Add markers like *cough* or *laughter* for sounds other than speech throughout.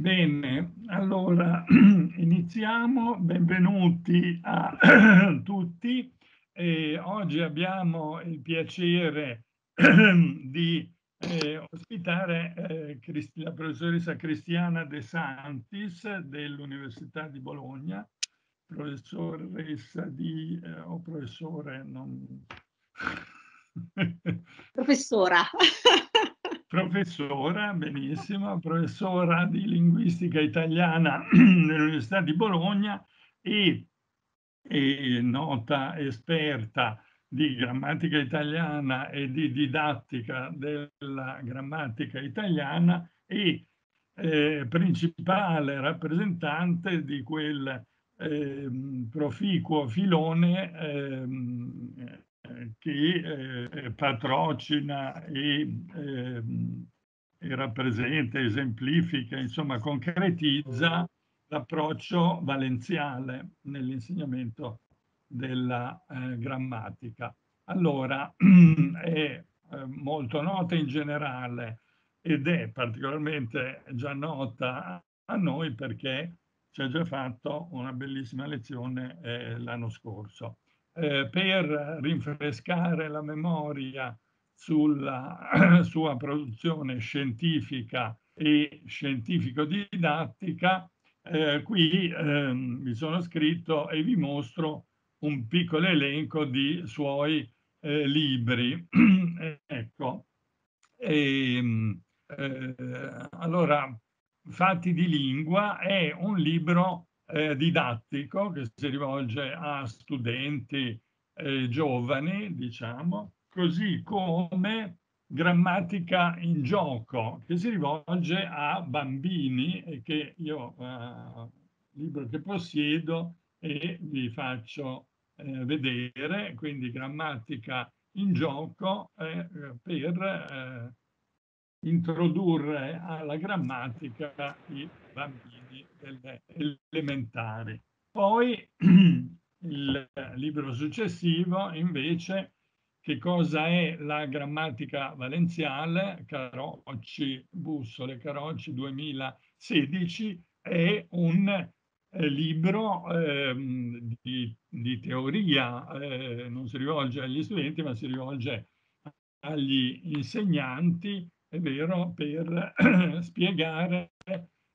Bene, allora *clears throat* iniziamo. Benvenuti a *clears throat* tutti. E oggi abbiamo il piacere *clears throat* di eh, ospitare eh, la professoressa Cristiana De Santis dell'Università di Bologna, professoressa di, eh, o professore, non... Professora. *laughs* professora, benissimo, professora di linguistica italiana *clears throat* nell'Università di Bologna e, e, nota esperta di grammatica italiana e di didattica della grammatica italiana e eh, principale rappresentante di quel eh, proficuo filone eh, che eh, eh, patrocina e, eh, e, rappresenta, esemplifica, insomma concretizza l'approccio valenziale nell'insegnamento della eh, grammatica. Allora, *clears throat* è eh, molto nota in generale ed è particolarmente già nota a noi perché ci ha già fatto una bellissima lezione eh, l'anno scorso. Eh, per rinfrescare la memoria sulla *clears throat* sua produzione scientifica e scientifico-didattica, eh, qui eh, vi sono scritto e vi mostro un piccolo elenco di suoi eh, libri. *clears throat* ecco, e, ehm, eh, allora, Fatti di lingua è un libro eh, didattico che si rivolge a studenti eh, giovani, diciamo, così come grammatica in gioco che si rivolge a bambini e che io, eh, libro che possiedo e vi faccio eh, vedere, quindi grammatica in gioco eh, per eh, introdurre alla grammatica i bambini delle elementari. Poi *clears throat* il libro successivo invece che cosa è la grammatica valenziale, Carocci, Bussole Carocci 2016, è un eh, libro ehm, di, di, teoria, eh, non si rivolge agli studenti ma si rivolge agli insegnanti, è vero, per *clears throat* spiegare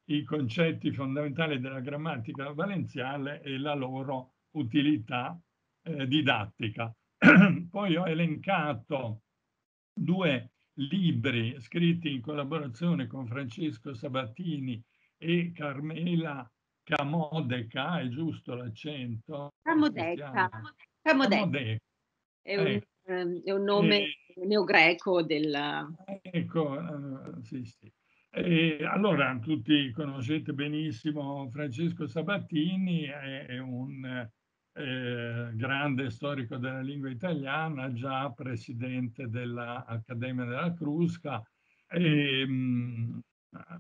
i concetti fondamentali della grammatica valenziale e la loro utilità eh, didattica. *clears throat* Poi ho elencato due libri scritti in collaborazione con Francesco Sabatini e Carmela Camodeca, è giusto l'accento? Camodeca. Camodeca. Camodeca. È, un, eh. è un nome eh. neogreco della... Ecco, eh, sì, sì. E allora, tutti conoscete benissimo Francesco Sabattini, è, è un eh, grande storico della lingua italiana, già presidente dell'Accademia della Crusca, e, ehm, mh,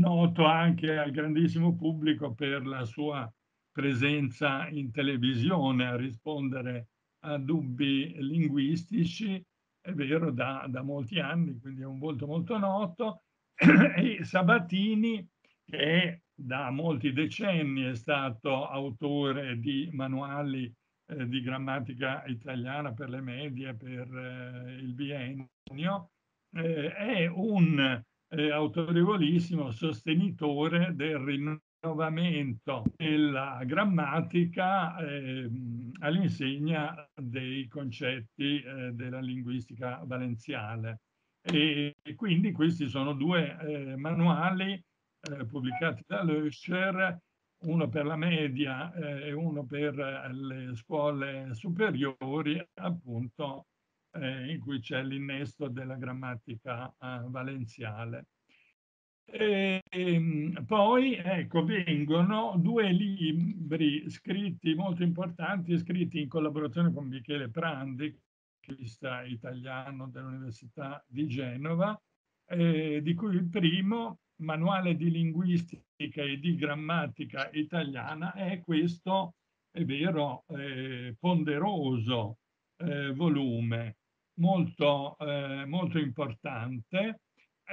noto anche al grandissimo pubblico per la sua presenza in televisione a rispondere a dubbi linguistici, è vero, da, da molti anni, quindi è un volto molto noto *coughs* Sabatini, che da molti decenni è stato autore di manuali eh, di grammatica italiana per le medie, per eh, il biennio, eh, è un eh, autorevolissimo sostenitore del rinnovamento della grammatica ehm, all'insegna dei concetti eh, della linguistica valenziale. E, e quindi questi sono due eh, manuali eh, pubblicati da Löscher, uno per la media eh, e uno per eh, le scuole superiori, appunto, in cui c'è l'innesto della grammatica valenziale. E, ehm, poi ecco, vengono due libri scritti molto importanti, scritti in collaborazione con Michele Prandi, anarchista italiano dell'Università di Genova, eh, di cui il primo, Manuale di linguistica e di grammatica italiana, è questo, è vero, eh, ponderoso eh, volume, molto, eh, molto importante,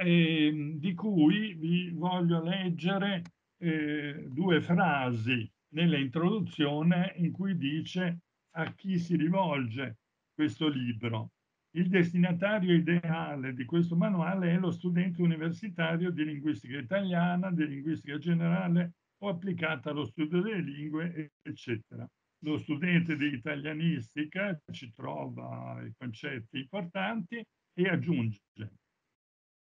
ehm, di cui vi voglio leggere eh, due frasi nell'introduzione in cui dice a chi si rivolge questo libro. Il destinatario ideale di questo manuale è lo studente universitario di linguistica italiana, di linguistica generale o applicata allo studio delle lingue, eccetera. Lo studente di italianistica ci trova i concetti importanti e aggiunge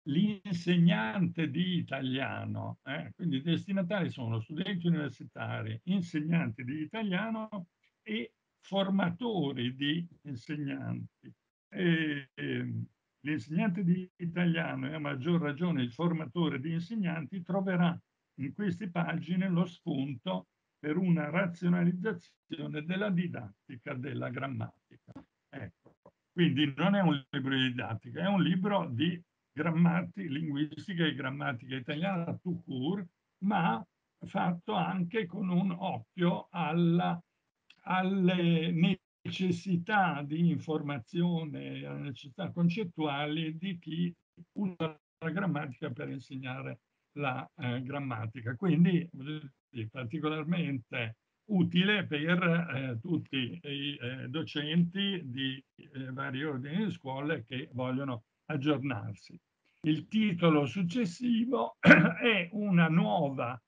l'insegnante di italiano, eh? quindi i destinatari sono studenti universitari, insegnanti di italiano e formatori di insegnanti. E, eh, l'insegnante di italiano e a maggior ragione il formatore di insegnanti troverà in queste pagine lo spunto per una razionalizzazione della didattica della grammatica. Ecco. Quindi non è un libro di didattica, è un libro di grammati, linguistica e grammatica italiana tout court, ma fatto anche con un occhio alla alle necessità di informazione, alle necessità concettuali di chi usa la grammatica per insegnare la eh, grammatica. Quindi particolarmente utile per eh, tutti i eh, docenti di eh, vari ordini di scuole che vogliono aggiornarsi. Il titolo successivo *clears throat* è una nuova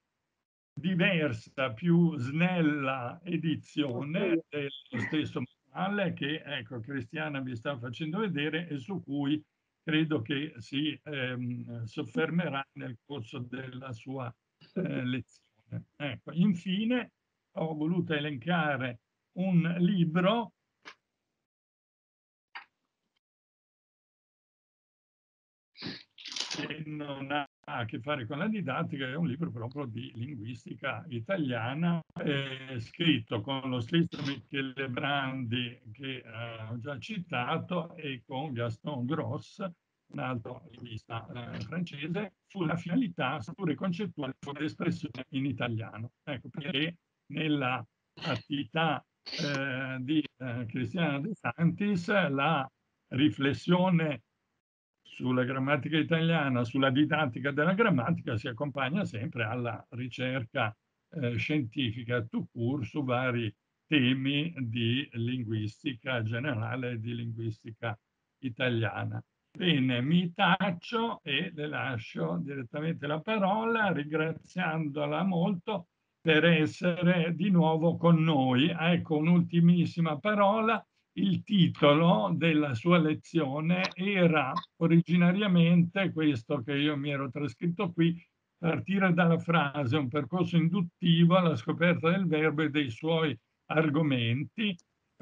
diversa, più snella edizione dello stesso manuale che ecco, Cristiana vi sta facendo vedere e su cui credo che si ehm, soffermerà nel corso della sua eh, lezione. Ecco, infine ho voluto elencare un libro che non ha ha a che fare con la didattica, è un libro proprio di linguistica italiana, eh, scritto con lo stesso Michele Brandi che eh, ho già citato e con Gaston Gross, un altro linguista eh, francese, sulla finalità pure concettuale dell'espressione in italiano. Ecco perché nella attività eh, di Cristiana De Santis la riflessione sulla grammatica italiana, sulla didattica della grammatica si accompagna sempre alla ricerca eh, scientifica to court su vari temi di linguistica generale e di linguistica italiana. Bene, mi taccio e le lascio direttamente la parola ringraziandola molto per essere di nuovo con noi. Ecco un'ultimissima parola il titolo della sua lezione era originariamente questo che io mi ero trascritto qui, partire dalla frase, un percorso induttivo alla scoperta del verbo e dei suoi argomenti,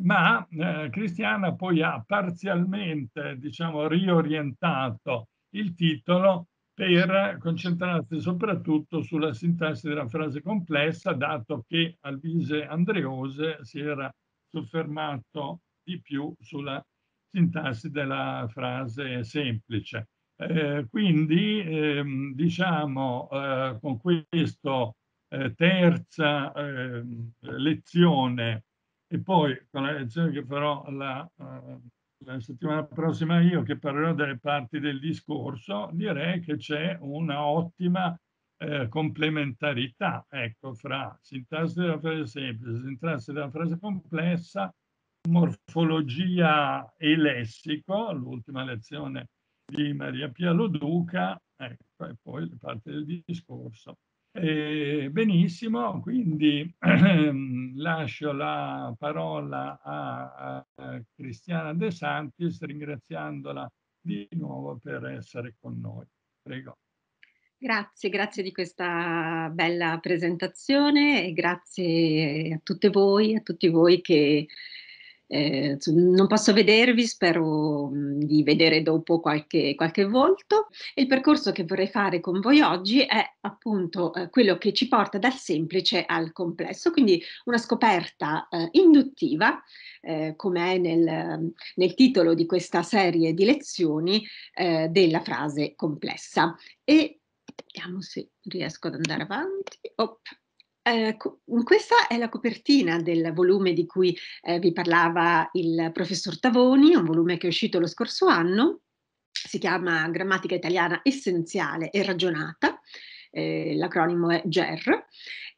ma eh, Cristiana poi ha parzialmente, diciamo, riorientato il titolo per concentrarsi soprattutto sulla sintassi della frase complessa, dato che Alvise Andreose si era soffermato di più sulla sintassi della frase semplice. Eh, quindi ehm, diciamo eh, con questa eh, terza ehm, lezione e poi con la lezione che farò la, eh, la, settimana prossima io che parlerò delle parti del discorso direi che c'è una ottima eh, complementarità ecco, fra sintassi della frase semplice, e sintassi della frase complessa morfologia e lessico, l'ultima lezione di Maria Pia Loduca, ecco, e poi le parti del discorso. Eh, benissimo, quindi ehm, *clears throat* lascio la parola a, a, Cristiana De Santis ringraziandola di nuovo per essere con noi. Prego. Grazie, grazie di questa bella presentazione e grazie a tutte voi, a tutti voi che eh, non posso vedervi, spero mm, di vedere dopo qualche, qualche volto. Il percorso che vorrei fare con voi oggi è appunto eh, quello che ci porta dal semplice al complesso, quindi una scoperta eh, induttiva, eh, come è nel, nel, titolo di questa serie di lezioni, eh, della frase complessa. E vediamo se riesco ad andare avanti. Op. Eh, mhmm, questa è la copertina del volume di cui eh, vi parlava il professor Tavoni, un volume che è uscito lo scorso anno, si chiama Grammatica italiana essenziale e ragionata, eh, l'acronimo è GER,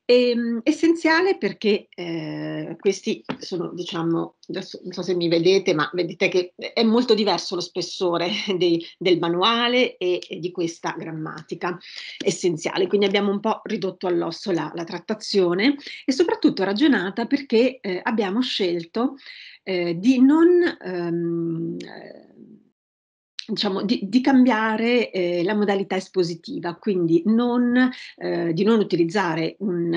e, ehm, essenziale perché eh, questi sono, diciamo, adesso non so se mi vedete, ma vedete che è molto diverso lo spessore *laughs* dei, del manuale e, e, di questa grammatica essenziale. Quindi abbiamo un po' ridotto all'osso la, la trattazione e soprattutto ragionata perché eh, abbiamo scelto eh, di non ehm, diciamo, di, di cambiare eh, la modalità espositiva, quindi non, eh, di non utilizzare un,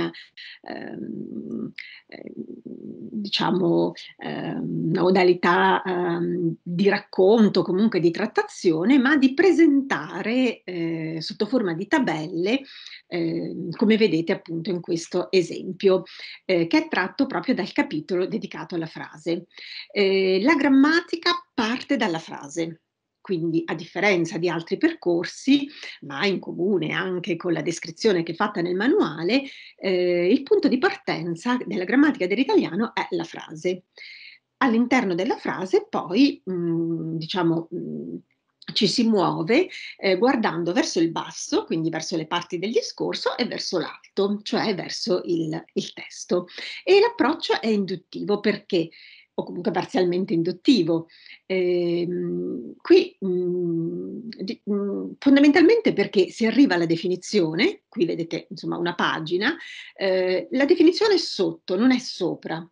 ehm, eh, diciamo, ehm, una modalità ehm, di racconto, comunque di trattazione, ma di presentare eh, sotto forma di tabelle, ehm, come vedete appunto in questo esempio, eh, che è tratto proprio dal capitolo dedicato alla frase. la grammatica parte dalla frase. Quindi, a differenza di altri percorsi, ma in comune anche con la descrizione che è fatta nel manuale, eh, il punto di partenza della grammatica dell'italiano è la frase. All'interno della frase poi, mh, mm, diciamo, mh, mm, ci si muove eh, guardando verso il basso, quindi verso le parti del discorso, e verso l'alto, cioè verso il, il testo. E l'approccio è induttivo perché o comunque parzialmente induttivo. Eh, qui mh, mhmm, di, mh, mhmm, fondamentalmente perché si arriva alla definizione, qui vedete insomma una pagina, eh, la definizione è sotto, non è sopra.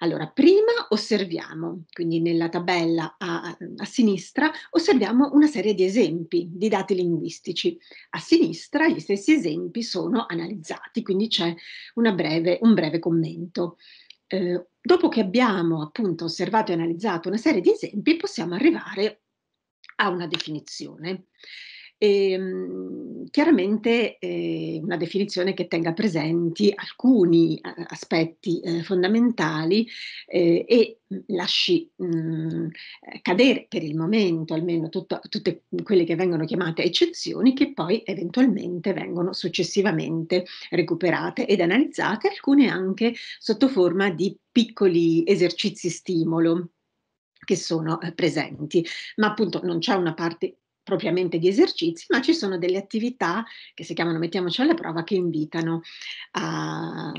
Allora, prima osserviamo, quindi nella tabella a, a sinistra, osserviamo una serie di esempi di dati linguistici. A sinistra gli stessi esempi sono analizzati, quindi c'è un breve commento eh, dopo che abbiamo appunto osservato e analizzato una serie di esempi, possiamo arrivare a una definizione. E, ehm, chiaramente eh, una definizione che tenga presenti alcuni eh, aspetti eh, fondamentali eh, e lasci mh, mm, eh, cadere per il momento almeno tutto, tutte quelle che vengono chiamate eccezioni che poi eventualmente vengono successivamente recuperate ed analizzate, alcune anche sotto forma di piccoli esercizi stimolo che sono eh, presenti, ma appunto non c'è una parte propriamente di esercizi, ma ci sono delle attività che si chiamano mettiamoci alla prova che invitano a,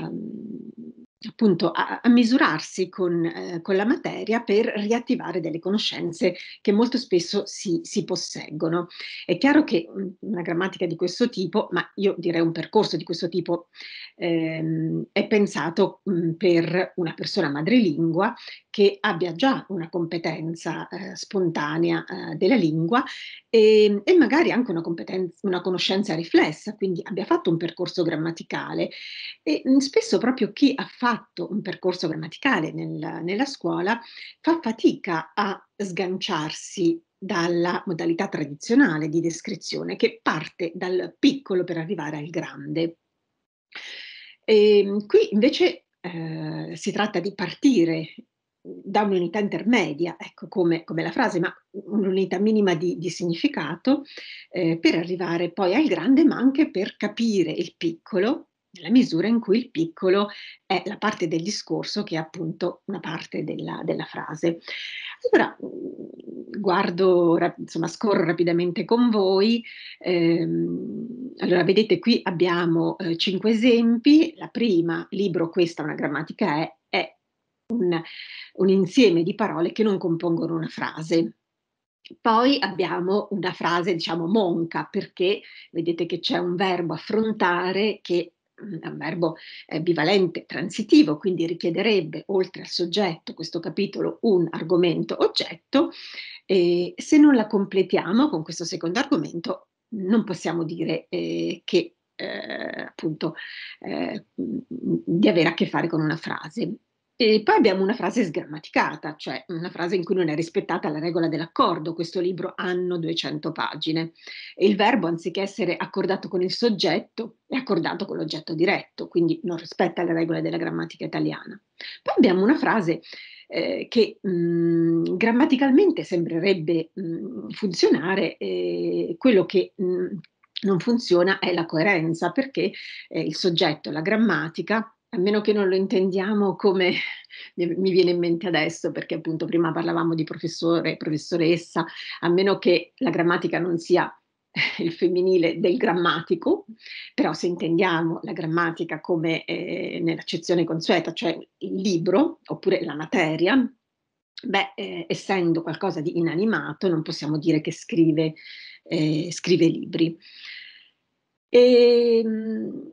appunto a, a misurarsi con, eh, con, la materia per riattivare delle conoscenze che molto spesso si, si, posseggono. È chiaro che mm, una grammatica di questo tipo, ma io direi un percorso di questo tipo, ehm, è pensato mh, mm, per una persona madrelingua che abbia già una competenza eh, spontanea eh, della lingua e, e magari anche una, una, conoscenza riflessa, quindi abbia fatto un percorso grammaticale. E mm, spesso proprio chi ha fatto un percorso grammaticale nel, nella scuola fa fatica a sganciarsi dalla modalità tradizionale di descrizione che parte dal piccolo per arrivare al grande. E, ehm, qui invece eh, si tratta di partire da un'unità intermedia, ecco come, come la frase, ma un'unità minima di, di significato, eh, per arrivare poi al grande, ma anche per capire il piccolo, nella misura in cui il piccolo è la parte del discorso che è appunto una parte della, della frase. Allora, guardo, insomma, scorro rapidamente con voi. Ehm, allora, vedete qui abbiamo eh, cinque esempi. La prima, libro questa, una grammatica è, un, un insieme di parole che non compongono una frase. Poi abbiamo una frase, diciamo, monca, perché vedete che c'è un verbo affrontare che mm, è un verbo bivalente transitivo, quindi richiederebbe, oltre al soggetto, questo capitolo, un argomento oggetto. E se non la completiamo con questo secondo argomento, non possiamo dire eh, che eh, appunto eh, mm, di avere a che fare con una frase. E poi abbiamo una frase sgrammaticata, cioè una frase in cui non è rispettata la regola dell'accordo. Questo libro hanno 200 pagine e il verbo, anziché essere accordato con il soggetto, è accordato con l'oggetto diretto, quindi non rispetta le regole della grammatica italiana. Poi abbiamo una frase eh, che mh, mm, grammaticalmente sembrerebbe mh, mm, funzionare, eh, quello che mh, mm, non funziona è la coerenza, perché eh, il soggetto, la grammatica, a meno che non lo intendiamo come mi viene in mente adesso, perché appunto prima parlavamo di professore, professoressa, a meno che la grammatica non sia *laughs* il femminile del grammatico, però se intendiamo la grammatica come eh, nell'accezione consueta, cioè il libro oppure la materia, beh, eh, essendo qualcosa di inanimato non possiamo dire che scrive, eh, scrive libri. E, ehm,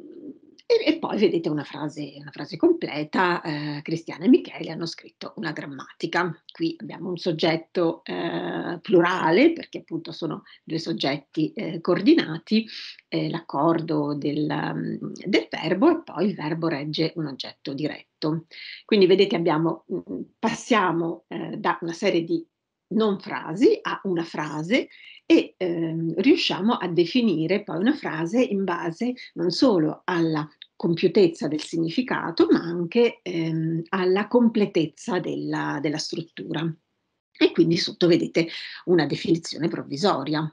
e, e poi vedete una frase, una frase completa, eh, Cristiana e Michele hanno scritto una grammatica. Qui abbiamo un soggetto eh, plurale, perché appunto sono due soggetti eh, coordinati, eh, l'accordo del, mm, del verbo e poi il verbo regge un oggetto diretto. Quindi vedete abbiamo, mm, passiamo eh, da una serie di non frasi a una frase e ehm, riusciamo a definire poi una frase in base non solo alla compiutezza del significato, ma anche ehm, alla completezza della, della struttura. E quindi sotto vedete una definizione provvisoria.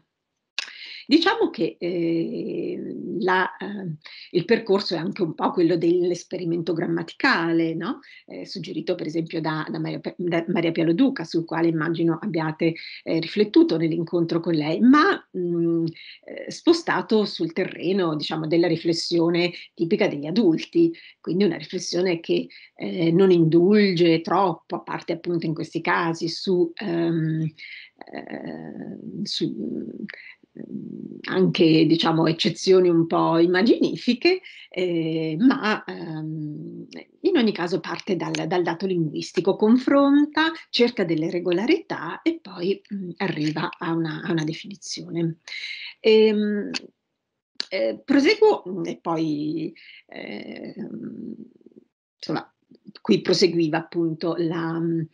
Diciamo che eh, la, eh, il percorso è anche un po' quello dell'esperimento grammaticale, no? eh, suggerito per esempio da, da, Maria, da Maria Pialo Duca, sul quale immagino abbiate eh, riflettuto nell'incontro con lei, ma mh, eh, spostato sul terreno diciamo, della riflessione tipica degli adulti, quindi una riflessione che eh, non indulge troppo, a parte appunto in questi casi, su, ehm, su anche diciamo, eccezioni un po' immaginifiche, eh, ma ehm, in ogni caso parte dal, dal, dato linguistico, confronta, cerca delle regolarità e poi mh, arriva a una, a una definizione. E, ehm, mh, eh, proseguo e poi eh, insomma, qui proseguiva appunto la, ehm,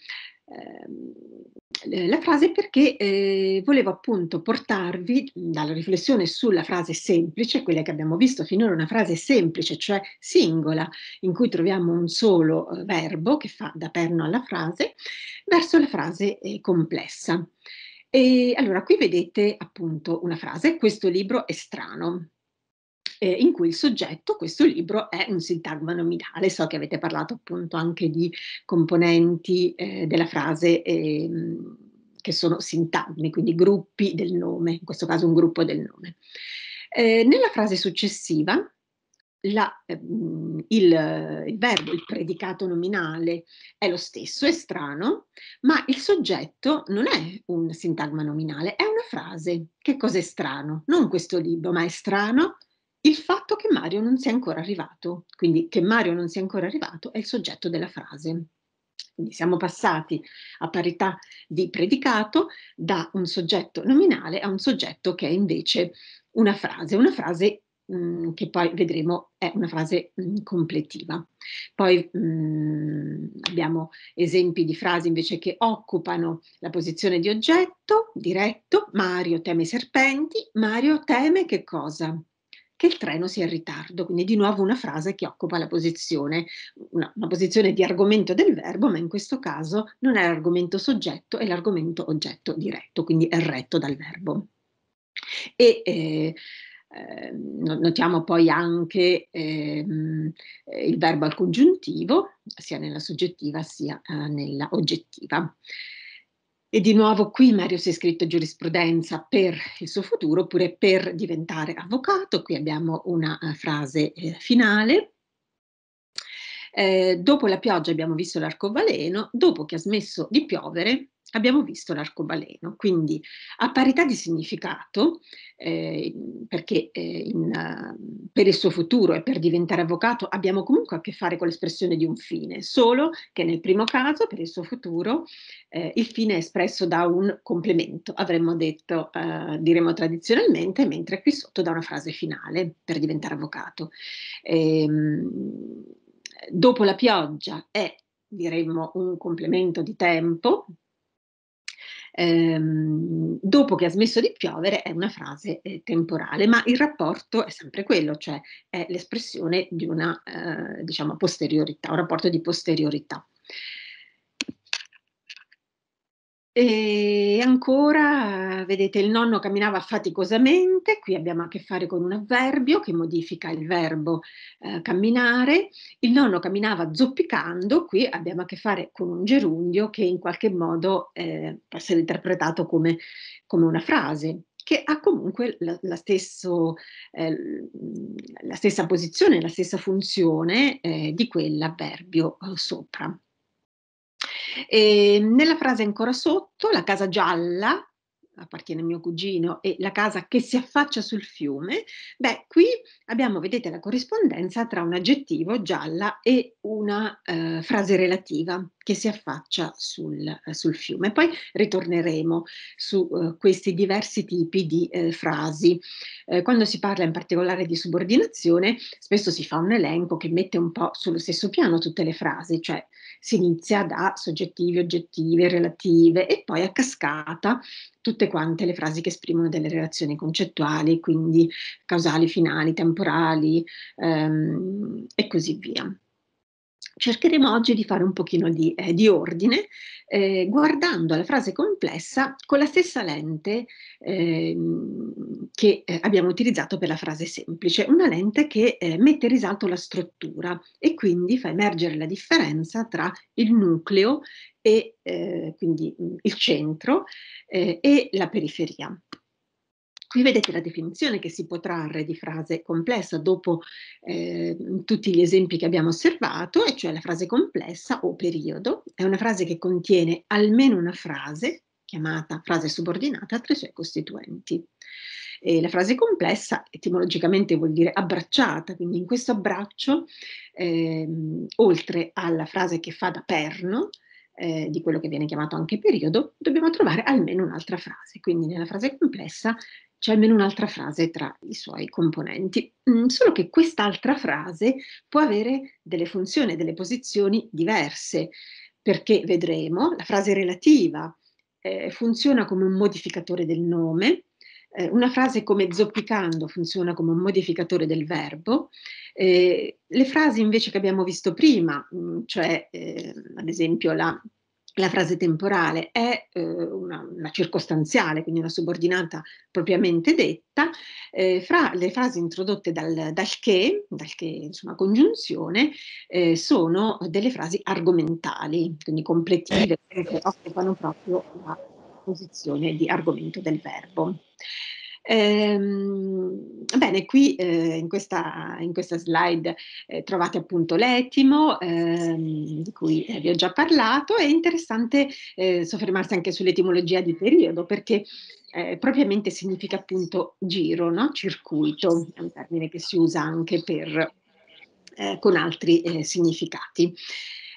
eh, la frase perché eh, volevo appunto portarvi dalla riflessione sulla frase semplice, quella che abbiamo visto finora una frase semplice, cioè singola, in cui troviamo un solo eh, verbo che fa da perno alla frase, verso la frase eh, complessa. E allora qui vedete appunto una frase, questo libro è strano eh, in cui il soggetto, questo libro, è un sintagma nominale. So che avete parlato appunto anche di componenti eh, della frase eh, che sono sintagmi, quindi gruppi del nome, in questo caso un gruppo del nome. Eh, nella frase successiva, la, ehm, il, il, verbo, il predicato nominale è lo stesso, è strano, ma il soggetto non è un sintagma nominale, è una frase. Che cosa è strano? Non questo libro, ma è strano il fatto che Mario non sia ancora arrivato, quindi che Mario non sia ancora arrivato è il soggetto della frase. Quindi siamo passati a parità di predicato da un soggetto nominale a un soggetto che è invece una frase, una frase mm, che poi vedremo è una frase mh, mm, completiva. Poi mh, mm, abbiamo esempi di frasi invece che occupano la posizione di oggetto diretto, Mario teme i serpenti, Mario teme che cosa? che il treno sia in ritardo, quindi di nuovo una frase che occupa la posizione, una, una posizione di argomento del verbo, ma in questo caso non è l'argomento soggetto, è l'argomento oggetto diretto, quindi è retto dal verbo. E, eh, ehm, notiamo poi anche eh, il verbo al congiuntivo, sia nella soggettiva sia eh, nella oggettiva. E di nuovo qui Mario si è iscritto giurisprudenza per il suo futuro oppure per diventare avvocato. Qui abbiamo una uh, frase eh, finale. Eh, dopo la pioggia abbiamo visto l'arcobaleno, dopo che ha smesso di piovere abbiamo visto l'arcobaleno. Quindi a parità di significato, eh, perché eh, in, uh, per il suo futuro e per diventare avvocato abbiamo comunque a che fare con l'espressione di un fine, solo che nel primo caso, per il suo futuro, eh, il fine è espresso da un complemento, avremmo detto, eh, diremmo tradizionalmente, mentre qui sotto da una frase finale per diventare avvocato. Ehm, dopo la pioggia è diremmo un complemento di tempo ehm, dopo che ha smesso di piovere è una frase eh, temporale, ma il rapporto è sempre quello, cioè è l'espressione di una eh, diciamo, posteriorità, un rapporto di posteriorità. E ancora, vedete, il nonno camminava faticosamente, qui abbiamo a che fare con un avverbio che modifica il verbo eh, camminare, il nonno camminava zoppicando, qui abbiamo a che fare con un gerundio che in qualche modo eh, può essere interpretato come, come, una frase che ha comunque la, la, stesso, eh, la stessa posizione, la stessa funzione eh, di quell'avverbio eh, sopra. E nella frase ancora sotto, la casa gialla appartiene a mio cugino, e la casa che si affaccia sul fiume, beh, qui abbiamo, vedete, la corrispondenza tra un aggettivo gialla e una eh, frase relativa che si affaccia sul, eh, sul fiume. Poi ritorneremo su eh, questi diversi tipi di eh, frasi. Eh, quando si parla in particolare di subordinazione, spesso si fa un elenco che mette un po' sullo stesso piano tutte le frasi, cioè si inizia da soggettivi, oggettivi, relative e poi a cascata tutte quante le frasi che esprimono delle relazioni concettuali, quindi causali, finali, temporali ehm, e così via. Cercheremo oggi di fare un pochino di, eh, di ordine, eh, guardando la frase complessa con la stessa lente ehm, eh, che abbiamo utilizzato per la frase semplice, una lente che eh, mette in risalto la struttura e quindi fa emergere la differenza tra il nucleo e eh, quindi mm, il centro eh, e la periferia. Qui vedete la definizione che si può trarre di frase complessa dopo eh, tutti gli esempi che abbiamo osservato, e cioè la frase complessa o periodo è una frase che contiene almeno una frase, chiamata frase subordinata, tra i suoi costituenti. E la frase complessa etimologicamente vuol dire abbracciata, quindi in questo abbraccio, eh, oltre alla frase che fa da perno, eh, di quello che viene chiamato anche periodo, dobbiamo trovare almeno un'altra frase. Quindi nella frase complessa c'è almeno un'altra frase tra i suoi componenti. Mm, solo che quest'altra frase può avere delle funzioni, e delle posizioni diverse, perché vedremo la frase relativa eh, funziona come un modificatore del nome, eh, una frase come zoppicando funziona come un modificatore del verbo. Eh, le frasi invece che abbiamo visto prima, mh, mm, cioè eh, ad esempio la la frase temporale è eh, una, una, circostanziale, quindi una subordinata propriamente detta, eh, fra le frasi introdotte dal, dal che, dal che insomma congiunzione, eh, sono delle frasi argomentali, quindi completive, eh. che occupano proprio la posizione di argomento del verbo. Ehm, bene, qui eh, in, questa, in, questa, slide eh, trovate appunto l'etimo ehm, di cui eh, vi ho già parlato, è interessante eh, soffermarsi anche sull'etimologia di periodo perché eh, propriamente significa appunto giro, no? circuito, è un termine che si usa anche per, eh, con altri significati.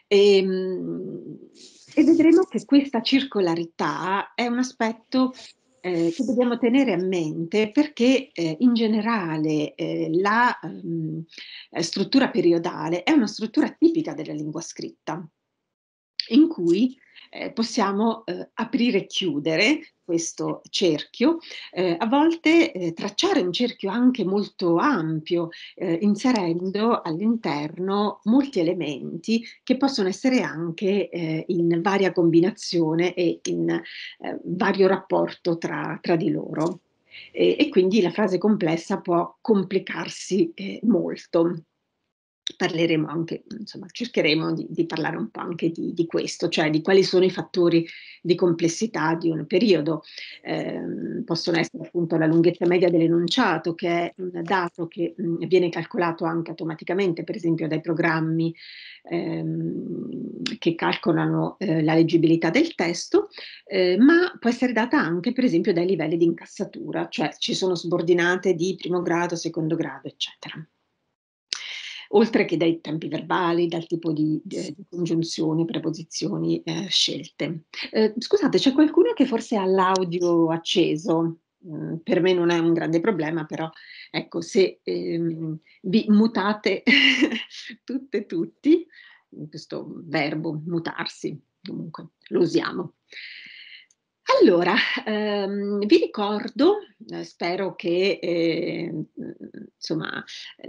Ehm, e vedremo che questa circolarità è un aspetto eh, che dobbiamo tenere a mente perché eh, in generale eh, la mh, ehm, struttura periodale è una struttura tipica della lingua scritta in cui eh, possiamo eh, aprire e chiudere questo cerchio, eh, a volte eh, tracciare un cerchio anche molto ampio, eh, inserendo all'interno molti elementi che possono essere anche eh, in varia combinazione e in eh, vario rapporto tra, tra di loro. E, e, quindi la frase complessa può complicarsi eh, molto parleremo anche, insomma, cercheremo di, di parlare un po' anche di, di, questo, cioè di quali sono i fattori di complessità di un periodo. Eh, possono essere appunto la lunghezza media dell'enunciato, che è un dato che mh, viene calcolato anche automaticamente, per esempio dai programmi ehm, che calcolano eh, la leggibilità del testo, eh, ma può essere data anche, per esempio, dai livelli di incassatura, cioè ci sono subordinate di primo grado, secondo grado, eccetera oltre che dai tempi verbali, dal tipo di, di, di congiunzioni, preposizioni eh, scelte. Eh, scusate, c'è qualcuno che forse ha l'audio acceso? Mm, per me non è un grande problema, però ecco, se ehm, vi mutate *laughs* tutte e tutti, questo verbo mutarsi, comunque lo usiamo. Allora, ehm, vi ricordo, eh, spero che, eh, insomma,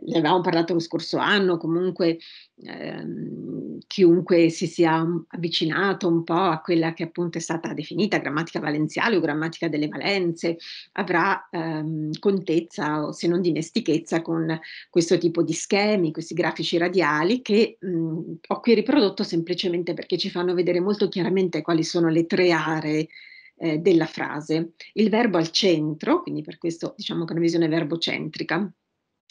ne avevamo parlato lo scorso anno, comunque ehm, chiunque si sia avvicinato un po' a quella che appunto è stata definita grammatica valenziale o grammatica delle valenze, avrà ehm, contezza o se non dimestichezza con questo tipo di schemi, questi grafici radiali che mh, mhmm, ho qui riprodotto semplicemente perché ci fanno vedere molto chiaramente quali sono le tre aree eh, della frase. Il verbo al centro, quindi per questo diciamo che è una visione verbocentrica,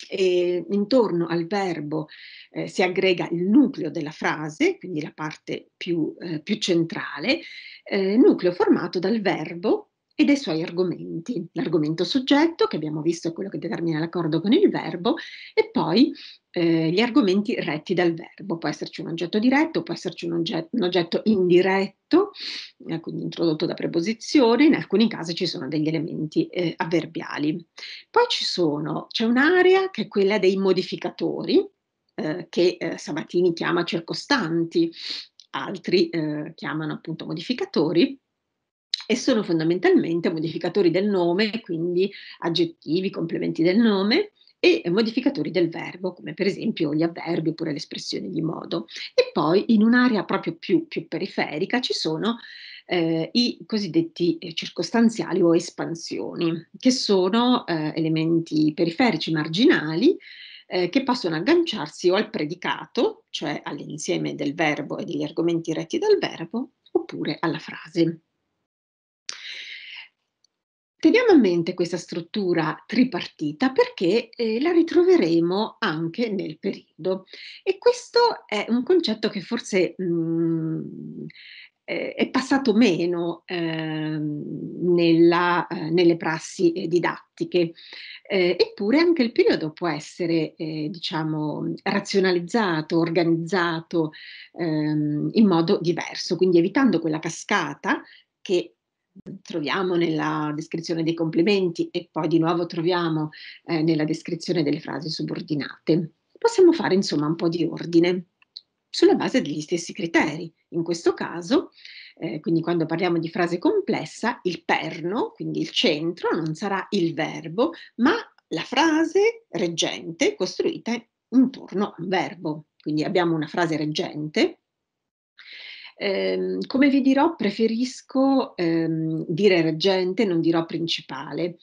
e intorno al verbo eh, si aggrega il nucleo della frase, quindi la parte più, eh, più centrale, eh, nucleo formato dal verbo e dei suoi argomenti. L'argomento soggetto, che abbiamo visto è quello che determina l'accordo con il verbo, e poi eh, gli argomenti retti dal verbo. Può esserci un oggetto diretto, può esserci un oggetto, un oggetto indiretto, eh, quindi introdotto da preposizione, in alcuni casi ci sono degli elementi eh, avverbiali. Poi ci sono, c'è un'area che è quella dei modificatori, eh, che eh, Sabatini chiama circostanti, altri eh, chiamano appunto modificatori, e sono fondamentalmente modificatori del nome, quindi aggettivi, complementi del nome e modificatori del verbo, come per esempio gli avverbi oppure le espressioni di modo. E poi in un'area proprio più, più periferica ci sono eh, i cosiddetti eh, circostanziali o espansioni, che sono eh, elementi periferici marginali eh, che possono agganciarsi o al predicato, cioè all'insieme del verbo e degli argomenti retti dal verbo, oppure alla frase. Teniamo a mente questa struttura tripartita perché eh, la ritroveremo anche nel periodo e questo è un concetto che forse mh, mm, eh, è passato meno ehm, eh, nella, nelle prassi eh, didattiche, eh, eppure anche il periodo può essere eh, diciamo, razionalizzato, organizzato ehm, in modo diverso, quindi evitando quella cascata che troviamo nella descrizione dei complementi e poi di nuovo troviamo eh, nella descrizione delle frasi subordinate. Possiamo fare insomma un po' di ordine sulla base degli stessi criteri. In questo caso, eh, quindi quando parliamo di frase complessa, il perno, quindi il centro, non sarà il verbo, ma la frase reggente costruita intorno a un verbo. Quindi abbiamo una frase reggente Ehm, come vi dirò, preferisco ehm, dire reggente, non dirò principale.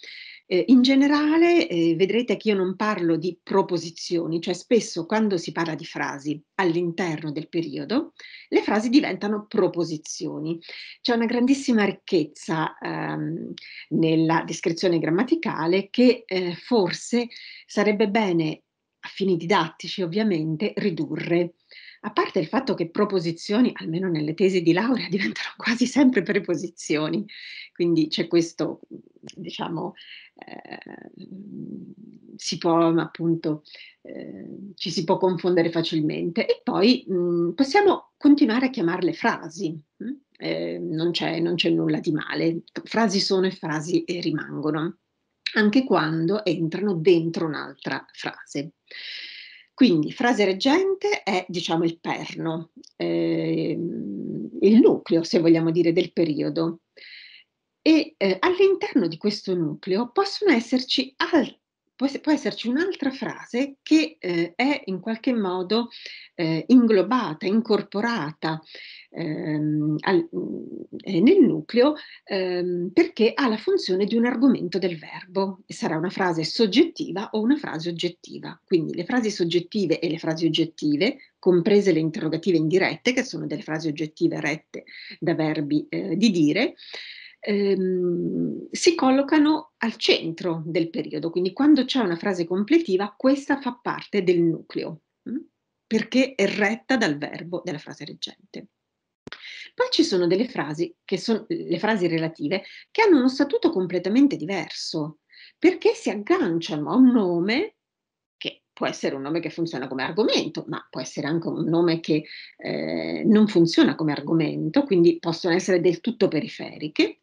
Eh, in generale eh, vedrete che io non parlo di proposizioni, cioè spesso quando si parla di frasi all'interno del periodo, le frasi diventano proposizioni. C'è una grandissima ricchezza ehm, nella descrizione grammaticale che eh, forse sarebbe bene, a fini didattici ovviamente, ridurre a parte il fatto che proposizioni, almeno nelle tesi di laurea, *laughs* diventano quasi sempre preposizioni, quindi c'è questo, diciamo, eh, si può appunto, eh, ci si può confondere facilmente. E poi mh, mhmm, possiamo continuare a chiamarle frasi, Eh, non, c'è, non c'è nulla di male, frasi sono e frasi e rimangono, anche quando entrano dentro un'altra frase. Quindi frase reggente è diciamo il perno, eh, il nucleo se vogliamo dire del periodo e eh, all'interno di questo nucleo possono esserci al- può, esserci un'altra frase che eh, è in qualche modo eh, inglobata, incorporata, ehm, al, è eh, nel nucleo ehm, perché ha la funzione di un argomento del verbo e sarà una frase soggettiva o una frase oggettiva. Quindi le frasi soggettive e le frasi oggettive, comprese le interrogative indirette, che sono delle frasi oggettive rette da verbi eh, di dire, Ehm, si collocano al centro del periodo, quindi quando c'è una frase completiva, questa fa parte del nucleo, mm? perché è retta dal verbo della frase reggente. Poi ci sono delle frasi, che sono le frasi relative, che hanno uno statuto completamente diverso, perché si agganciano a un nome che può essere un nome che funziona come argomento, ma può essere anche un nome che eh, non funziona come argomento, quindi possono essere del tutto periferiche.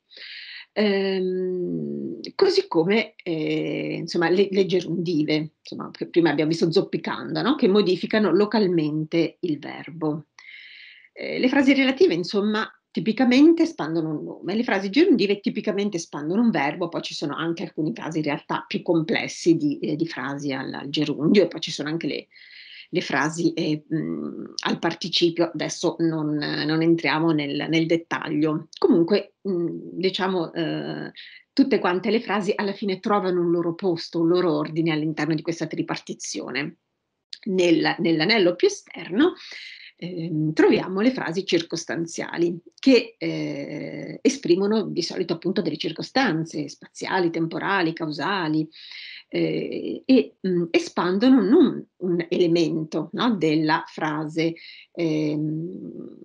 Ehm, così come eh, insomma, le, le, gerundive, insomma, prima abbiamo visto zoppicando, no? che modificano localmente il verbo. Eh, le frasi relative, insomma, tipicamente espandono un nome, le frasi gerundive tipicamente espandono un verbo, poi ci sono anche alcuni casi in realtà più complessi di, eh, di frasi al, al, gerundio e poi ci sono anche le, le frasi eh, mh, al participio, adesso non, eh, non entriamo nel, nel, dettaglio. Comunque, mh, diciamo, eh, tutte quante le frasi alla fine trovano un loro posto, un loro ordine all'interno di questa tripartizione. Nel, nell'anello più esterno Ehm, troviamo le frasi circostanziali che eh, esprimono di solito appunto delle circostanze spaziali, temporali, causali eh, e mh, mm, espandono non un elemento no, della frase ehm,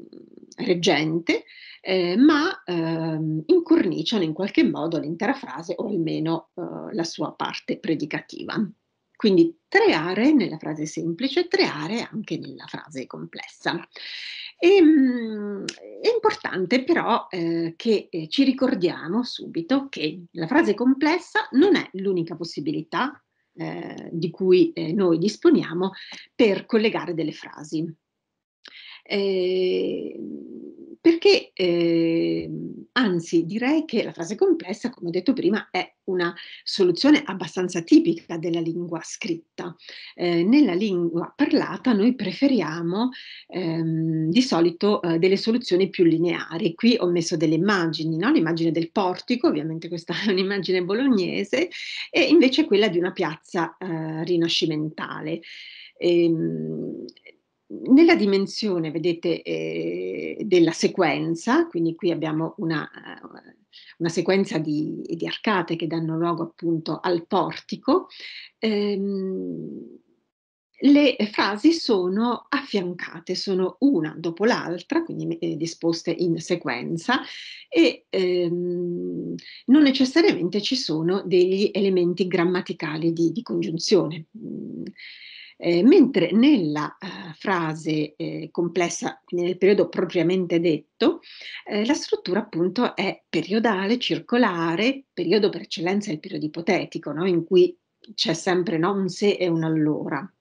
reggente, eh, ma ehm, incorniciano in qualche modo l'intera frase o almeno eh, la sua parte predicativa. Quindi tre aree nella frase semplice, tre aree anche nella frase complessa. E, ehm, mh, è importante però eh, che eh, ci ricordiamo subito che la frase complessa non è l'unica possibilità eh, di cui eh, noi disponiamo per collegare delle frasi. Ehm, perché eh, anzi direi che la frase complessa, come ho detto prima, è una soluzione abbastanza tipica della lingua scritta. Eh, nella lingua parlata noi preferiamo ehm, di solito eh, delle soluzioni più lineari. Qui ho messo delle immagini, no? l'immagine del portico, ovviamente questa è un'immagine bolognese, e invece quella di una piazza eh, rinascimentale. E, ehm, nella dimensione, vedete, eh, della sequenza, quindi qui abbiamo una, una sequenza di, di, arcate che danno luogo appunto al portico, ehm, le frasi sono affiancate, sono una dopo l'altra, quindi eh, disposte in sequenza e ehm, non necessariamente ci sono degli elementi grammaticali di, di congiunzione. Eh, mentre nella eh, frase eh, complessa, nel periodo propriamente detto, eh, la struttura appunto è periodale, circolare, periodo per eccellenza è il periodo ipotetico, no? in cui c'è sempre no? un se e un allora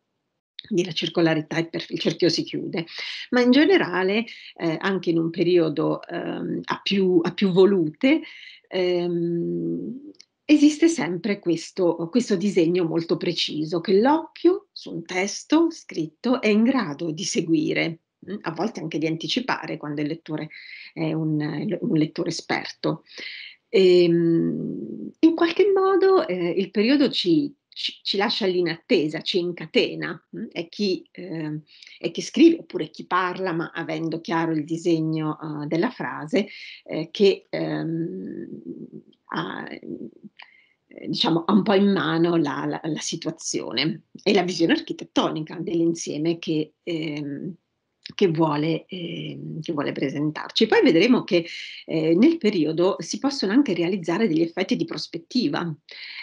quindi la circolarità è per, il cerchio si chiude, ma in generale eh, anche in un periodo ehm, a, più, a, più, volute ehm, esiste sempre questo, questo, disegno molto preciso che l'occhio su un testo scritto è in grado di seguire, mm, a volte anche di anticipare quando il lettore è un, un lettore esperto. E, ehm, in qualche modo eh, il periodo ci, ci, ci, lascia all'inattesa, ci incatena, mm, è chi, eh, è chi, scrive oppure chi parla, ma avendo chiaro il disegno eh, della frase, eh, che ehm, ha, eh, diciamo, ha un po' in mano la, la, la, situazione e la visione architettonica dell'insieme che, ehm, che, vuole, ehm, che vuole, presentarci. Poi vedremo che eh, nel periodo si possono anche realizzare degli effetti di prospettiva,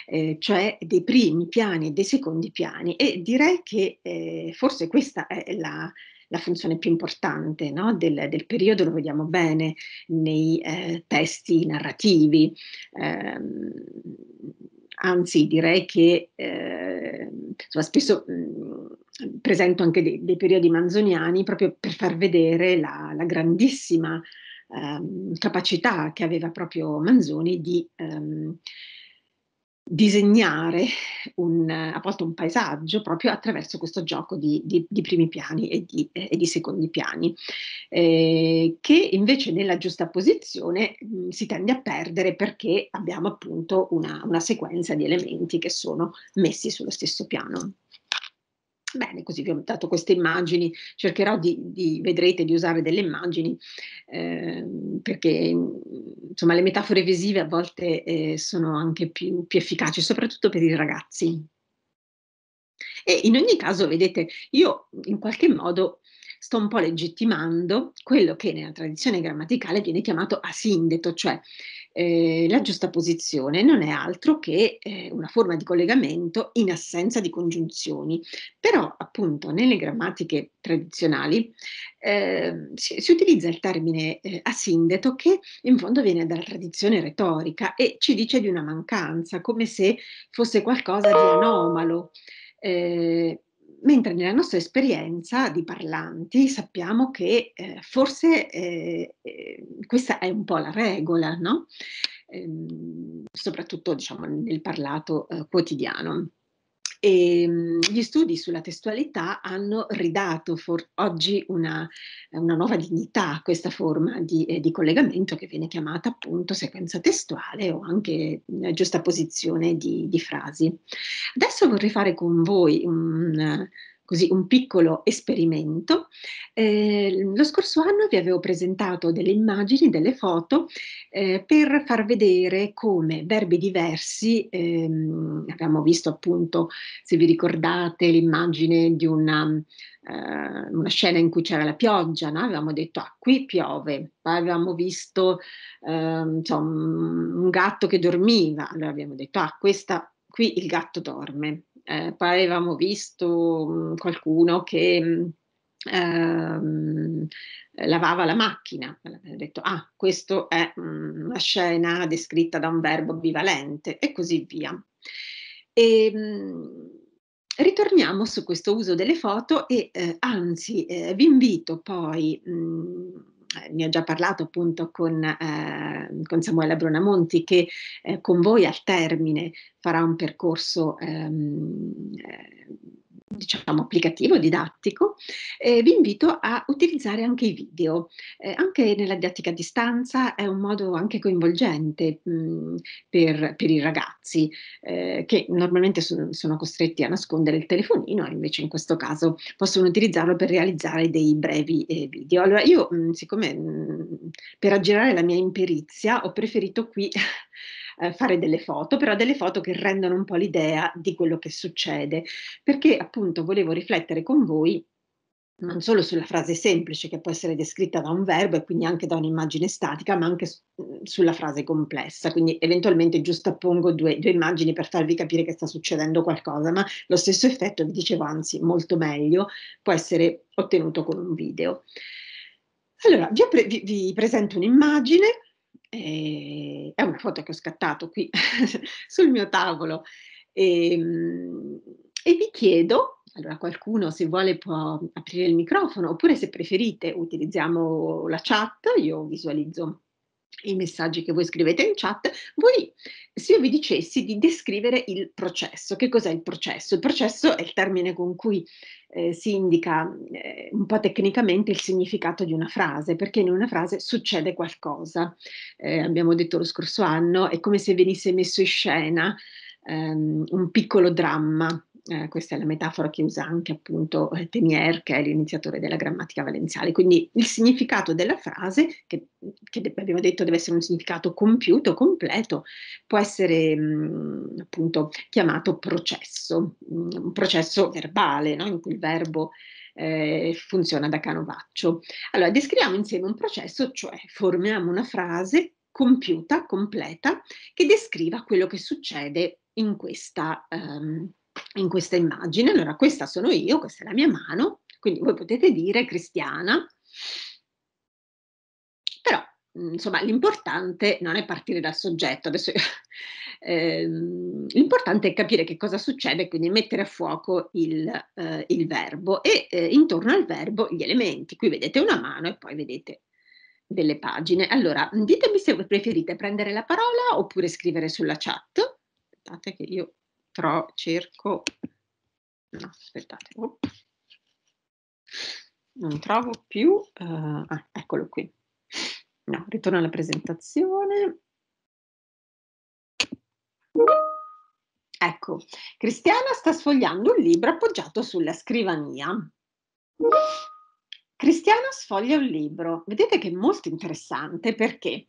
eh, cioè dei primi piani e dei secondi piani e direi che eh, forse questa è la la funzione più importante no? del, del, periodo, lo vediamo bene nei eh, testi narrativi. Eh, anzi direi che eh, insomma, spesso mh, mm, presento anche dei, dei, periodi manzoniani proprio per far vedere la, la grandissima ehm, capacità che aveva proprio Manzoni di ehm, disegnare un, a volte un paesaggio proprio attraverso questo gioco di, di, di primi piani e di, e di secondi piani, eh, che invece nella giusta posizione mh, mm, si tende a perdere perché abbiamo appunto una, una sequenza di elementi che sono messi sullo stesso piano. Bene, così vi ho dato queste immagini, cercherò di, di vedrete di usare delle immagini eh, perché insomma le metafore visive a volte eh, sono anche più, più efficaci, soprattutto per i ragazzi. E in ogni caso, vedete, io in qualche modo sto un po' legittimando quello che nella tradizione grammaticale viene chiamato asindeto, cioè eh, la giustaposizione non è altro che eh, una forma di collegamento in assenza di congiunzioni, però appunto nelle grammatiche tradizionali eh, si, si, utilizza il termine eh, asindeto che in fondo viene dalla tradizione retorica e ci dice di una mancanza, come se fosse qualcosa di anomalo. Eh, mentre nella nostra esperienza di parlanti sappiamo che eh, forse eh, eh questa è un po' la regola, no? Ehm, soprattutto diciamo, nel parlato eh, quotidiano. E ehm, gli studi sulla testualità hanno ridato for- oggi una, una, nuova dignità a questa forma di, eh, di, collegamento che viene chiamata appunto sequenza testuale o anche eh, giustaposizione di, di frasi. Adesso vorrei fare con voi un così un piccolo esperimento. Eh, lo scorso anno vi avevo presentato delle immagini, delle foto eh, per far vedere come verbi diversi, ehm, abbiamo visto appunto, se vi ricordate, l'immagine di una, eh, una scena in cui c'era la pioggia, no? avevamo detto ah qui piove, poi avevamo visto ehm, insomma, un gatto che dormiva, allora abbiamo detto ah questa qui il gatto dorme. Eh, poi avevamo visto mm, qualcuno che mh, mm, ehm, lavava la macchina, ho detto ah questa è mm, una scena descritta da un verbo bivalente e così via. E, ritorniamo su questo uso delle foto e eh, anzi eh, vi invito poi eh, ne ho già parlato appunto con, eh, con Samuela Brunamonti che eh, con voi al termine farà un percorso ehm, eh, diciamo applicativo, didattico, eh, vi invito a utilizzare anche i video. Eh, anche nella didattica a distanza è un modo anche coinvolgente mh, mm, per, per, i ragazzi eh, che normalmente so, sono costretti a nascondere il telefonino, invece in questo caso possono utilizzarlo per realizzare dei brevi eh, video. Allora io, mh, mm, siccome mh, mm, per aggirare la mia imperizia, ho preferito qui *laughs* eh, fare delle foto, però delle foto che rendono un po' l'idea di quello che succede, perché appunto volevo riflettere con voi non solo sulla frase semplice che può essere descritta da un verbo e quindi anche da un'immagine statica, ma anche su, sulla frase complessa. Quindi eventualmente giustappongo due, due immagini per farvi capire che sta succedendo qualcosa, ma lo stesso effetto, vi dicevo anzi molto meglio, può essere ottenuto con un video. Allora, vi, pre- vi, vi presento un'immagine Ehm, è una foto che ho scattato qui *laughs* sul mio tavolo. E, ehm, e, vi chiedo, allora qualcuno se vuole può aprire il microfono oppure se preferite utilizziamo la chat, io visualizzo i messaggi che voi scrivete in chat, voi, se io vi dicessi di descrivere il processo, che cos'è il processo? Il processo è il termine con cui eh, si indica eh, un po' tecnicamente il significato di una frase, perché in una frase succede qualcosa. Eh, abbiamo detto lo scorso anno, è come se venisse messo in scena ehm, un piccolo dramma eh, questa è la metafora che usa anche appunto eh, Tenier, che è l'iniziatore della grammatica valenziale. Quindi il significato della frase, che, che abbiamo detto deve essere un significato compiuto, completo, può essere mh, mm, appunto chiamato processo, mh, mm, un processo verbale, no? in cui il verbo eh, funziona da canovaccio. Allora, descriviamo insieme un processo, cioè formiamo una frase compiuta, completa, che descriva quello che succede in questa... Um, in questa immagine. Allora, questa sono io, questa è la mia mano, quindi voi potete dire cristiana. Però, mm, insomma, l'importante non è partire dal soggetto, adesso *laughs* ehm, l'importante è capire che cosa succede, quindi mettere a fuoco il, eh, il verbo e eh, intorno al verbo gli elementi. Qui vedete una mano e poi vedete delle pagine. Allora, ditemi se preferite prendere la parola oppure scrivere sulla chat. Aspettate che io tro, cerco, no aspettate, oh. non trovo più, uh, ah, eccolo qui, no, ritorno alla presentazione. Ecco, Cristiana sta sfogliando un libro appoggiato sulla scrivania. Cristiana sfoglia un libro. Vedete che è molto interessante perché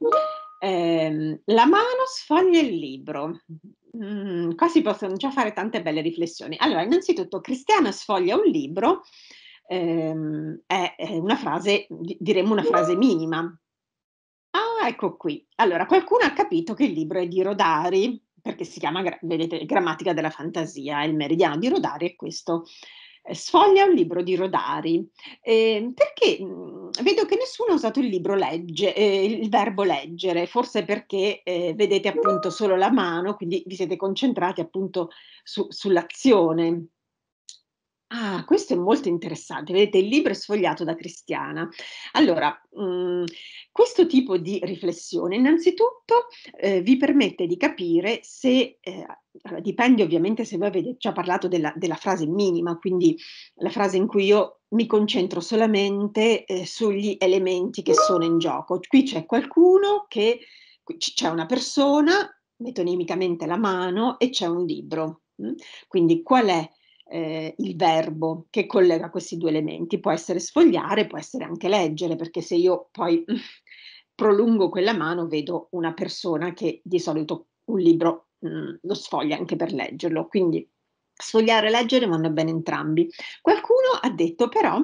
eh, la mano sfoglia il libro. Mm, qua si possono già fare tante belle riflessioni. Allora, innanzitutto, Cristiana sfoglia un libro, ehm, è, è, una frase, diremmo una frase minima. Ah, ecco qui. Allora, qualcuno ha capito che il libro è di Rodari, perché si chiama, vedete, Grammatica della fantasia, il meridiano di Rodari è questo eh, sfoglia un libro di Rodari, eh, perché mhmm, vedo che nessuno ha usato il, libro legge, eh, il verbo leggere, forse perché eh, vedete appunto solo la mano, quindi vi siete concentrati appunto su, sull'azione. Ah, questo è molto interessante. Vedete, il libro è sfogliato da Cristiana. Allora, mh, mm, questo tipo di riflessione innanzitutto eh, vi permette di capire se, eh, dipende ovviamente se voi avete già parlato della, della, frase minima, quindi la frase in cui io mi concentro solamente eh, sugli elementi che sono in gioco. Qui c'è qualcuno che, c'è una persona, metonimicamente la mano, e c'è un libro. Mm? Quindi qual è eh, il verbo che collega questi due elementi. Può essere sfogliare, può essere anche leggere, perché se io poi *laughs* prolungo quella mano vedo una persona che di solito un libro mh, mm, lo sfoglia anche per leggerlo. Quindi sfogliare e leggere vanno bene entrambi. Qualcuno ha detto però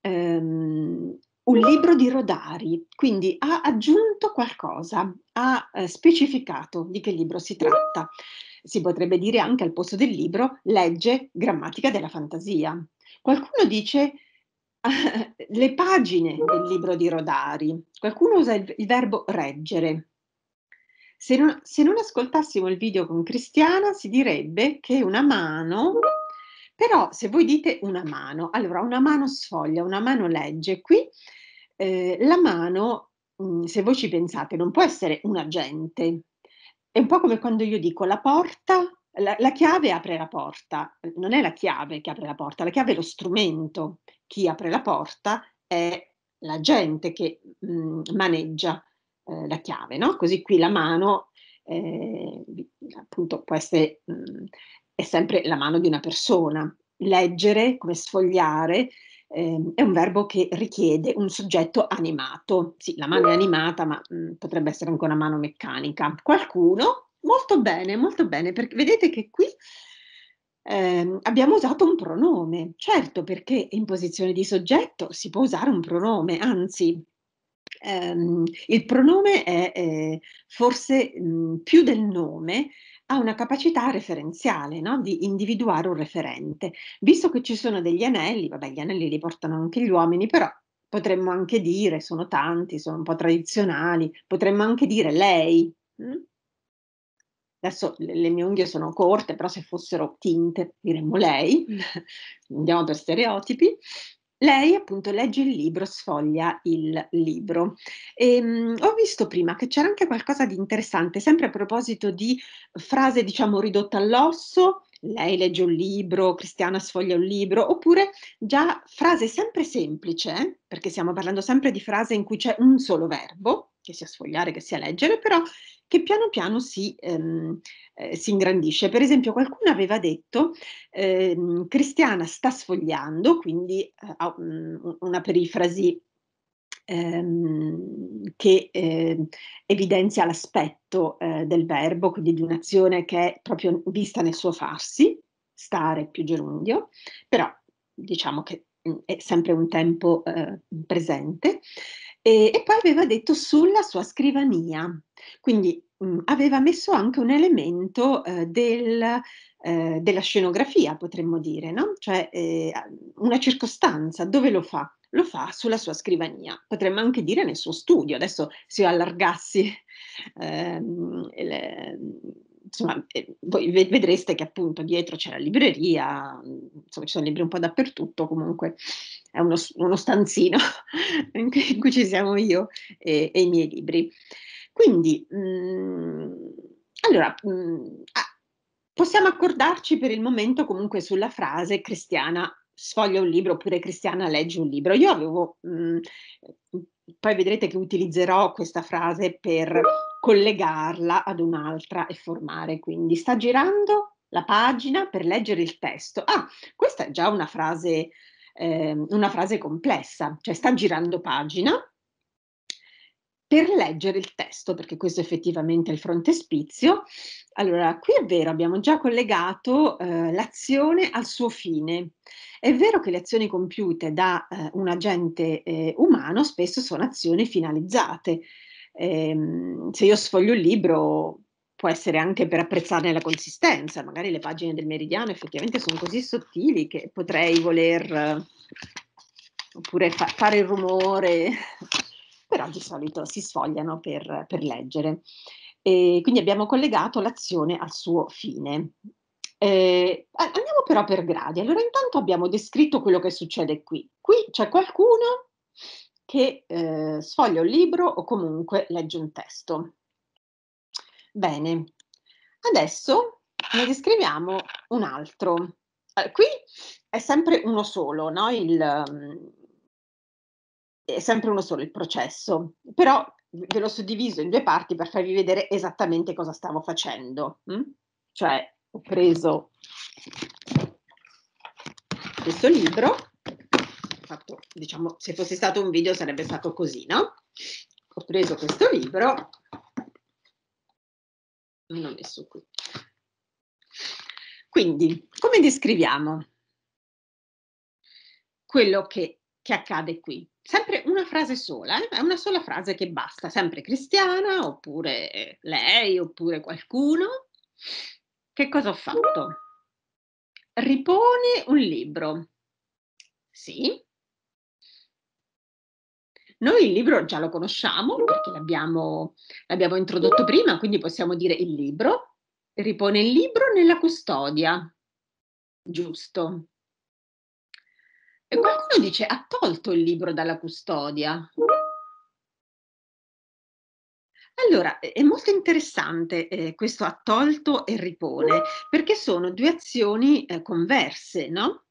ehm, un libro di Rodari, quindi ha aggiunto qualcosa, ha eh, specificato di che libro si tratta si potrebbe dire anche al posto del libro, legge Grammatica della Fantasia. Qualcuno dice *laughs* le pagine del libro di Rodari, qualcuno usa il, il verbo reggere. Se non, se non ascoltassimo il video con Cristiana si direbbe che una mano però se voi dite una mano, allora una mano sfoglia, una mano legge, qui eh, la mano, mm, se voi ci pensate, non può essere un agente, è un po' come quando io dico la porta, la, la, chiave apre la porta, non è la chiave che apre la porta, la chiave è lo strumento, chi apre la porta è la gente che mh, mm, maneggia eh, la chiave, no? Così qui la mano, eh, appunto, può essere, mh, mm, è sempre la mano di una persona. Leggere, come sfogliare, eh, è un verbo che richiede un soggetto animato. Sì, la mano è animata, ma mh, mhmm, potrebbe essere anche una mano meccanica. Qualcuno? Molto bene, molto bene, perché vedete che qui eh, abbiamo usato un pronome. Certo, perché in posizione di soggetto si può usare un pronome, anzi, ehm, il pronome è eh, forse mh, mhmm, più del nome ha una capacità referenziale, no? di individuare un referente. Visto che ci sono degli anelli, vabbè, gli anelli li portano anche gli uomini, però potremmo anche dire, sono tanti, sono un po' tradizionali, potremmo anche dire lei. Mm? Adesso le mie unghie sono corte, però se fossero tinte diremmo lei, mm. *laughs* andiamo per stereotipi. Lei appunto legge il libro, sfoglia il libro. Ehm, ho visto prima che c'era anche qualcosa di interessante, sempre a proposito di frase diciamo ridotta all'osso, lei legge un libro, Cristiana sfoglia un libro, oppure già frase sempre semplice, perché stiamo parlando sempre di frase in cui c'è un solo verbo, che sia sfogliare, che sia leggere, però che piano piano si, ehm, eh, si ingrandisce. Per esempio qualcuno aveva detto ehm, Cristiana sta sfogliando, quindi eh, una perifrasi ehm, che ehm, evidenzia l'aspetto eh, del verbo, quindi di un'azione che è proprio vista nel suo farsi, stare più gerundio, però diciamo che mm, è sempre un tempo eh, presente. E, e poi aveva detto sulla sua scrivania, quindi mh, mm, aveva messo anche un elemento eh, del, eh, della scenografia, potremmo dire, no? cioè eh, una circostanza, dove lo fa? Lo fa sulla sua scrivania, potremmo anche dire nel suo studio, adesso se io allargassi ehm, le, insomma, eh, voi vedreste che appunto dietro c'è la libreria, insomma ci sono libri un po' dappertutto comunque è uno, uno stanzino *laughs* in cui ci siamo io e, e i miei libri. Quindi, mh, mm, allora, mh, mm, possiamo accordarci per il momento comunque sulla frase cristiana sfoglia un libro oppure cristiana legge un libro. Io avevo, mh, mm, poi vedrete che utilizzerò questa frase per collegarla ad un'altra e formare, quindi sta girando la pagina per leggere il testo. Ah, questa è già una frase eh, una frase complessa, cioè sta girando pagina per leggere il testo, perché questo effettivamente è il frontespizio. Allora, qui è vero, abbiamo già collegato eh, l'azione al suo fine. È vero che le azioni compiute da eh, un agente eh, umano spesso sono azioni finalizzate. Ehm, se io sfoglio il libro, può essere anche per apprezzarne la consistenza, magari le pagine del meridiano effettivamente sono così sottili che potrei voler oppure fa, fare il rumore, *laughs* però di solito si sfogliano per, per leggere. E quindi abbiamo collegato l'azione al suo fine. Eh, andiamo però per gradi. Allora, intanto abbiamo descritto quello che succede qui. Qui c'è qualcuno che eh, sfoglia un libro o comunque legge un testo. Bene, adesso ne descriviamo un altro. Eh, qui è sempre uno solo, no? il, ehm, è sempre uno solo il processo, però ve l'ho suddiviso in due parti per farvi vedere esattamente cosa stavo facendo. Hm? Cioè, ho preso questo libro, fatto, diciamo, se fosse stato un video sarebbe stato così, no? Ho preso questo libro non ho messo qui. Quindi, come descriviamo quello che, che accade qui? Sempre una frase sola, eh? una sola frase che basta, sempre cristiana, oppure lei, oppure qualcuno. Che cosa ho fatto? Ripone un libro. Sì, noi il libro già lo conosciamo perché l'abbiamo, l'abbiamo introdotto prima, quindi possiamo dire il libro ripone il libro nella custodia. Giusto. E qualcuno dice ha tolto il libro dalla custodia. Allora, è molto interessante eh, questo ha tolto e ripone, perché sono due azioni eh, converse, no?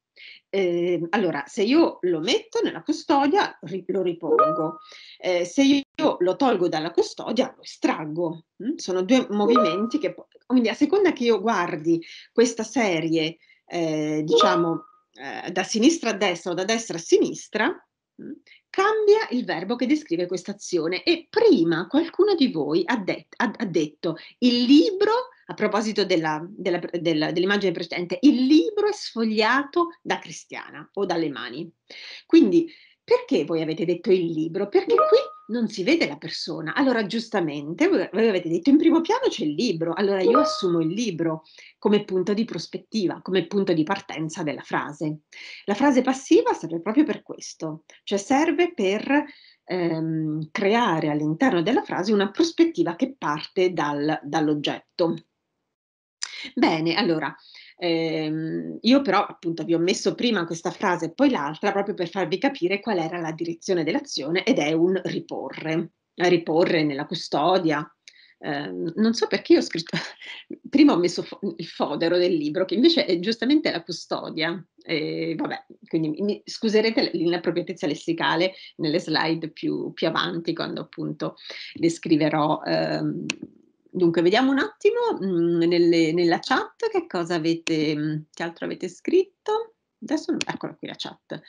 Eh, allora, se io lo metto nella custodia, ri- lo ripongo. Eh, se io lo tolgo dalla custodia, lo estraggo. Mm? Sono due movimenti che... Po- quindi a seconda che io guardi questa serie, eh, diciamo, eh, da sinistra a destra o da destra a sinistra, mm? cambia il verbo che descrive questa azione. E prima qualcuno di voi ha, det- ha-, ha detto il libro a proposito della, della, della, dell'immagine precedente, il libro è sfogliato da Cristiana o dalle mani. Quindi perché voi avete detto il libro? Perché qui non si vede la persona. Allora, giustamente, voi, avete detto in primo piano c'è il libro, allora io assumo il libro come punto di prospettiva, come punto di partenza della frase. La frase passiva serve proprio per questo, cioè serve per ehm, creare all'interno della frase una prospettiva che parte dal, dall'oggetto. Bene, allora, ehm, io però appunto vi ho messo prima questa frase e poi l'altra proprio per farvi capire qual era la direzione dell'azione ed è un riporre, riporre nella custodia. Eh, non so perché io ho scritto, *laughs* prima ho messo fo- il fodero del libro, che invece è giustamente la custodia. Eh, vabbè, quindi mi, scuserete l'inappropriatezza lessicale nelle slide più, più avanti, quando appunto descriverò ehm, Dunque, vediamo un attimo mh, mm, nelle, nella chat che cosa avete, mh, mm, che altro avete scritto. Adesso, eccola qui la chat.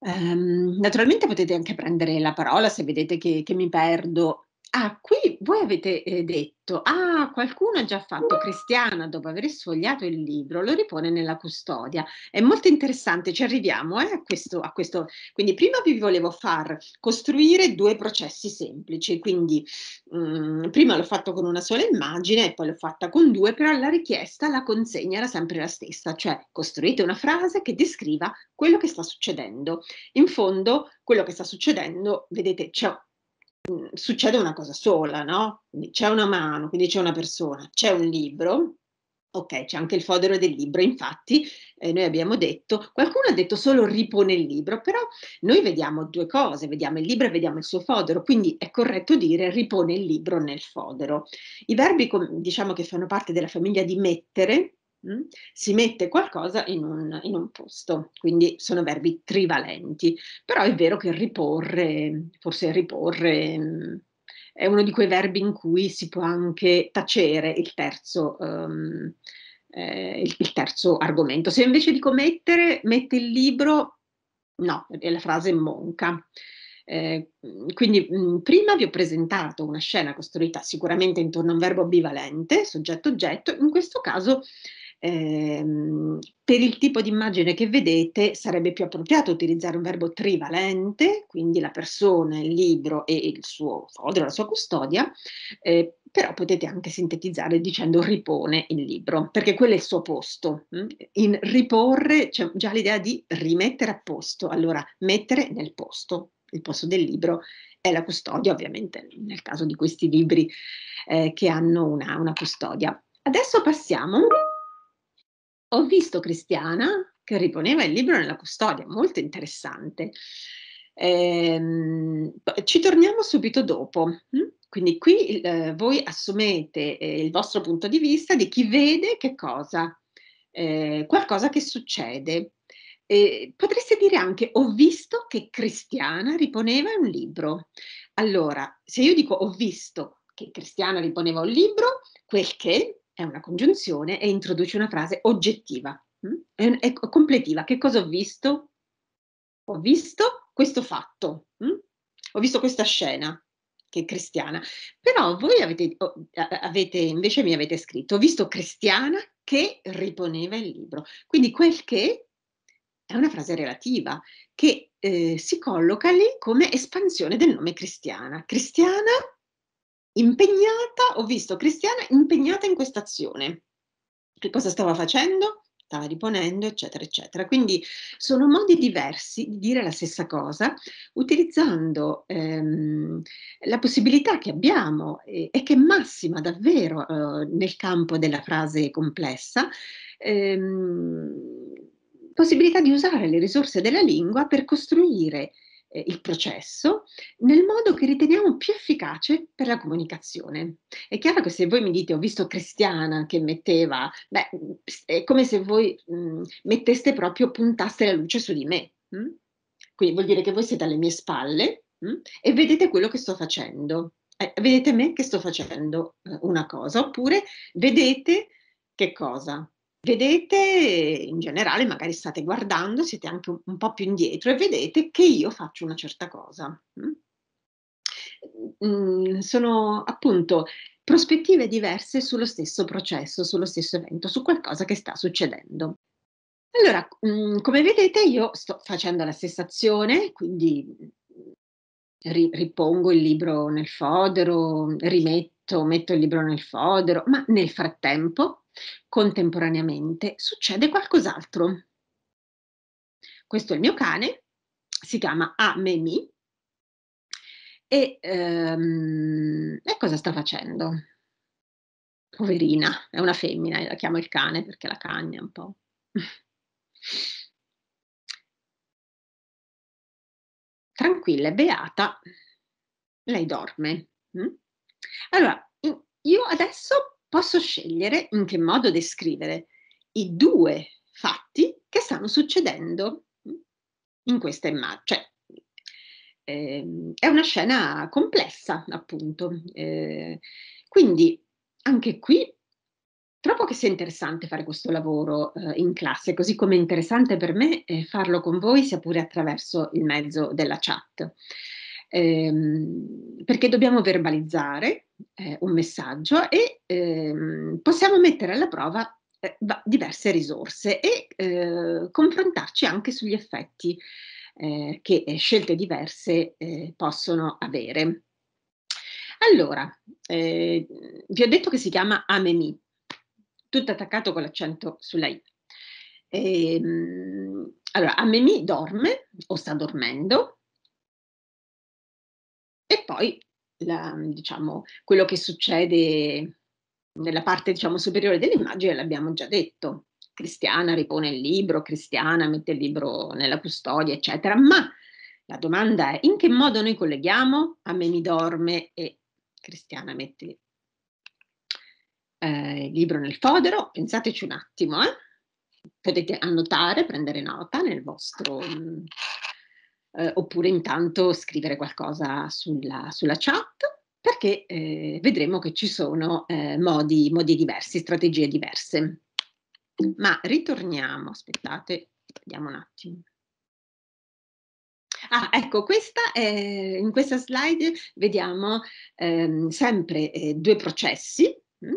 Um, naturalmente potete anche prendere la parola se vedete che, che mi perdo Ah, qui voi avete eh, detto, ah, qualcuno ha già fatto Cristiana dopo aver sfogliato il libro, lo ripone nella custodia. È molto interessante, ci arriviamo eh, a, questo, a, questo, Quindi prima vi volevo far costruire due processi semplici, quindi mh, mm, prima l'ho fatto con una sola immagine e poi l'ho fatta con due, però la richiesta, la consegna era sempre la stessa, cioè costruite una frase che descriva quello che sta succedendo. In fondo, quello che sta succedendo, vedete, c'è Mm, succede una cosa sola, no? c'è una mano, quindi c'è una persona, c'è un libro, ok, c'è anche il fodero del libro, infatti eh, noi abbiamo detto, qualcuno ha detto solo ripone il libro, però noi vediamo due cose, vediamo il libro e vediamo il suo fodero, quindi è corretto dire ripone il libro nel fodero. I verbi, diciamo, che fanno parte della famiglia di mettere, Mm, si mette qualcosa in un, in un, posto, quindi sono verbi trivalenti, però è vero che riporre, forse riporre mm, è uno di quei verbi in cui si può anche tacere il terzo, um, eh, il, il terzo argomento. Se invece dico mettere, mette il libro, no, è la frase monca. Eh, mm, quindi mh, prima vi ho presentato una scena costruita sicuramente intorno a un verbo bivalente, soggetto-oggetto, in questo caso Ehm, per il tipo di immagine che vedete sarebbe più appropriato utilizzare un verbo trivalente, quindi la persona, il libro e il suo fodero, la sua custodia, eh, però potete anche sintetizzare dicendo ripone il libro, perché quello è il suo posto. Mm? In riporre c'è già l'idea di rimettere a posto, allora mettere nel posto, il posto del libro è la custodia, ovviamente nel caso di questi libri eh, che hanno una, una custodia. Adesso passiamo ho visto Cristiana che riponeva il libro nella custodia, molto interessante. Ehm, ci torniamo subito dopo. Mm? Quindi qui eh, voi assumete eh, il vostro punto di vista di chi vede che cosa, eh, qualcosa che succede. E potreste dire anche ho visto che Cristiana riponeva un libro. Allora, se io dico ho visto che Cristiana riponeva un libro, quel che è una congiunzione e introduce una frase oggettiva, mm? è, è completiva. Che cosa ho visto? Ho visto questo fatto, mm? ho visto questa scena che è cristiana, però voi avete, avete invece mi avete scritto, ho visto cristiana che riponeva il libro. Quindi quel che è una frase relativa che eh, si colloca lì come espansione del nome cristiana. Cristiana impegnata, ho visto Cristiana impegnata in questa azione. Che cosa stava facendo? Stava riponendo, eccetera, eccetera. Quindi sono modi diversi di dire la stessa cosa, utilizzando ehm, la possibilità che abbiamo eh, e, che è massima davvero eh, nel campo della frase complessa. Ehm, possibilità di usare le risorse della lingua per costruire eh, il processo nel modo che riteniamo più efficace per la comunicazione. È chiaro che se voi mi dite ho visto Cristiana che metteva, beh, è come se voi mh, mm, metteste proprio, puntaste la luce su di me. Mh? Mm? Quindi vuol dire che voi siete alle mie spalle mh? Mm? e vedete quello che sto facendo. Eh, vedete me che sto facendo eh, una cosa, oppure vedete che cosa? vedete in generale, magari state guardando, siete anche un, po' più indietro e vedete che io faccio una certa cosa. Mm? Mm, sono appunto prospettive diverse sullo stesso processo, sullo stesso evento, su qualcosa che sta succedendo. Allora, mm, come vedete, io sto facendo la stessa azione, quindi ri- ripongo il libro nel fodero, rimetto, metto il libro nel fodero, ma nel frattempo, contemporaneamente, succede qualcos'altro. Questo è il mio cane, si chiama Amemi. E, ehm, e cosa sta facendo? Poverina, è una femmina, la chiamo il cane perché la cagna un po'. tranquilla e beata, lei dorme. Mm? Allora, io adesso posso scegliere in che modo descrivere i due fatti che stanno succedendo mm, in questa immagine. Cioè, eh, è una scena complessa, appunto. Eh, quindi anche qui Trovo che sia interessante fare questo lavoro eh, in classe, così come è interessante per me eh, farlo con voi, sia pure attraverso il mezzo della chat. Ehm, perché dobbiamo verbalizzare eh, un messaggio e ehm, possiamo mettere alla prova eh, diverse risorse e eh, confrontarci anche sugli effetti eh, che scelte diverse possono avere. Allora, eh, vi ho detto che si chiama AME tutto attaccato con l'accento sulla I. E, ehm, allora, Amemi dorme o sta dormendo e poi la, diciamo, quello che succede nella parte diciamo, superiore dell'immagine l'abbiamo già detto. Cristiana ripone il libro, Cristiana mette il libro nella custodia, eccetera, ma la domanda è in che modo noi colleghiamo Amemi dorme e Cristiana mette eh, il libro nel fodero, pensateci un attimo, eh? potete annotare, prendere nota nel vostro, mm, eh, oppure intanto scrivere qualcosa sulla, sulla chat perché eh, vedremo che ci sono eh, modi, modi, diversi, strategie diverse. Ma ritorniamo, aspettate, vediamo un attimo. Ah, ecco, questa, è, eh, in questa slide vediamo ehm, sempre eh, due processi Mm?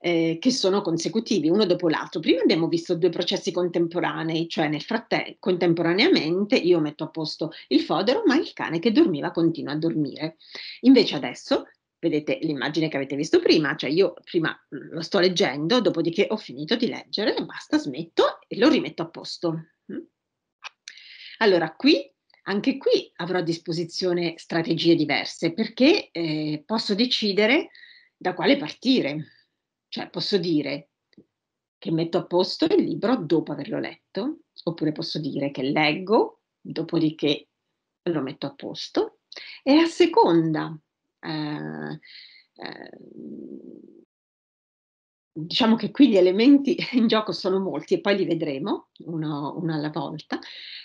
eh, che sono consecutivi uno dopo l'altro. Prima abbiamo visto due processi contemporanei, cioè nel frattempo contemporaneamente io metto a posto il fodero, ma il cane che dormiva continua a dormire. Invece adesso vedete l'immagine che avete visto prima, cioè io prima lo sto leggendo, dopodiché ho finito di leggere, basta, smetto e lo rimetto a posto. Mm? Allora, qui anche qui avrò a disposizione strategie diverse perché eh, posso decidere da quale partire. Cioè posso dire che metto a posto il libro dopo averlo letto, oppure posso dire che leggo, dopodiché lo metto a posto, e a seconda, eh, eh, diciamo che qui gli elementi *laughs* in gioco sono molti e poi li vedremo, uno, uno alla volta,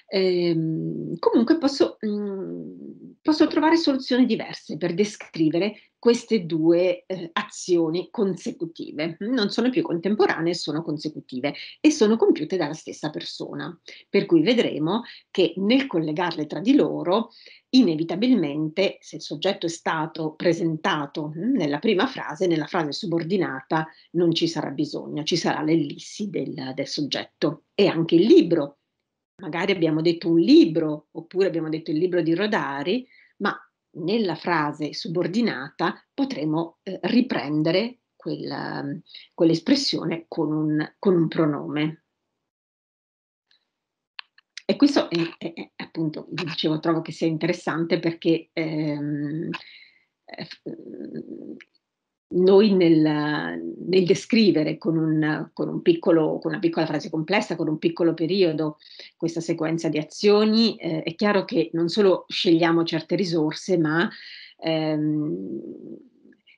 ehm, comunque posso, mh, mhmm, posso, trovare soluzioni diverse per descrivere queste due eh, azioni consecutive. Non sono più contemporanee, sono consecutive e sono compiute dalla stessa persona. Per cui vedremo che nel collegarle tra di loro, inevitabilmente, se il soggetto è stato presentato mh, hm, nella prima frase, nella frase subordinata non ci sarà bisogno, ci sarà l'ellissi del, del soggetto e anche il libro. Magari abbiamo detto un libro oppure abbiamo detto il libro di Rodari, ma nella frase subordinata potremo eh, riprendere quella, ehm, quell'espressione con un, con un, pronome. E questo è, è, è, appunto, vi dicevo, trovo che sia interessante perché ehm, eh, noi nel, nel descrivere con, un, con, un piccolo, con, una piccola frase complessa, con un piccolo periodo, questa sequenza di azioni, eh, è chiaro che non solo scegliamo certe risorse, ma ehm,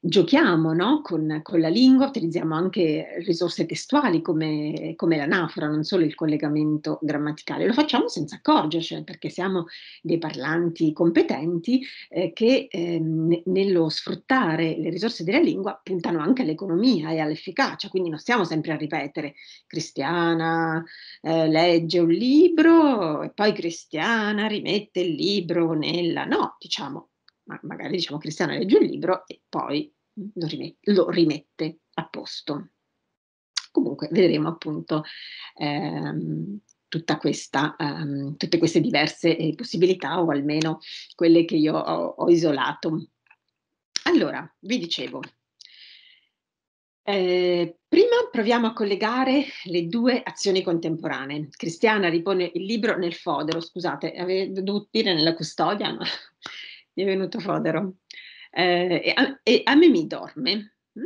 giochiamo no? con, con, la lingua, utilizziamo anche risorse testuali come, come, l'anafora, non solo il collegamento grammaticale. Lo facciamo senza accorgercene perché siamo dei parlanti competenti eh, che eh, nello sfruttare le risorse della lingua puntano anche all'economia e all'efficacia, quindi non stiamo sempre a ripetere Cristiana eh, legge un libro e poi Cristiana rimette il libro nella... No, diciamo, ma magari diciamo Cristiana legge un libro e poi lo rimette, lo rimette a posto. Comunque vedremo appunto ehm, questa, um, tutte queste diverse eh, possibilità o almeno quelle che io ho, ho isolato. Allora, vi dicevo, eh, prima proviamo a collegare le due azioni contemporanee. Cristiana ripone il libro nel fodero, scusate, avevo dovuto dire nella custodia, ma *laughs* mi è venuto fodero eh, e, a, e a me mi dorme. Mm?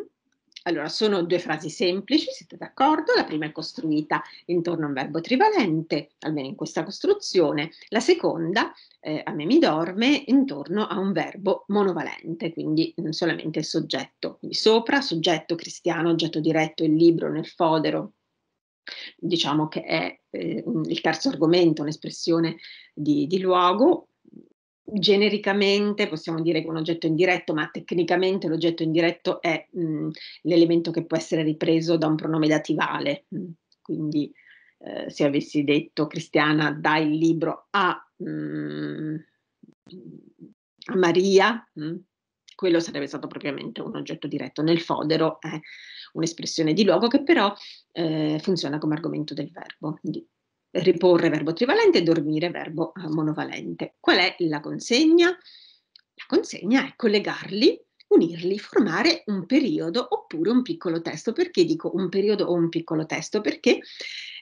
Allora, sono due frasi semplici, siete d'accordo? La prima è costruita intorno a un verbo trivalente, almeno in questa costruzione. La seconda, eh, a me mi dorme, intorno a un verbo monovalente, quindi solamente il soggetto. Quindi sopra, soggetto cristiano, oggetto diretto, il libro, nel fodero. Diciamo che è eh, il terzo argomento, un'espressione di, di luogo, genericamente possiamo dire che un oggetto indiretto, ma tecnicamente l'oggetto indiretto è mh, l'elemento che può essere ripreso da un pronome dativale. Mm. Quindi eh, se avessi detto Cristiana dai il libro a, mh, mm, a Maria, mh, mm, quello sarebbe stato propriamente un oggetto diretto. Nel fodero è un'espressione di luogo che però eh, funziona come argomento del verbo. Quindi, riporre verbo trivalente e dormire verbo eh, monovalente. Qual è la consegna? La consegna è collegarli, unirli, formare un periodo oppure un piccolo testo. Perché dico un periodo o un piccolo testo? Perché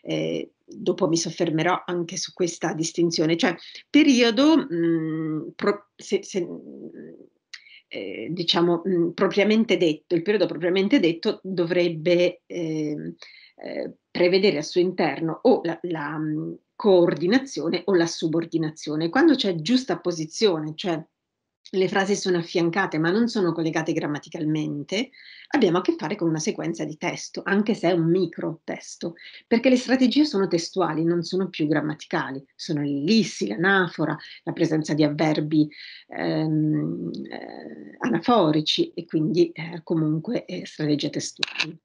eh, dopo mi soffermerò anche su questa distinzione, cioè periodo, mh, mm, pro, se, se, mm, eh, diciamo, mh, mm, propriamente detto, il periodo propriamente detto dovrebbe... Eh, eh, prevedere al suo interno o la, la mm, coordinazione o la subordinazione. Quando c'è giusta posizione, cioè le frasi sono affiancate ma non sono collegate grammaticalmente, abbiamo a che fare con una sequenza di testo, anche se è un micro testo, perché le strategie sono testuali, non sono più grammaticali, sono l'ellissi, l'anafora, la presenza di avverbi ehm, eh, anaforici e quindi eh, comunque eh, strategie testuali.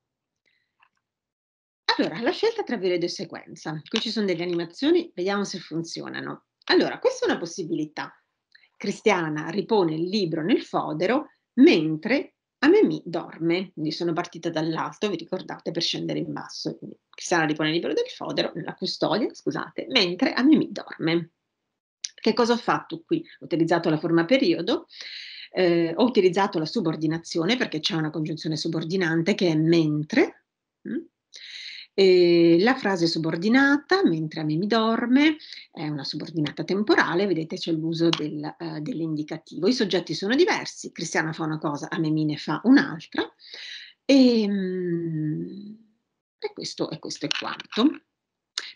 Allora, la scelta tra video e sequenza. Qui ci sono delle animazioni, vediamo se funzionano. Allora, questa è una possibilità. Cristiana ripone il libro nel fodero mentre Amemi dorme, quindi sono partita dall'alto, vi ricordate, per scendere in basso. Quindi Cristiana ripone il libro nel fodero, nella custodia, scusate, mentre Amemi dorme. Che cosa ho fatto qui? Ho utilizzato la forma periodo, eh, ho utilizzato la subordinazione perché c'è una congiunzione subordinante che è mentre, mh? Mm, e la frase subordinata, mentre a me mi dorme, è una subordinata temporale, vedete c'è l'uso del, uh, dell'indicativo. I soggetti sono diversi, Cristiana fa una cosa, a me mi ne fa un'altra. E, ehm, e, questo, e questo è quanto.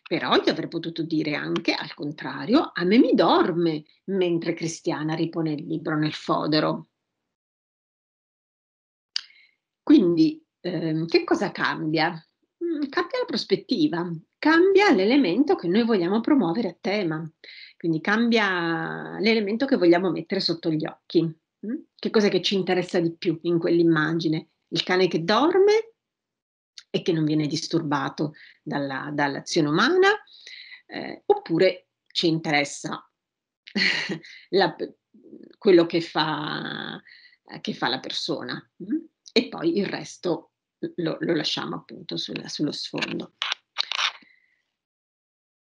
Però io avrei potuto dire anche al contrario, a me mi dorme mentre Cristiana ripone il libro nel fodero. Quindi eh, che cosa cambia? Mm, cambia la prospettiva, cambia l'elemento che noi vogliamo promuovere a tema, quindi cambia l'elemento che vogliamo mettere sotto gli occhi. Mm? Che cosa che ci interessa di più in quell'immagine? Il cane che dorme e che non viene disturbato dalla, dall'azione umana, eh, oppure ci interessa *laughs* la, quello che fa, che fa la persona mm? e poi il resto lo, lo lasciamo appunto sulla, sullo sfondo.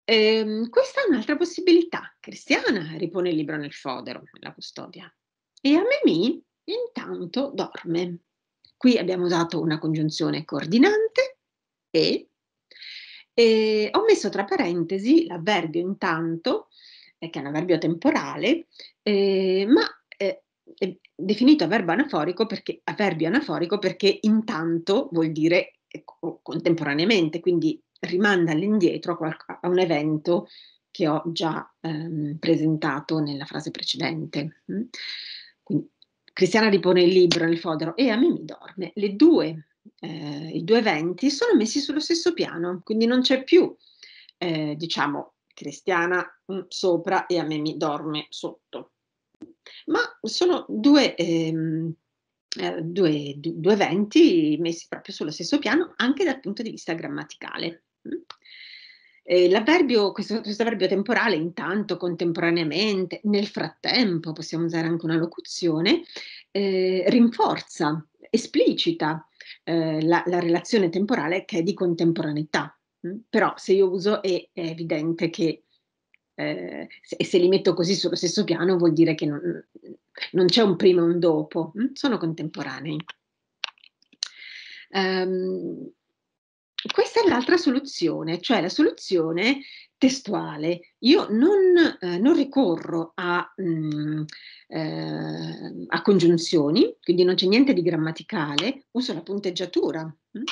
Ehm, questa è un'altra possibilità. Cristiana ripone il libro nel fodero, nella custodia, e Amemi intanto dorme. Qui abbiamo usato una congiunzione coordinante e, e ho messo tra parentesi l'avverbio intanto, eh, che è un avverbio temporale, eh, ma è definito avverbio anaforico perché, avverbio anaforico perché intanto vuol dire ecco, contemporaneamente, quindi rimanda all'indietro a, un evento che ho già ehm, presentato nella frase precedente. Mm? Quindi, Cristiana ripone il libro nel fodero e a me mi dorme. Le due, eh, I due eventi sono messi sullo stesso piano, quindi non c'è più, eh, diciamo, Cristiana mh, mm, sopra e a me mi dorme sotto ma sono due, ehm, eh, due, due, eventi messi proprio sullo stesso piano anche dal punto di vista grammaticale. Mm? l'avverbio, questo, questo, avverbio temporale, intanto, contemporaneamente, nel frattempo, possiamo usare anche una locuzione, eh, rinforza, esplicita eh, la, la relazione temporale che è di contemporaneità. Mm? Però se io uso è, è evidente che eh, se, se, li metto così sullo stesso piano vuol dire che non, non c'è un prima e un dopo, mh? Hm? sono contemporanei. Um, questa è l'altra soluzione, cioè la soluzione testuale. Io non, eh, non ricorro a, mh, mm, eh, a, congiunzioni, quindi non c'è niente di grammaticale, uso la punteggiatura. Hm?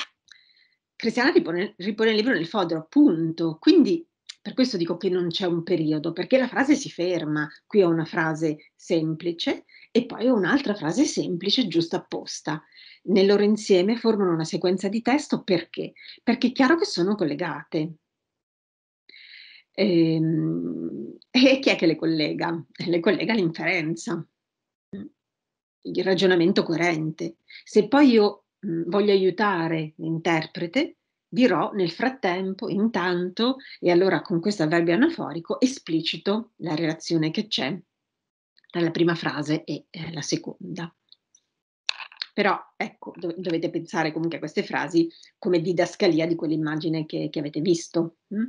Cristiana ripone, ripone il libro nel fodero, punto. Quindi per questo dico che non c'è un periodo, perché la frase si ferma. Qui ho una frase semplice e poi ho un'altra frase semplice giusta apposta. Nel loro insieme formano una sequenza di testo perché? Perché è chiaro che sono collegate. E, ehm, e chi è che le collega? Le collega l'inferenza, il ragionamento coerente. Se poi io mhmm, voglio aiutare l'interprete, dirò nel frattempo, intanto, e allora con questo avverbio anaforico, esplicito la relazione che c'è tra la prima frase e eh, la seconda. Però ecco, do- dovete pensare comunque a queste frasi come didascalia di quell'immagine che, che avete visto. Hm?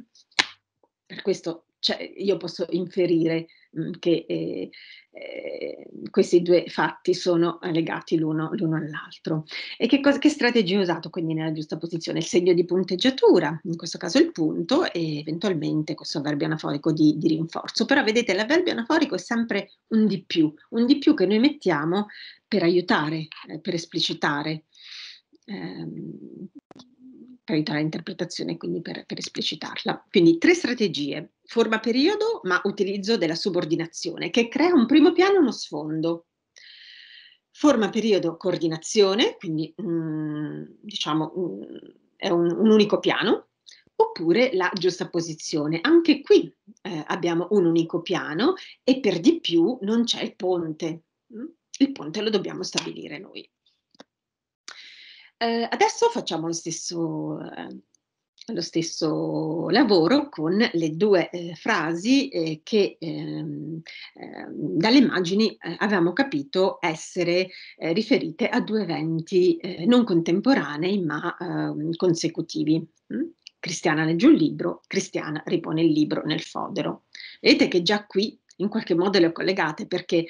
Per questo cioè, io posso inferire mhmm, che eh, eh, questi due fatti sono eh, legati l'uno, l'uno all'altro. E che, cosa, che strategia ho usato quindi nella giusta posizione? Il segno di punteggiatura, in questo caso il punto, e eventualmente questo avverbio anaforico di, di rinforzo. Però vedete, l'avverbio anaforico è sempre un di più, un di più che noi mettiamo per aiutare, eh, per esplicitare. Ehm, per aiutare l'interpretazione, quindi per, per esplicitarla. Quindi tre strategie, forma periodo ma utilizzo della subordinazione che crea un primo piano e uno sfondo. Forma periodo coordinazione, quindi mh, mm, diciamo mh, mm, è un, un unico piano oppure la giusta posizione. Anche qui eh, abbiamo un unico piano e per di più non c'è il ponte. Mm? Il ponte lo dobbiamo stabilire noi. Eh, adesso facciamo lo stesso, eh, lo stesso, lavoro con le due eh, frasi eh, che ehm, ehm, dalle immagini eh, avevamo capito essere eh, riferite a due eventi non contemporanei ma ehm, consecutivi. Mm? Cristiana legge un libro, Cristiana ripone il libro nel fodero. Vedete che già qui in qualche modo le ho collegate perché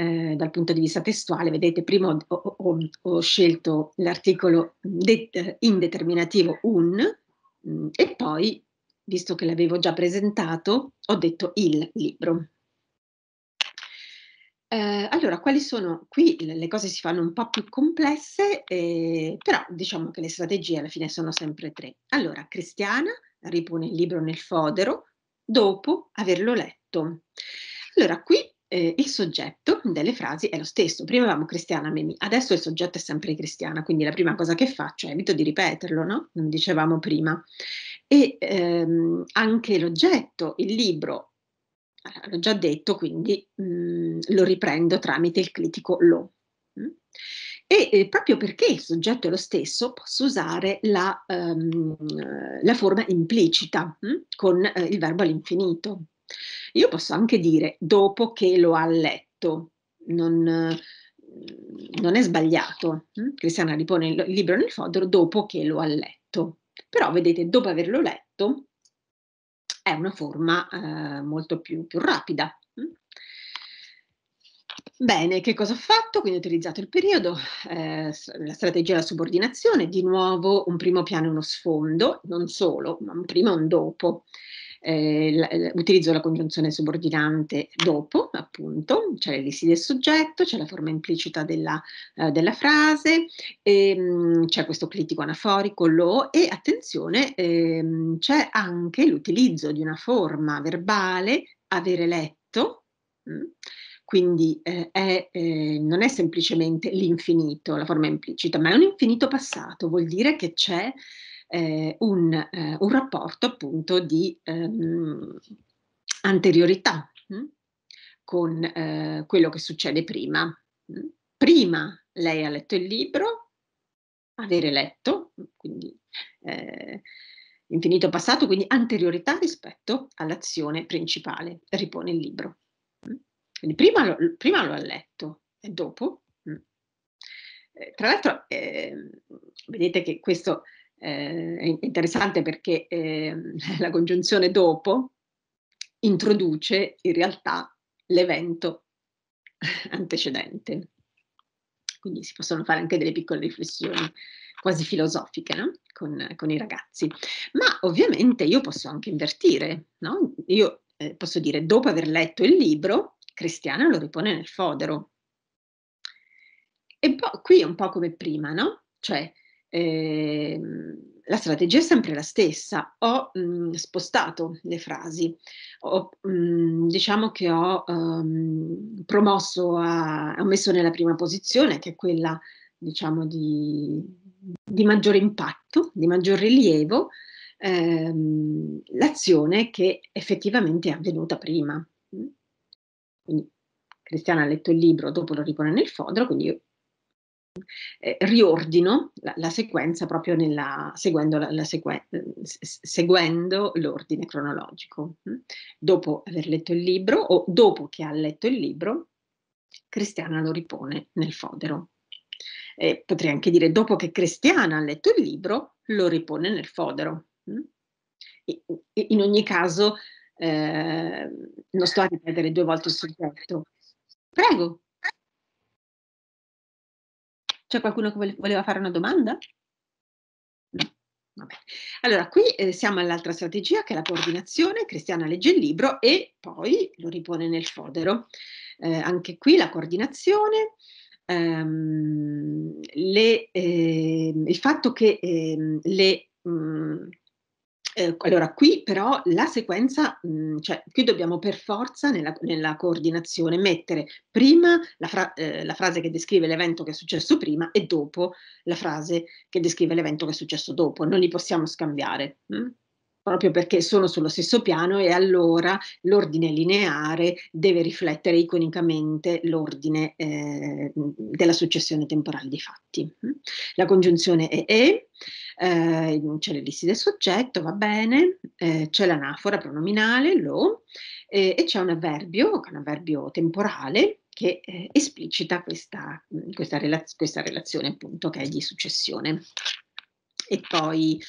eh, dal punto di vista testuale, vedete, prima ho, ho, ho scelto l'articolo indeterminativo un mm, e poi, visto che l'avevo già presentato, ho detto il libro. Eh, allora, quali sono qui le cose si fanno un po' più complesse, eh, però diciamo che le strategie alla fine sono sempre tre. Allora, Cristiana ripone il libro nel fodero dopo averlo letto. Allora, qui eh, il soggetto delle frasi è lo stesso. Prima avevamo Cristiana Memi, adesso il soggetto è sempre Cristiana, quindi la prima cosa che faccio è evito di ripeterlo, no? Non dicevamo prima. E ehm, anche l'oggetto, il libro, l'ho già detto, quindi mh, mm, lo riprendo tramite il critico lo. Mm? E eh, proprio perché il soggetto è lo stesso, posso usare la, ehm, la forma implicita mh? Mm? con eh, il verbo all'infinito. Io posso anche dire dopo che lo ha letto, non, mm, non è sbagliato. Mm? Cristiana ripone il libro nel fodero dopo che lo ha letto. Però vedete, dopo averlo letto, è una forma eh, molto più, più rapida. Mm? Bene, che cosa ho fatto? Quindi ho utilizzato il periodo, eh, la strategia della subordinazione, di nuovo un primo piano e uno sfondo, non solo, ma un prima e un dopo. Eh, eh, utilizzo la congiunzione subordinante dopo, appunto, c'è l'ellissi del soggetto, c'è la forma implicita della, eh, della frase, ehm, c'è questo critico anaforico, lo, e attenzione, ehm, c'è anche l'utilizzo di una forma verbale, avere letto, mh, mm, quindi eh, è, eh, non è semplicemente l'infinito, la forma implicita, ma è un infinito passato, vuol dire che c'è eh, un, eh, un, rapporto appunto di ehm, anteriorità mh? Mm, con eh, quello che succede prima. Mm. Prima lei ha letto il libro, avere letto, quindi eh, infinito passato, quindi anteriorità rispetto all'azione principale, ripone il libro. Mm. Quindi prima lo, prima lo ha letto e dopo eh, tra l'altro, eh, vedete che questo eh, è interessante perché eh, *laughs* la congiunzione dopo introduce in realtà l'evento *laughs* antecedente. Quindi si possono fare anche delle piccole riflessioni quasi filosofiche no? con, con, i ragazzi. Ma ovviamente io posso anche invertire, no? io eh, posso dire dopo aver letto il libro, Cristiana lo ripone nel fodero. E poi qui è un po' come prima, no? Cioè, Ehm, la strategia è sempre la stessa, ho mh, mhmm, spostato le frasi, ho, mh, mhmm, diciamo che ho um, promosso, a, ho messo nella prima posizione che è quella diciamo di, di maggiore impatto, di maggior rilievo, ehm, l'azione che effettivamente è avvenuta prima. Quindi, Cristiana ha letto il libro, dopo lo ripone nel fodero, quindi io eh, riordino la, la, sequenza proprio nella, seguendo, la, la sequen- seguendo, l'ordine cronologico. Mm? Dopo aver letto il libro o dopo che ha letto il libro, Cristiana lo ripone nel fodero. Eh, potrei anche dire dopo che Cristiana ha letto il libro, lo ripone nel fodero. Mm? in ogni caso, eh, non sto a ripetere due volte il soggetto. Prego. C'è qualcuno che voleva fare una domanda? No. Vabbè. Allora, qui eh, siamo all'altra strategia che è la coordinazione. Cristiana legge il libro e poi lo ripone nel fodero. Eh, anche qui la coordinazione. Ehm, le, eh, il fatto che ehm, le, mh, mm, eh, allora, qui però la sequenza, mh, mhmm, cioè qui dobbiamo per forza nella, nella coordinazione mettere prima la, fra- eh, la, frase che descrive l'evento che è successo prima e dopo la frase che descrive l'evento che è successo dopo, non li possiamo scambiare. Mh? Mm? proprio perché sono sullo stesso piano e allora l'ordine lineare deve riflettere iconicamente l'ordine eh, della successione temporale dei fatti. Mm. La congiunzione è E, eh, c'è l'elissi del soggetto, va bene, eh, c'è l'anafora pronominale, lo, ehm, e c'è un avverbio, un avverbio temporale, che eh, esplicita questa, mm, questa, rela- questa, relazione appunto che è di successione. E poi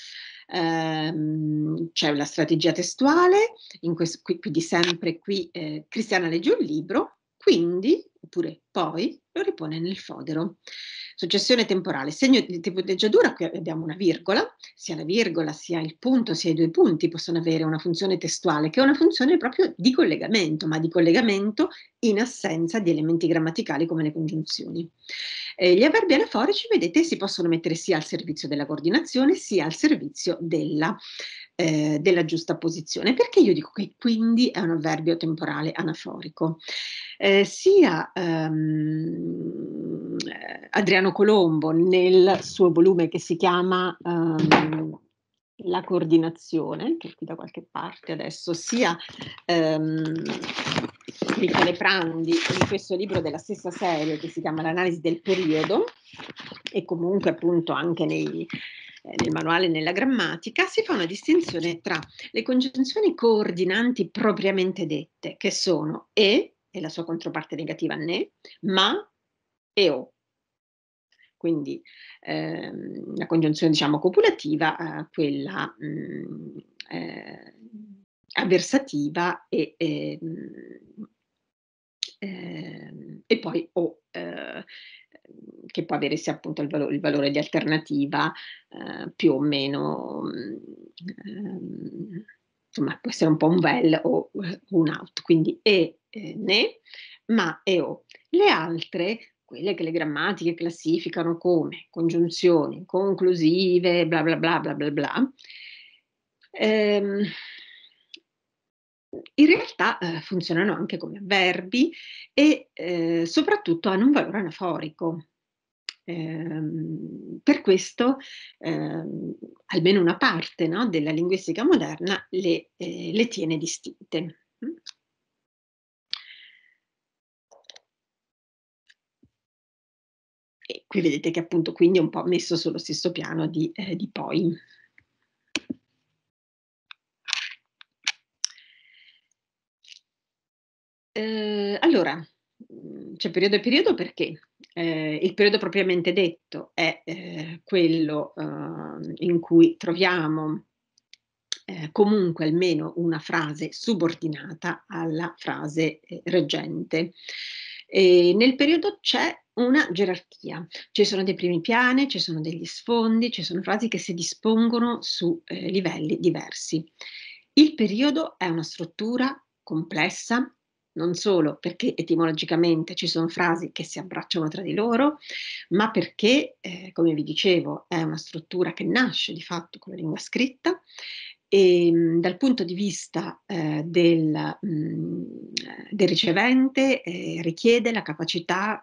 ehm, c'è la strategia testuale, questo, qui, quindi sempre qui eh, Cristiana legge un libro, quindi, oppure poi, lo ripone nel fodero. Successione temporale, segno di tempeggiatura, qui abbiamo una virgola, sia la virgola, sia il punto, sia i due punti possono avere una funzione testuale, che è una funzione proprio di collegamento, ma di collegamento in assenza di elementi grammaticali come le congiunzioni. Eh, gli avverbi anaforici, vedete, si possono mettere sia al servizio della coordinazione, sia al servizio della eh, della giusta posizione. Perché io dico che quindi è un avverbio temporale anaforico? Eh, sia um, eh, Adriano Colombo nel suo volume che si chiama um, La coordinazione, che è qui da qualche parte adesso sia um, Michele Prandi in questo libro della stessa serie che si chiama L'analisi del periodo e comunque appunto anche nei, eh, nel manuale nella grammatica, si fa una distinzione tra le congiunzioni coordinanti propriamente dette, che sono e, e la sua controparte negativa ne, ma e o quindi ehm, la congiunzione diciamo copulativa, eh, quella mh, mm, eh, avversativa e, e, ehm, ehm, e poi o oh, che può avere sia appunto il, valo- il valore di alternativa eh, più o meno mm, ehm, insomma può essere un po' un well o un out, quindi e, ne, ma e o. Le altre quelle che le grammatiche classificano come congiunzioni, conclusive, bla bla bla bla bla bla, ehm, in realtà eh, funzionano anche come avverbi e eh, soprattutto hanno un valore anaforico. Eh, per questo, ehm, almeno una parte no, della linguistica moderna le, eh, le tiene distinte. Mm? qui vedete che appunto quindi è un po' messo sullo stesso piano di, eh, di poi. Eh, allora, mm, c'è periodo e periodo perché eh, il periodo propriamente detto è eh, quello eh, in cui troviamo eh, comunque almeno una frase subordinata alla frase eh, reggente. E nel periodo c'è una gerarchia. Ci sono dei primi piani, ci sono degli sfondi, ci sono frasi che si dispongono su eh, livelli diversi. Il periodo è una struttura complessa, non solo perché etimologicamente ci sono frasi che si abbracciano tra di loro, ma perché, eh, come vi dicevo, è una struttura che nasce di fatto con la lingua scritta e ehm, dal punto di vista eh, del, mh, mm, del, ricevente eh, richiede,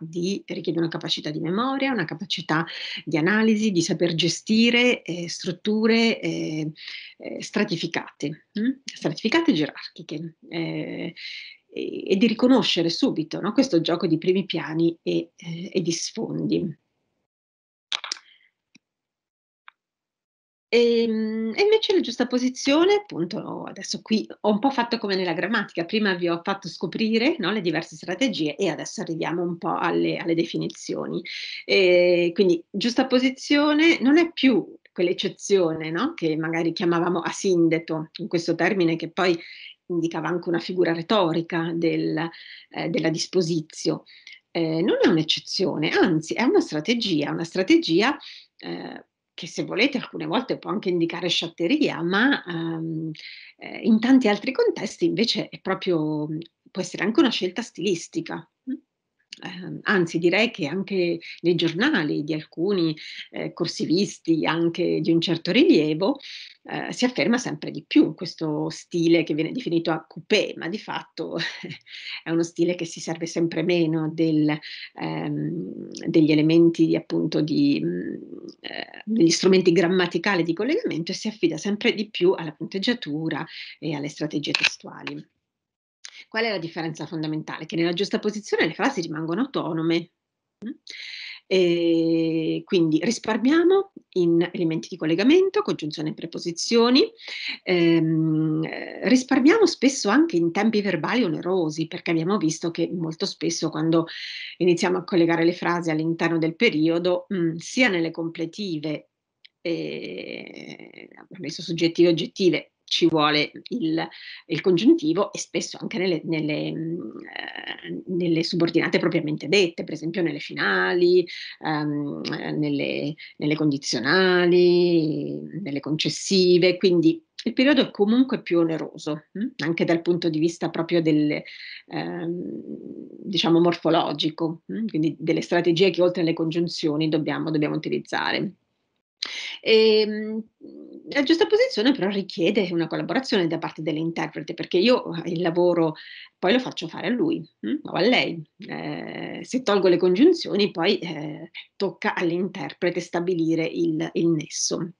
di, richiede, una capacità di memoria, una capacità di analisi, di saper gestire eh, strutture eh, eh, stratificate, mh? Mm? stratificate e gerarchiche. Eh, e, e di riconoscere subito no? questo gioco di primi piani e, e di sfondi. E, ehm, e invece la giusta posizione, appunto, adesso qui ho un po' fatto come nella grammatica, prima vi ho fatto scoprire no, le diverse strategie e adesso arriviamo un po' alle, alle definizioni. E, ehm, quindi giusta posizione non è più quell'eccezione no? che magari chiamavamo asindeto, in questo termine che poi indicava anche una figura retorica del, eh, della disposizio. Eh, non è un'eccezione, anzi è una strategia, una strategia eh, che se volete alcune volte può anche indicare sciatteria, ma um, in tanti altri contesti invece è proprio, può essere anche una scelta stilistica eh, anzi direi che anche nei giornali di alcuni eh, corsivisti, anche di un certo rilievo, eh, si afferma sempre di più questo stile che viene definito a coupé, ma di fatto *laughs* è uno stile che si serve sempre meno del, ehm, degli elementi appunto di, mm, eh, degli strumenti grammaticali di collegamento e si affida sempre di più alla punteggiatura e alle strategie testuali. Qual è la differenza fondamentale? Che nella giusta posizione le frasi rimangono autonome. Mm? E quindi risparmiamo in elementi di collegamento, congiunzione e preposizioni, ehm, risparmiamo spesso anche in tempi verbali onerosi, perché abbiamo visto che molto spesso quando iniziamo a collegare le frasi all'interno del periodo, mh, mm, sia nelle completive, eh, abbiamo messo soggettive e oggettive, ci vuole il, il, congiuntivo e spesso anche nelle, nelle, eh, nelle, subordinate propriamente dette, per esempio nelle finali, ehm, nelle, nelle, condizionali, nelle concessive, quindi il periodo è comunque più oneroso, hm? anche dal punto di vista proprio del, ehm, diciamo, morfologico, hm? quindi delle strategie che oltre alle congiunzioni dobbiamo, dobbiamo utilizzare. E, ehm, la giustaposizione però richiede una collaborazione da parte dell'interprete, perché io eh, il lavoro poi lo faccio fare a lui hm? o a lei. Eh, se tolgo le congiunzioni, poi eh, tocca all'interprete stabilire il, il nesso.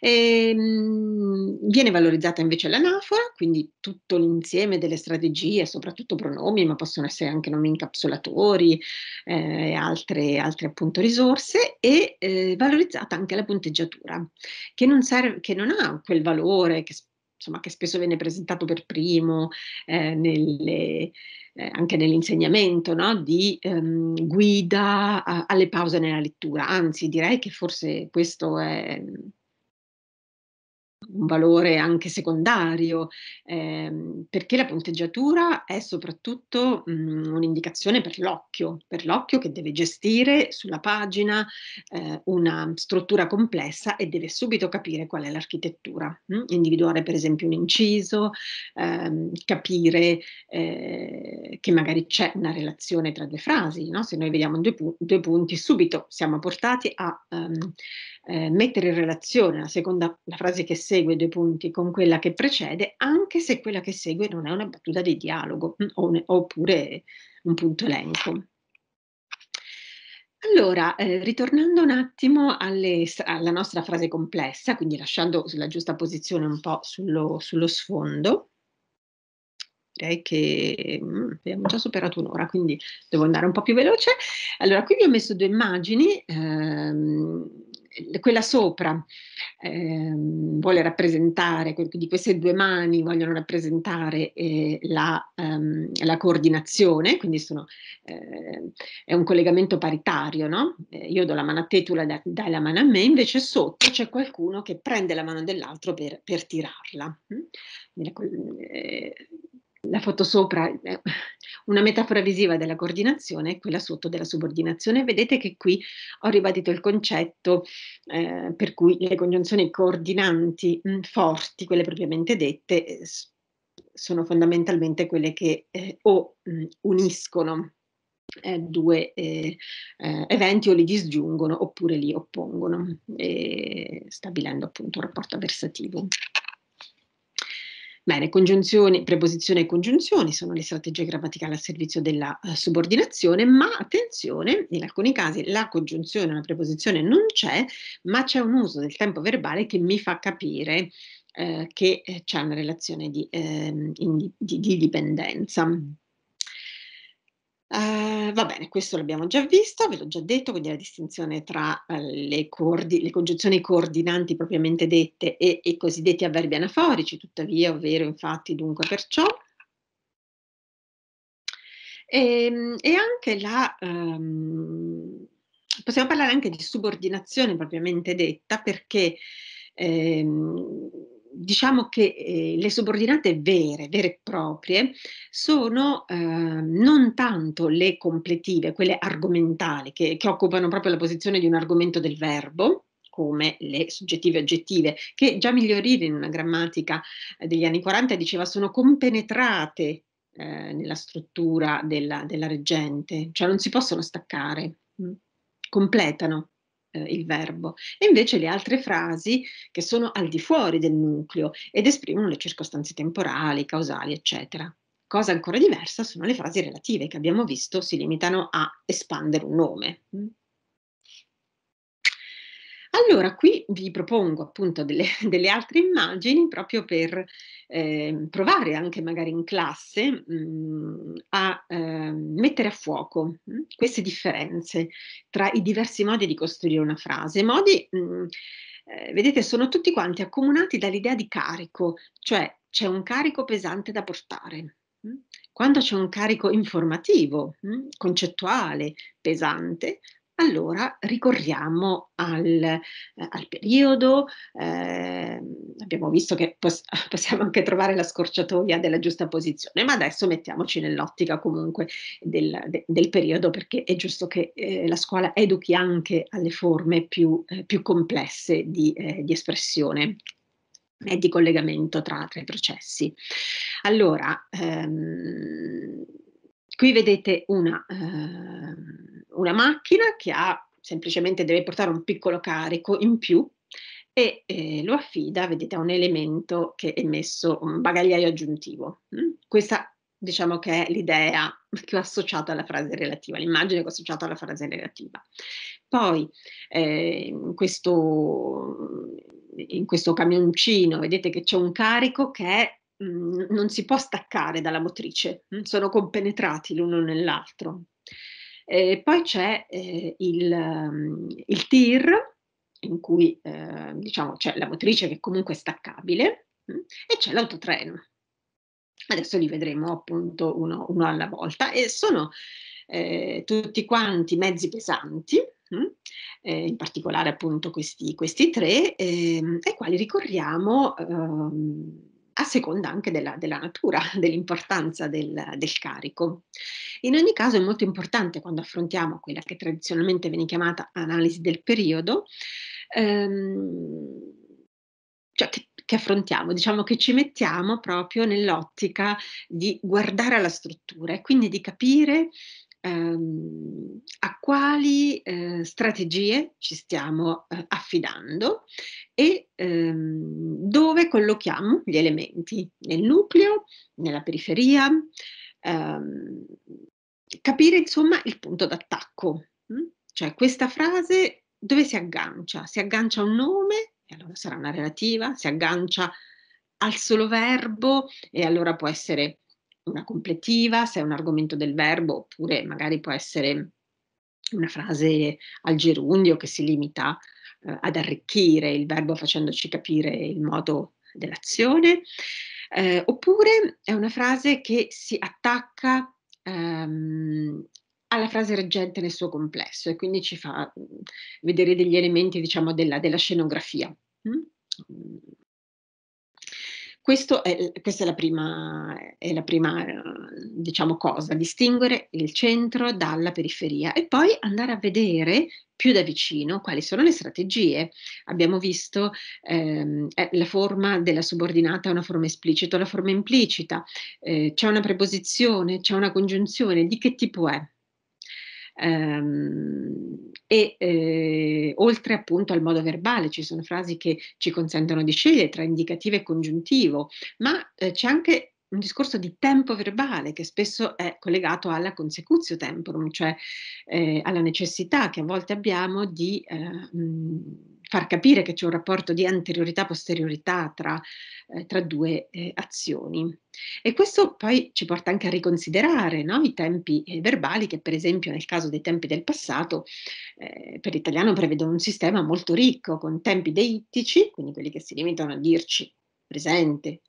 E, ehm, mh, viene valorizzata invece l'anafora, quindi tutto l'insieme delle strategie, soprattutto pronomi, ma possono essere anche nomi incapsulatori e eh, altre, altre, appunto risorse, e eh, valorizzata anche la punteggiatura, che non, serve, che non ha quel valore che insomma, che spesso viene presentato per primo eh, nelle, eh, anche nell'insegnamento, no? di ehm, guida a, alle pause nella lettura. Anzi, direi che forse questo è un valore anche secondario, ehm, perché la punteggiatura è soprattutto mh, mhmm, un'indicazione per l'occhio, per l'occhio che deve gestire sulla pagina eh, una struttura complessa e deve subito capire qual è l'architettura, mh? Hm? individuare per esempio un inciso, ehm, capire eh, che magari c'è una relazione tra due frasi, no? se noi vediamo due, pu- due punti subito siamo portati a... Um, eh, mettere in relazione la seconda, la frase che segue due punti con quella che precede, anche se quella che segue non è una battuta di dialogo un, mm, oppure un punto elenco. Allora, eh, ritornando un attimo alle, alla nostra frase complessa, quindi lasciando la giusta posizione un po' sullo, sullo sfondo, direi che mm, abbiamo già superato un'ora, quindi devo andare un po' più veloce. Allora, qui vi ho messo due immagini. Ehm, eh, quella sopra eh, vuole rappresentare, di queste due mani vogliono rappresentare eh, la, ehm, la, coordinazione, quindi sono, eh, è un collegamento paritario, no? Eh, io do la mano a te, tu la dai, la mano a me, invece sotto c'è qualcuno che prende la mano dell'altro per, per tirarla. Mm? Quindi, la foto sopra è eh, una metafora visiva della coordinazione e quella sotto della subordinazione. Vedete che qui ho ribadito il concetto eh, per cui le congiunzioni coordinanti mh, mm, forti, quelle propriamente dette, eh, sono fondamentalmente quelle che eh, o mh, mm, uniscono eh, due eh, eh, eventi o li disgiungono oppure li oppongono, stabilendo appunto un rapporto avversativo. Bene, congiunzioni, preposizione e congiunzioni sono le strategie grammaticali al servizio della eh, subordinazione, ma attenzione, in alcuni casi la congiunzione o la preposizione non c'è, ma c'è un uso del tempo verbale che mi fa capire eh, che eh, c'è una relazione di, eh, in, di, di dipendenza. Ehm, va bene, questo l'abbiamo già visto, ve l'ho già detto, quindi la distinzione tra uh, le, cordi, le, congiunzioni coordinanti propriamente dette e i cosiddetti avverbi anaforici, tuttavia, ovvero, infatti, dunque, perciò. E, ehm, e anche la... Um, possiamo parlare anche di subordinazione propriamente detta perché... Um, diciamo che eh, le subordinate vere, vere e proprie, sono eh, non tanto le completive, quelle argomentali, che, che occupano proprio la posizione di un argomento del verbo, come le soggettive e oggettive, che già Migliorini in una grammatica eh, degli anni 40 diceva sono compenetrate eh, nella struttura della, della, reggente, cioè non si possono staccare, mm, completano eh, il verbo, e invece le altre frasi che sono al di fuori del nucleo ed esprimono le circostanze temporali, causali, eccetera. Cosa ancora diversa sono le frasi relative che abbiamo visto si limitano a espandere un nome. Mm? Allora, qui vi propongo appunto delle, *laughs* delle altre immagini proprio per eh, provare anche magari in classe mh, mm, a eh, mettere a fuoco mh, mm, queste differenze tra i diversi modi di costruire una frase. Modi, mh, mm, eh, vedete, sono tutti quanti accomunati dall'idea di carico, cioè c'è un carico pesante da portare. Quando c'è un carico informativo, concettuale, pesante, allora ricorriamo al, eh, al periodo, eh, abbiamo visto che pos- *laughs* possiamo anche trovare la scorciatoia della giusta posizione, ma adesso mettiamoci nell'ottica comunque del, de- del periodo perché è giusto che eh, la scuola educhi anche alle forme più, eh, più complesse di, eh, di espressione e di collegamento tra, tra i processi. Allora, ehm, Qui vedete una, eh, una macchina che ha semplicemente deve portare un piccolo carico in più e eh, lo affida, vedete, a un elemento che è messo un bagagliaio aggiuntivo. Mm? Questa diciamo che è l'idea che ho associato alla frase relativa, l'immagine che ho associato alla frase relativa. Poi eh, in, questo, in questo camioncino vedete che c'è un carico che è Mhmm, non si può staccare dalla motrice, mm, sono compenetrati l'uno nell'altro. E poi c'è eh, il, mhmm, il, tir, in cui eh, diciamo, c'è la motrice che comunque è staccabile, mm, e c'è l'autotreno. Adesso li vedremo appunto uno, uno alla volta e sono eh, tutti quanti mezzi pesanti, mh, mm, eh, in particolare appunto questi, questi tre, ehm, ai quali ricorriamo. Ehm, a seconda anche della, della natura, *laughs* dell'importanza del, del, carico. In ogni caso è molto importante quando affrontiamo quella che tradizionalmente viene chiamata analisi del periodo, ehm, cioè che, che affrontiamo, diciamo che ci mettiamo proprio nell'ottica di guardare alla struttura e quindi di capire ehm, a quali eh, strategie ci stiamo eh, affidando e ehm, dove collochiamo gli elementi, nel nucleo, nella periferia, ehm, capire insomma il punto d'attacco, mm? cioè questa frase dove si aggancia? Si aggancia a un nome, e allora sarà una relativa, si aggancia al solo verbo e allora può essere una completiva, se è un argomento del verbo, oppure magari può essere una frase al gerundio che si limita eh, ad arricchire il verbo facendoci capire il modo dell'azione, eh, oppure è una frase che si attacca ehm, alla frase reggente nel suo complesso e quindi ci fa mm, vedere degli elementi diciamo, della, della scenografia. Mm? È, questa è la prima, è la prima diciamo, cosa, distinguere il centro dalla periferia e poi andare a vedere più da vicino quali sono le strategie. Abbiamo visto ehm, la forma della subordinata è una forma esplicita, la forma implicita, eh, c'è una preposizione, c'è una congiunzione, di che tipo è? Ehm, e eh, oltre appunto al modo verbale ci sono frasi che ci consentono di scegliere tra indicativo e congiuntivo, ma eh, c'è anche un discorso di tempo verbale che spesso è collegato alla consecutio temporum, cioè eh, alla necessità che a volte abbiamo di... Eh, mh, far capire che c'è un rapporto di anteriorità-posteriorità tra, eh, tra due eh, azioni. E questo poi ci porta anche a riconsiderare no? i tempi eh, verbali che per esempio nel caso dei tempi del passato eh, per l'italiano prevedono un sistema molto ricco con tempi deittici, quindi quelli che si limitano a dirci presente,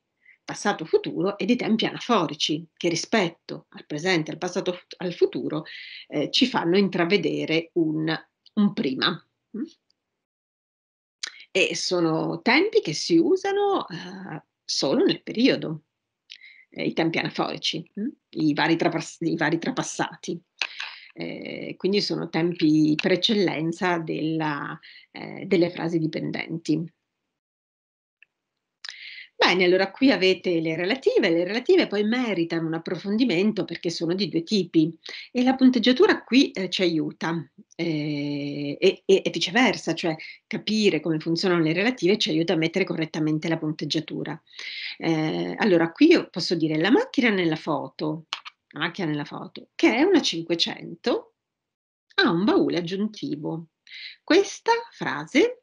passato, futuro e dei tempi anaforici che rispetto al presente, al passato, al futuro eh, ci fanno intravedere un, un prima. Mm? e sono tempi che si usano uh, solo nel periodo, eh, i tempi anaforici, mh? Mm, i, vari trapass- i vari trapassati. Eh, quindi sono tempi per eccellenza della, eh, delle frasi dipendenti. Bene, allora qui avete le relative, le relative poi meritano un approfondimento perché sono di due tipi e la punteggiatura qui eh, ci aiuta eh, e, e, viceversa, cioè capire come funzionano le relative ci aiuta a mettere correttamente la punteggiatura. Eh, allora qui io posso dire la macchina nella foto, la macchina nella foto, che è una 500, ha un baule aggiuntivo. Questa frase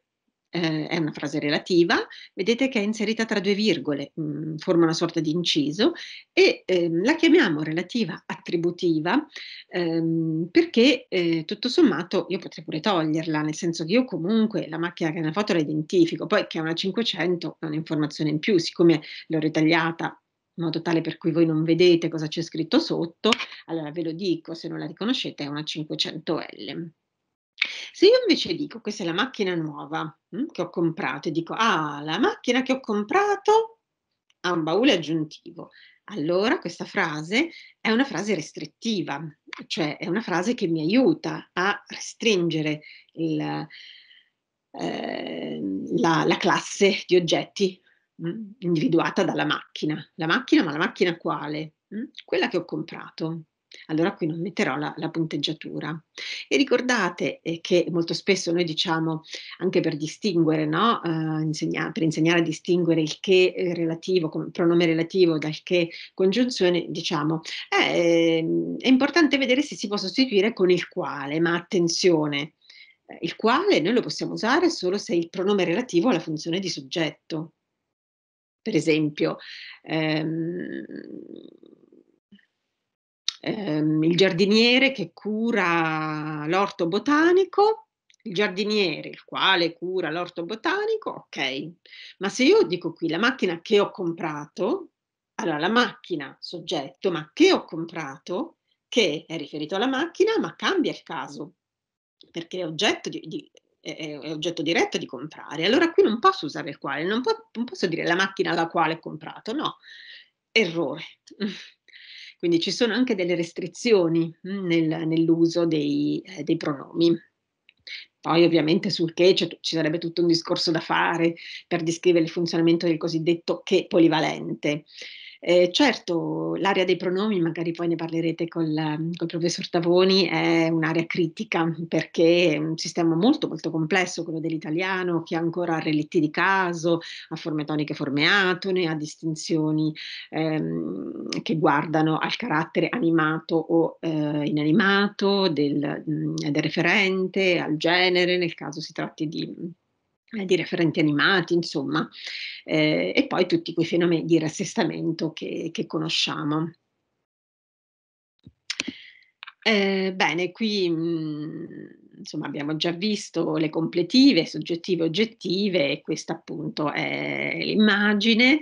eh, è una frase relativa, vedete che è inserita tra due virgole, mh, mm, forma una sorta di inciso, e ehm, la chiamiamo relativa attributiva ehm, perché eh, tutto sommato io potrei pure toglierla, nel senso che io comunque la macchina che è una foto la identifico, poi che è una 500 è un'informazione in più, siccome l'ho ritagliata in modo tale per cui voi non vedete cosa c'è scritto sotto, allora ve lo dico, se non la riconoscete è una 500L. Se io invece dico questa è la macchina nuova hm, che ho comprato e dico ah, la macchina che ho comprato ha un baule aggiuntivo, allora questa frase è una frase restrittiva, cioè è una frase che mi aiuta a restringere il, eh, la, la classe di oggetti mm, individuata dalla macchina. La macchina, ma la macchina quale? Mm, quella che ho comprato allora qui non metterò la, la punteggiatura. E ricordate eh, che molto spesso noi diciamo, anche per distinguere, no? eh, insegna, per insegnare a distinguere il che eh, relativo, come pronome relativo dal che congiunzione, diciamo, è, ehm, è importante vedere se si può sostituire con il quale, ma attenzione, il quale noi lo possiamo usare solo se il pronome relativo ha la funzione di soggetto. Per esempio, ehm, ehm, il giardiniere che cura l'orto botanico, il giardiniere il quale cura l'orto botanico, ok, ma se io dico qui la macchina che ho comprato, allora la macchina soggetto, ma che ho comprato, che è riferito alla macchina, ma cambia il caso, perché è oggetto di, di è, oggetto diretto di comprare. Allora qui non posso usare il quale, non, po non posso dire la macchina alla quale ho comprato, no, errore. *laughs* Quindi ci sono anche delle restrizioni mm, nel, nell'uso dei, eh, dei pronomi. Poi ovviamente sul che ci sarebbe tutto un discorso da fare per descrivere il funzionamento del cosiddetto che polivalente. Eh, certo, l'area dei pronomi, magari poi ne parlerete col, col professor Tavoni, è un'area critica perché è un sistema molto molto complesso, quello dell'italiano, che ancora ha relitti di caso, ha forme toniche forme atone, ha distinzioni ehm, che guardano al carattere animato o eh, inanimato del, mm, del referente, al genere, nel caso si tratti di eh, di referenti animati, insomma, eh, e poi tutti quei fenomeni di rassestamento che, che conosciamo. Eh, bene, qui mh, mm, insomma, abbiamo già visto le completive, soggettive e oggettive, e questa appunto è l'immagine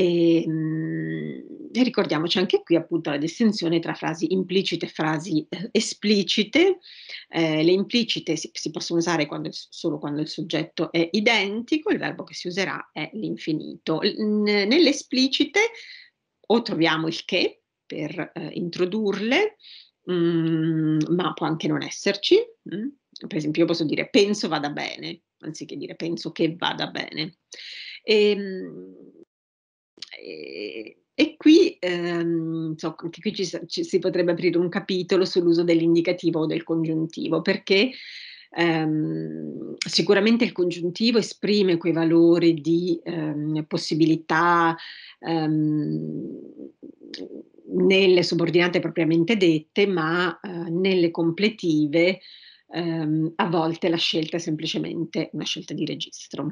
e, mh, mhmm, ricordiamoci anche qui appunto la distinzione tra frasi implicite e frasi eh, esplicite. Eh, le implicite si, si possono usare quando, solo quando il soggetto è identico, il verbo che si userà è l'infinito. nelle esplicite o troviamo il che per eh, introdurle, mh, mm, ma può anche non esserci. Mh? Mm. Per esempio, io posso dire penso vada bene, anziché dire penso che vada bene. E, ehm, e, qui, ehm, so, qui ci, ci, si potrebbe aprire un capitolo sull'uso dell'indicativo o del congiuntivo, perché ehm, sicuramente il congiuntivo esprime quei valori di ehm, possibilità ehm, nelle subordinate propriamente dette, ma eh, nelle completive ehm, a volte la scelta è semplicemente una scelta di registro.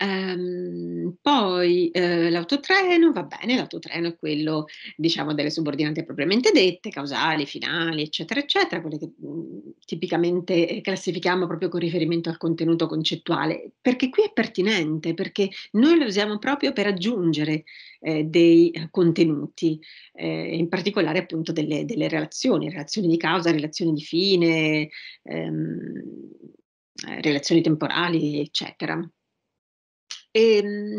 Ehm, poi eh, l'autotreno, va bene, l'autotreno è quello, diciamo, delle subordinate propriamente dette, causali, finali, eccetera, eccetera, quelle che mh, mm, tipicamente classifichiamo proprio con riferimento al contenuto concettuale, perché qui è pertinente, perché noi lo usiamo proprio per aggiungere eh, dei eh, contenuti, eh, in particolare appunto delle, delle, relazioni, relazioni di causa, relazioni di fine, ehm, eh, relazioni temporali, eccetera. E, ehm,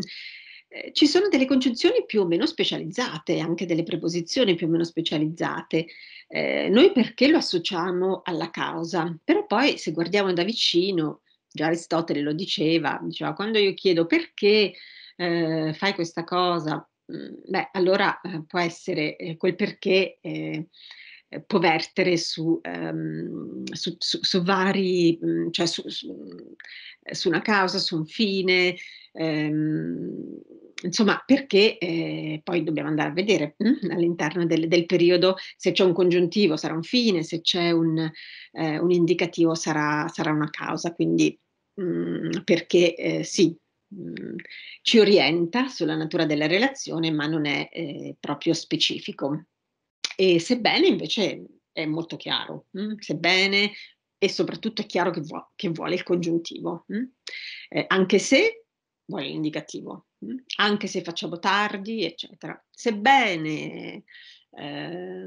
eh, ci sono delle concezioni più o meno specializzate, anche delle preposizioni più o meno specializzate. Eh, noi perché lo associamo alla causa? Però poi se guardiamo da vicino, già Aristotele lo diceva, diceva quando io chiedo perché eh, fai questa cosa, mm, beh allora eh, può essere eh, quel perché eh, può vertere su, ehm, su, su, su vari, mm, cioè su, una causa, su un fine, ehm, insomma perché eh, poi dobbiamo andare a vedere mh, mm, all'interno del, del, periodo se c'è un congiuntivo sarà un fine, se c'è un, eh, un indicativo sarà, sarà, una causa, quindi mh, mm, perché eh, sì, ci orienta sulla natura della relazione, ma non è eh, proprio specifico. E sebbene invece è molto chiaro, mh? Mm, sebbene e soprattutto è chiaro che, vuo- che vuole il congiuntivo, mm, eh, anche se vuole l'indicativo, mh? Mm, anche se facciamo tardi, eccetera. Sebbene eh,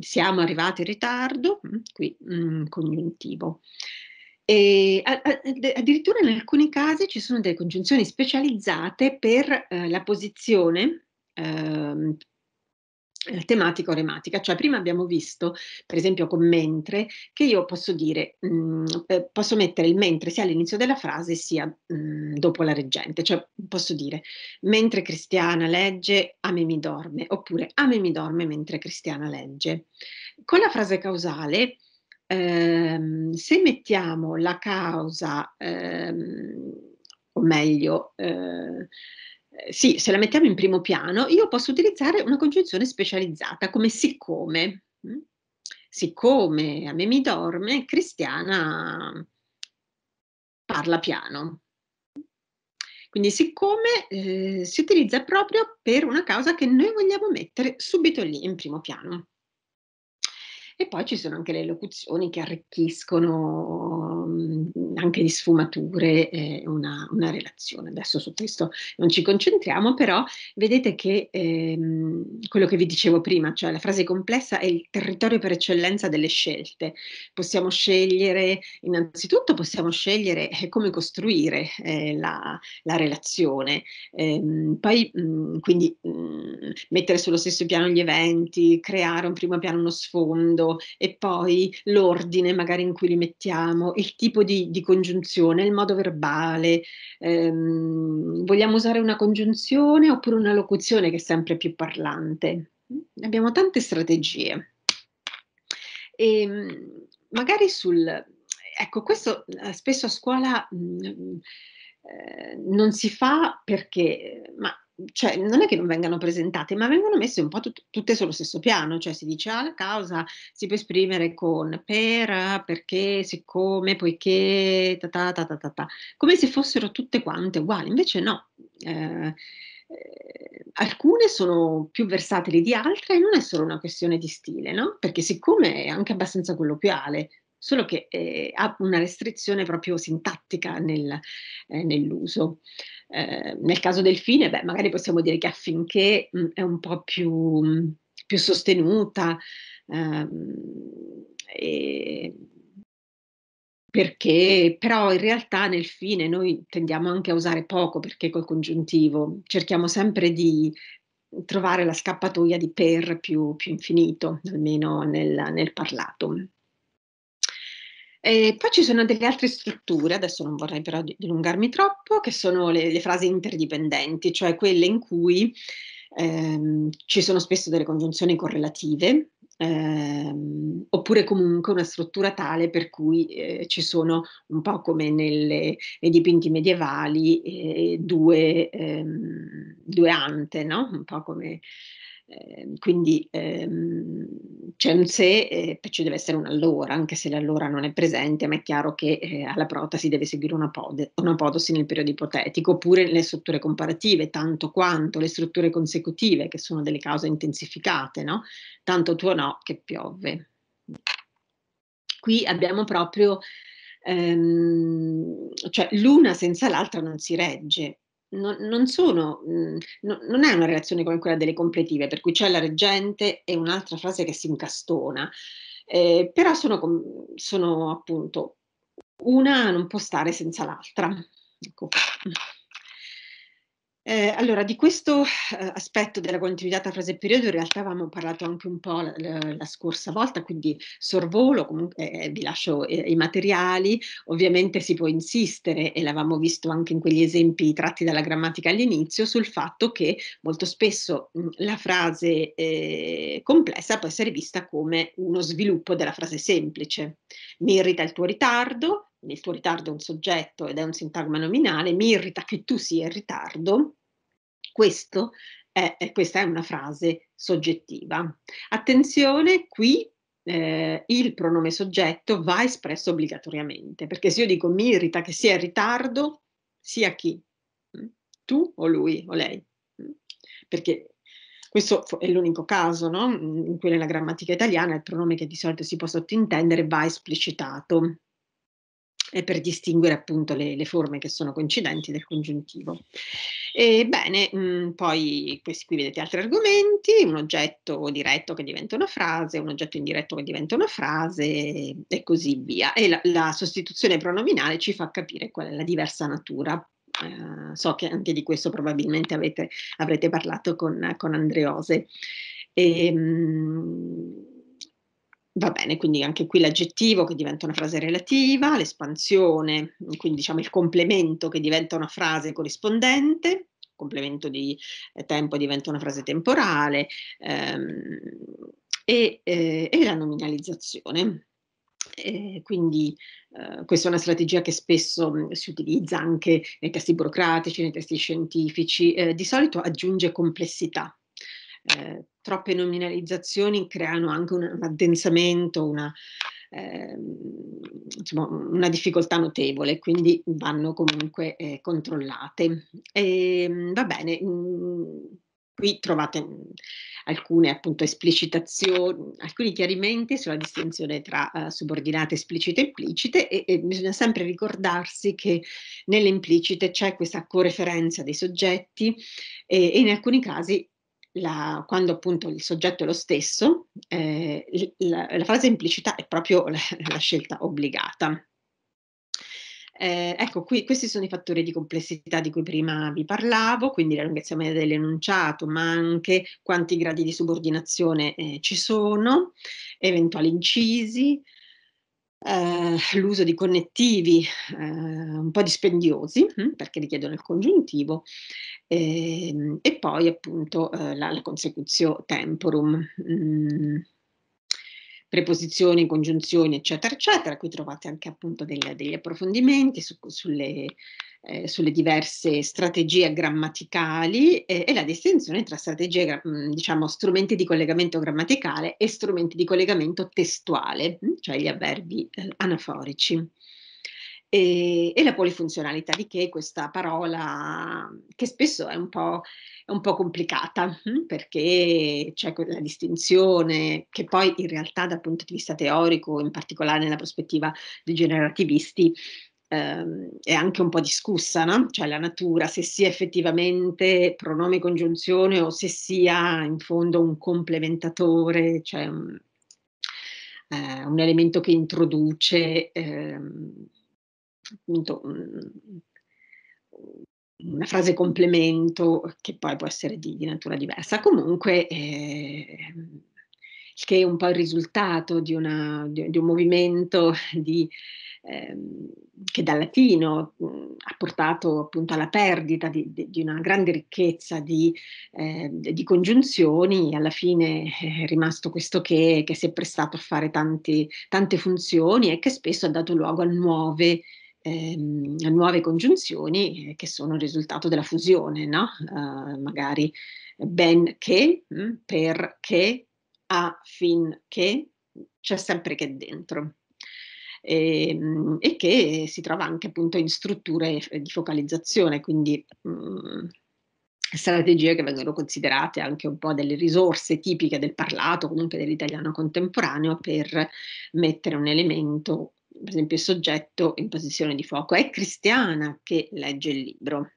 siamo arrivati in ritardo, mh? qui congiuntivo. E addirittura in alcuni casi ci sono delle congiunzioni specializzate per eh, la posizione eh, eh, tematica o rematica, cioè prima abbiamo visto per esempio con mentre che io posso dire mh, mm, eh, posso mettere il mentre sia all'inizio della frase sia mh, mm, dopo la reggente, cioè posso dire mentre Cristiana legge a me mi dorme oppure a me mi dorme mentre Cristiana legge. Con la frase causale ehm, se mettiamo la causa ehm, o meglio eh, eh, sì, se la mettiamo in primo piano, io posso utilizzare una concezione specializzata come siccome. Mm? Siccome a me mi dorme, Cristiana parla piano. Quindi siccome eh, si utilizza proprio per una causa che noi vogliamo mettere subito lì in primo piano. E poi ci sono anche le locuzioni che arricchiscono anche di sfumature eh, una, una, relazione. Adesso su questo non ci concentriamo, però vedete che ehm, quello che vi dicevo prima, cioè la frase complessa è il territorio per eccellenza delle scelte. Possiamo scegliere, innanzitutto possiamo scegliere eh, come costruire eh, la, la, relazione, ehm, poi mh, quindi mh, mettere sullo stesso piano gli eventi, creare un primo piano, uno sfondo e poi l'ordine magari in cui li mettiamo, il tipo tipo di, di congiunzione, il modo verbale, ehm, vogliamo usare una congiunzione oppure una locuzione che è sempre più parlante. Abbiamo tante strategie. E, ehm, magari sul... Ecco, questo eh, spesso a scuola mh, mm, eh, non si fa perché, ma cioè non è che non vengano presentate, ma vengono messe un po' tut- tutte sullo stesso piano, cioè si dice ah, la causa si può esprimere con per, perché, siccome, poiché, ta ta ta ta ta, ta. come se fossero tutte quante uguali, invece no. Eh, eh alcune sono più versatili di altre e non è solo una questione di stile, no? Perché siccome è anche abbastanza colloquiale, solo che eh, ha una restrizione proprio sintattica nel, eh, nell'uso. Ehm, nel caso del fine, beh, magari possiamo dire che affinché mh, è un po' più, mh, più sostenuta, ehm, e perché però in realtà nel fine noi tendiamo anche a usare poco perché col congiuntivo cerchiamo sempre di trovare la scappatoia di per più, più infinito, almeno nel, nel parlato. E ehm, poi ci sono delle altre strutture, adesso non vorrei però dilungarmi troppo, che sono le, le frasi interdipendenti, cioè quelle in cui ehm, ci sono spesso delle congiunzioni correlative, ehm, oppure comunque una struttura tale per cui eh, ci sono, un po' come nelle, nei dipinti medievali, eh, due, ehm, due ante, no? un po' come Ehm, quindi ehm, c'è un se, eh, ci deve essere un allora, anche se l'allora non è presente, ma è chiaro che eh, alla protasi deve seguire una, pod- una podosi nel periodo ipotetico, oppure le strutture comparative, tanto quanto le strutture consecutive, che sono delle cause intensificate, no? tanto tuo no che piove. Qui abbiamo proprio, ehm, cioè l'una senza l'altra non si regge, non, non, sono, mm, non è una relazione come quella delle completive, per cui c'è la reggente e un'altra frase che si incastona, eh, però sono, sono appunto una non può stare senza l'altra. Ecco. Eh, allora, di questo eh, aspetto della continuità tra frase e periodo in realtà avevamo parlato anche un po' la, la, la scorsa volta, quindi sorvolo, comunque eh, eh vi lascio eh, i materiali, ovviamente si può insistere, e l'avevamo visto anche in quegli esempi tratti dalla grammatica all'inizio, sul fatto che molto spesso mh, mm, la frase eh, complessa può essere vista come uno sviluppo della frase semplice. Mi irrita il tuo ritardo, il tuo ritardo è un soggetto ed è un sintagma nominale, mi irrita che tu sia in ritardo, questo è, questa è una frase soggettiva. Attenzione, qui eh, il pronome soggetto va espresso obbligatoriamente, perché se io dico mi irrita che sia in ritardo, sia chi? Mm? Tu o lui o lei? Mm? Perché questo è l'unico caso no? Mm, in cui nella grammatica italiana il pronome che di solito si può sottintendere va esplicitato e per distinguere appunto le, le forme che sono coincidenti del congiuntivo. Ebbene, mm, poi questi qui vedete altri argomenti, un oggetto diretto che diventa una frase, un oggetto indiretto che diventa una frase e così via. E la, la sostituzione pronominale ci fa capire qual è la diversa natura Uh, so che anche di questo probabilmente avete, avrete parlato con, con Andreose. E, um, Va bene, quindi anche qui l'aggettivo che diventa una frase relativa, l'espansione, quindi diciamo il complemento che diventa una frase corrispondente, complemento di eh, tempo diventa una frase temporale ehm, e, eh, e, la nominalizzazione. E quindi eh, questa è una strategia che spesso mh, mm, si utilizza anche nei testi burocratici, nei testi scientifici, eh, di solito aggiunge complessità. Eh, troppe nominalizzazioni creano anche un addensamento, una, eh, insomma, una difficoltà notevole, quindi vanno comunque eh, controllate. E, ehm, va bene, mh, mm, qui trovate mm, alcune appunto esplicitazioni, alcuni chiarimenti sulla distinzione tra uh, subordinate esplicite e implicite e, e, bisogna sempre ricordarsi che nelle implicite c'è questa coreferenza dei soggetti e, e in alcuni casi la, quando appunto il soggetto è lo stesso, eh, la, la, frase implicita è proprio la, *laughs* la scelta obbligata. Eh, ecco, qui, questi sono i fattori di complessità di cui prima vi parlavo, quindi la lunghezza media dell'enunciato, ma anche quanti gradi di subordinazione eh, ci sono, eventuali incisi, eh, l'uso di connettivi eh, un po' dispendiosi, mm-hmm. perché richiedono il congiuntivo, e, ehm, e poi appunto eh, la, la, consecutio temporum. Mh, mm preposizioni, congiunzioni, eccetera, eccetera. Qui trovate anche appunto del, degli approfondimenti su, sulle, eh, sulle, diverse strategie grammaticali eh, e la distinzione tra strategie, mm, diciamo, strumenti di collegamento grammaticale e strumenti di collegamento testuale, mm, cioè gli avverbi eh, anaforici e, e, la polifunzionalità di che è questa parola che spesso è un po', è un po complicata perché c'è quella distinzione che poi in realtà dal punto di vista teorico, in particolare nella prospettiva dei generativisti, ehm, è anche un po' discussa, no? cioè la natura, se sia effettivamente pronome congiunzione o se sia in fondo un complementatore, cioè un, eh, un elemento che introduce ehm, appunto una frase complemento che poi può essere di, di natura diversa. Comunque, eh, che è un po' il risultato di, una, di, di un movimento di, ehm, che dal latino mh, mm, ha portato appunto alla perdita di, una grande ricchezza di, eh, congiunzioni, alla fine eh, è rimasto questo che, che si è prestato a fare tanti, tante funzioni e che spesso ha dato luogo a nuove ehm, nuove congiunzioni eh, che sono il risultato della fusione, no? eh, magari benché, mm, perché, affinché, c'è sempre che dentro. E, ehm, e, che si trova anche appunto in strutture eh, di focalizzazione, quindi mh, mm, strategie che vengono considerate anche un po' delle risorse tipiche del parlato, comunque dell'italiano contemporaneo, per mettere un elemento per esempio il soggetto in posizione di fuoco, è cristiana che legge il libro.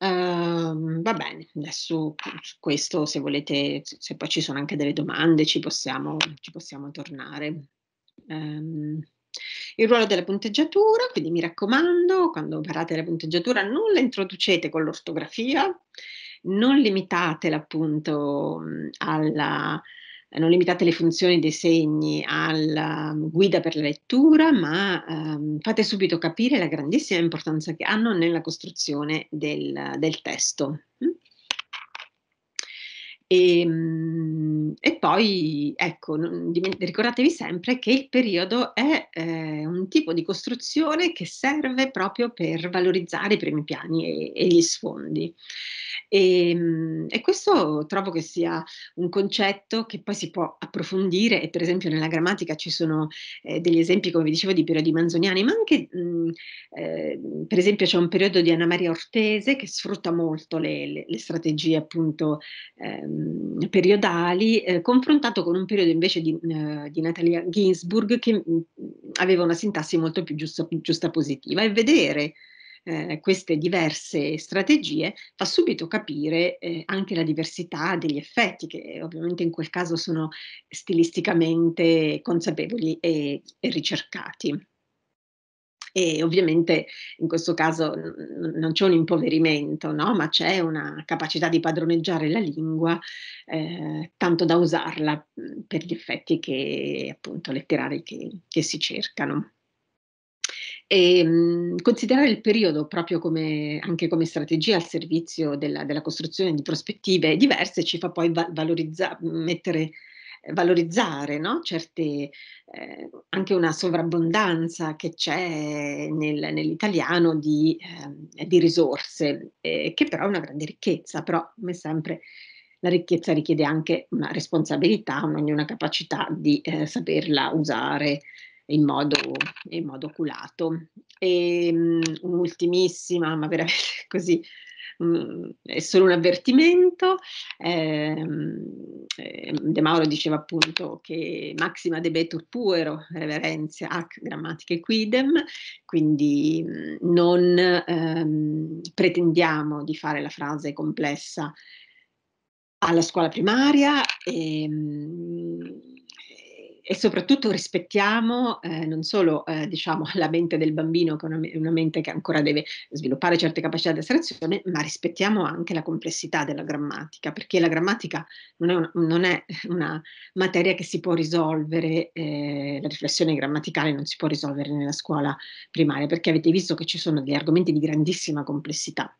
Uh, va bene, adesso su questo se volete, se poi ci sono anche delle domande ci possiamo, ci possiamo tornare. Um, il ruolo della punteggiatura, quindi mi raccomando, quando operate la punteggiatura non la introducete con l'ortografia, non limitatela appunto mm, alla, eh, non limitate le funzioni dei segni alla um, guida per la lettura, ma ehm, fate subito capire la grandissima importanza che hanno nella costruzione del, del testo. Mm? E, ehm, e poi, ecco, ricordatevi sempre che il periodo è eh, un tipo di costruzione che serve proprio per valorizzare i primi piani e, e gli sfondi. E, ehm, e, questo trovo che sia un concetto che poi si può approfondire e per esempio nella grammatica ci sono eh, degli esempi, come vi dicevo, di periodi manzoniani, ma anche mh, eh, per esempio c'è un periodo di Anna Maria Ortese che sfrutta molto le, le, le strategie appunto. Ehm, Ehm, periodali, eh, confrontato con un periodo invece di, eh, di Natalia Ginsburg che mh, mm, aveva una sintassi molto più giusta, giusta positiva e vedere eh, queste diverse strategie fa subito capire eh, anche la diversità degli effetti che eh, ovviamente in quel caso sono stilisticamente consapevoli e, e ricercati. E ovviamente in questo caso non c'è un impoverimento, no? ma c'è una capacità di padroneggiare la lingua eh, tanto da usarla mm, per gli effetti che, appunto, letterari che, che si cercano. E, ehm, considerare il periodo proprio come, anche come strategia al servizio della, della costruzione di prospettive diverse ci fa poi valorizzare, mettere valorizzare no? Certe, eh, anche una sovrabbondanza che c'è nel, nell'italiano di, eh, di risorse, eh, che però è una grande ricchezza, però come sempre la ricchezza richiede anche una responsabilità, una capacità di eh, saperla usare in modo, in modo oculato. E, um, un'ultimissima, ma veramente *laughs* così Mm, è solo un avvertimento. Eh, De Mauro diceva appunto che maxima debetur puero, reverenzia ac grammatiche quidem, quindi mm, non ehm, pretendiamo di fare la frase complessa alla scuola primaria. E, ehm, e soprattutto rispettiamo eh, non solo eh, diciamo, *laughs* la mente del bambino, che è una, una, mente che ancora deve sviluppare certe capacità di astrazione, ma rispettiamo anche la complessità della grammatica, perché la grammatica non è, un, non è *laughs* una materia che si può risolvere, eh, la riflessione grammaticale non si può risolvere nella scuola primaria, perché avete visto che ci sono degli argomenti di grandissima complessità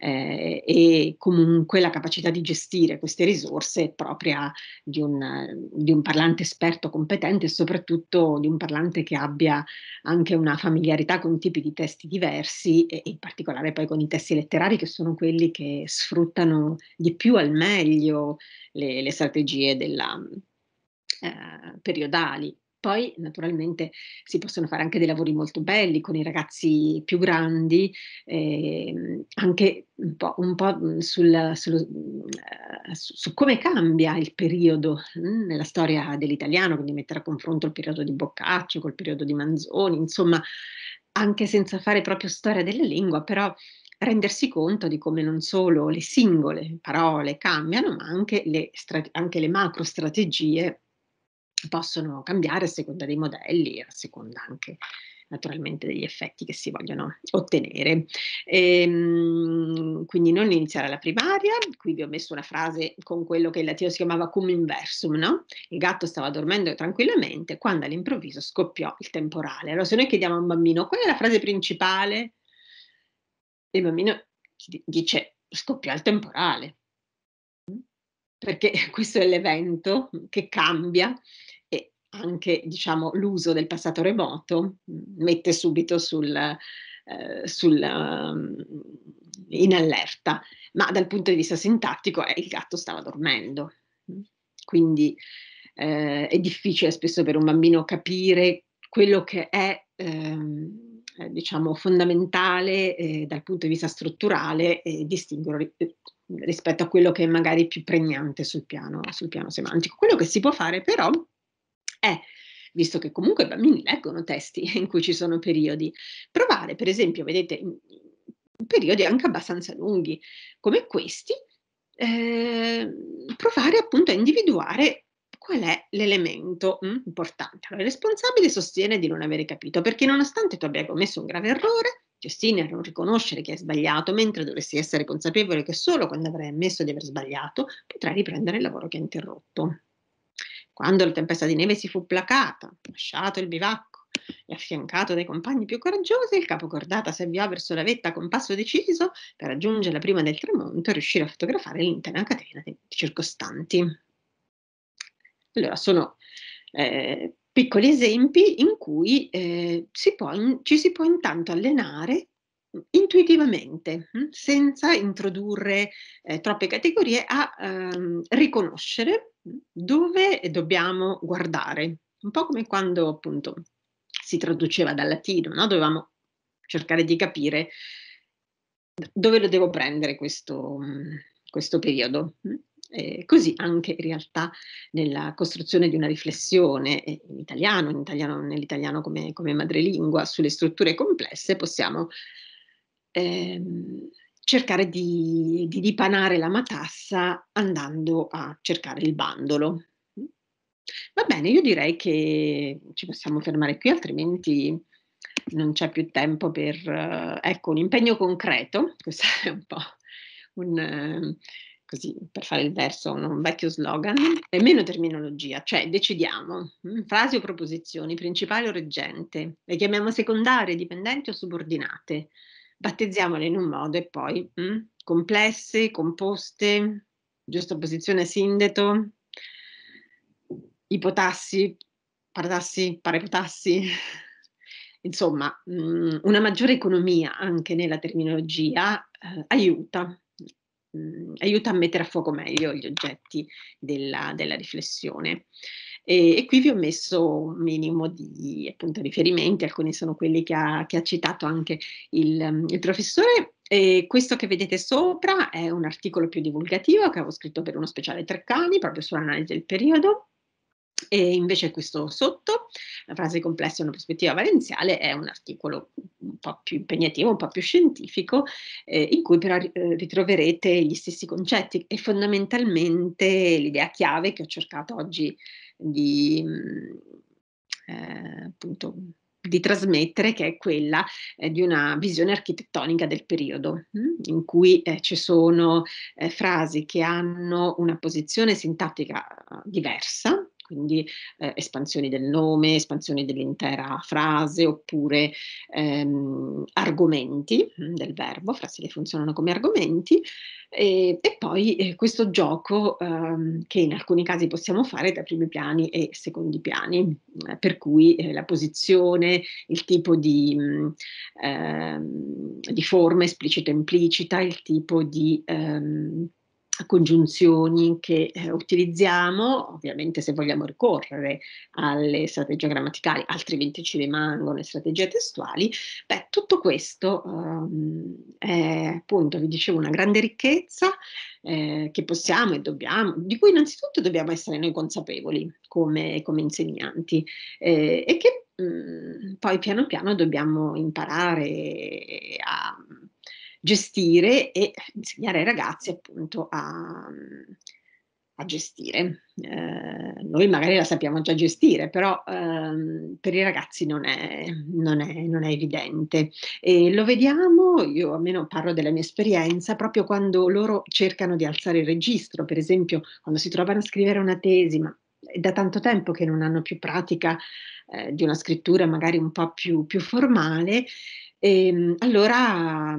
eh, e comunque la capacità di gestire queste risorse è propria di un, di un parlante esperto competente e soprattutto di un parlante che abbia anche una familiarità con tipi di testi diversi e, in particolare poi con i testi letterari che sono quelli che sfruttano di più al meglio le, le strategie della, eh, periodali poi naturalmente si possono fare anche dei lavori molto belli con i ragazzi più grandi, eh, anche un po', un po mhmm, sul, sullo, mhmm, eh, su, come cambia il periodo mhmm, nella storia dell'italiano, quindi mettere a confronto il periodo di Boccaccio col periodo di Manzoni, insomma, anche senza fare proprio storia della lingua, però rendersi conto di come non solo le singole parole cambiano, ma anche le, anche le macro strategie possono cambiare a seconda dei modelli, a seconda anche naturalmente degli effetti che si vogliono ottenere. Ehm, quindi non iniziare alla primaria, qui vi ho messo una frase con quello che in latino si chiamava cum inversum, no? Il gatto stava dormendo tranquillamente quando all'improvviso scoppiò il temporale. Allora se noi chiediamo a un bambino qual è la frase principale, il bambino dice scoppiò il temporale, perché *laughs* questo è l'evento che cambia anche diciamo, l'uso del passato remoto mm, mette subito sul, eh, sul, um, in allerta, ma dal punto di vista sintattico eh, il gatto stava dormendo, mm. quindi eh, è difficile spesso per un bambino capire quello che è ehm, eh, diciamo, fondamentale eh, dal punto di vista strutturale e distinguere eh, rispetto a quello che è magari più pregnante sul piano, sul piano semantico. Quello che si può fare però è, eh, visto che comunque i bambini leggono testi *laughs* in cui ci sono periodi, provare per esempio, vedete, periodi anche abbastanza lunghi come questi, eh, provare appunto a individuare qual è l'elemento mh, mm, importante. Allora, il responsabile sostiene di non avere capito, perché nonostante tu abbia commesso un grave errore, ti ostini a non riconoscere che hai sbagliato, mentre dovresti essere consapevole che solo quando avrai ammesso di aver sbagliato potrai riprendere il lavoro che hai interrotto. Quando la tempesta di neve si fu placata, lasciato il bivacco e affiancato dai compagni più coraggiosi, il capo cordata si avviò verso la vetta con passo deciso per raggiungere la prima del tramonto e riuscire a fotografare l'intera catena dei circostanti. Allora, sono eh, piccoli esempi in cui eh, si può, ci si può intanto allenare intuitivamente, hm, senza introdurre eh, troppe categorie, a ehm, riconoscere dove dobbiamo guardare, un po' come quando appunto si traduceva dal latino, no? dovevamo cercare di capire dove lo devo prendere questo, mm, questo periodo. Mm? E così anche in realtà nella costruzione di una riflessione eh, in italiano, in italiano nell'italiano come, come, madrelingua, sulle strutture complesse possiamo ehm, cercare di, di dipanare la matassa andando a cercare il bandolo. Va bene, io direi che ci possiamo fermare qui, altrimenti non c'è più tempo per uh, ecco, un impegno concreto, *laughs* questo è un po' un, uh, così per fare il verso, un, vecchio slogan, e meno terminologia, cioè decidiamo, mh, mm, frasi o proposizioni, principale o reggente, le chiamiamo secondarie, dipendenti o subordinate, battezziamole in un modo e poi mh? Mm, complesse, composte, giusta posizione sindeto, ipotassi, paratassi, parepotassi, *laughs* insomma mh, mm, una maggiore economia anche nella terminologia eh, aiuta, mh, mm, aiuta a mettere a fuoco meglio gli oggetti della, della riflessione. E, e, qui vi ho messo un minimo di appunto, riferimenti, alcuni sono quelli che ha, che ha citato anche il, mm, il professore. E questo che vedete sopra è un articolo più divulgativo che avevo scritto per uno speciale Treccani, proprio sull'analisi del periodo, e invece questo sotto, la frase complessa e una prospettiva valenziale, è un articolo un po' più impegnativo, un po' più scientifico, eh, in cui però eh, ritroverete gli stessi concetti e fondamentalmente l'idea chiave che ho cercato oggi di, mm, eh, appunto, di trasmettere, che è quella eh, di una visione architettonica del periodo, mh? Mm, in cui eh, ci sono eh, frasi che hanno una posizione sintattica eh, diversa, quindi eh, espansioni del nome, espansioni dell'intera frase oppure ehm, argomenti mm, del verbo, frasi che funzionano come argomenti e, e poi eh, questo gioco ehm, che in alcuni casi possiamo fare da primi piani e secondi piani, eh, per cui eh, la posizione, il tipo di, mh, mm, ehm, di forma esplicita o implicita, il tipo di... Ehm, congiunzioni che eh, utilizziamo, ovviamente se vogliamo ricorrere alle strategie grammaticali, altrimenti ci rimangono le strategie testuali, beh, tutto questo um, è appunto, vi dicevo, una grande ricchezza eh, che possiamo e dobbiamo, di cui innanzitutto dobbiamo essere noi consapevoli come, come insegnanti eh, e che mh, mm, poi piano piano dobbiamo imparare a gestire e insegnare ai ragazzi appunto a, a gestire. Eh, noi magari la sappiamo già gestire, però ehm, per i ragazzi non è, non, è, non è, evidente. E lo vediamo, io almeno parlo della mia esperienza, proprio quando loro cercano di alzare il registro, per esempio quando si trovano a scrivere una tesi, ma è da tanto tempo che non hanno più pratica eh, di una scrittura magari un po' più, più formale, e, ehm, allora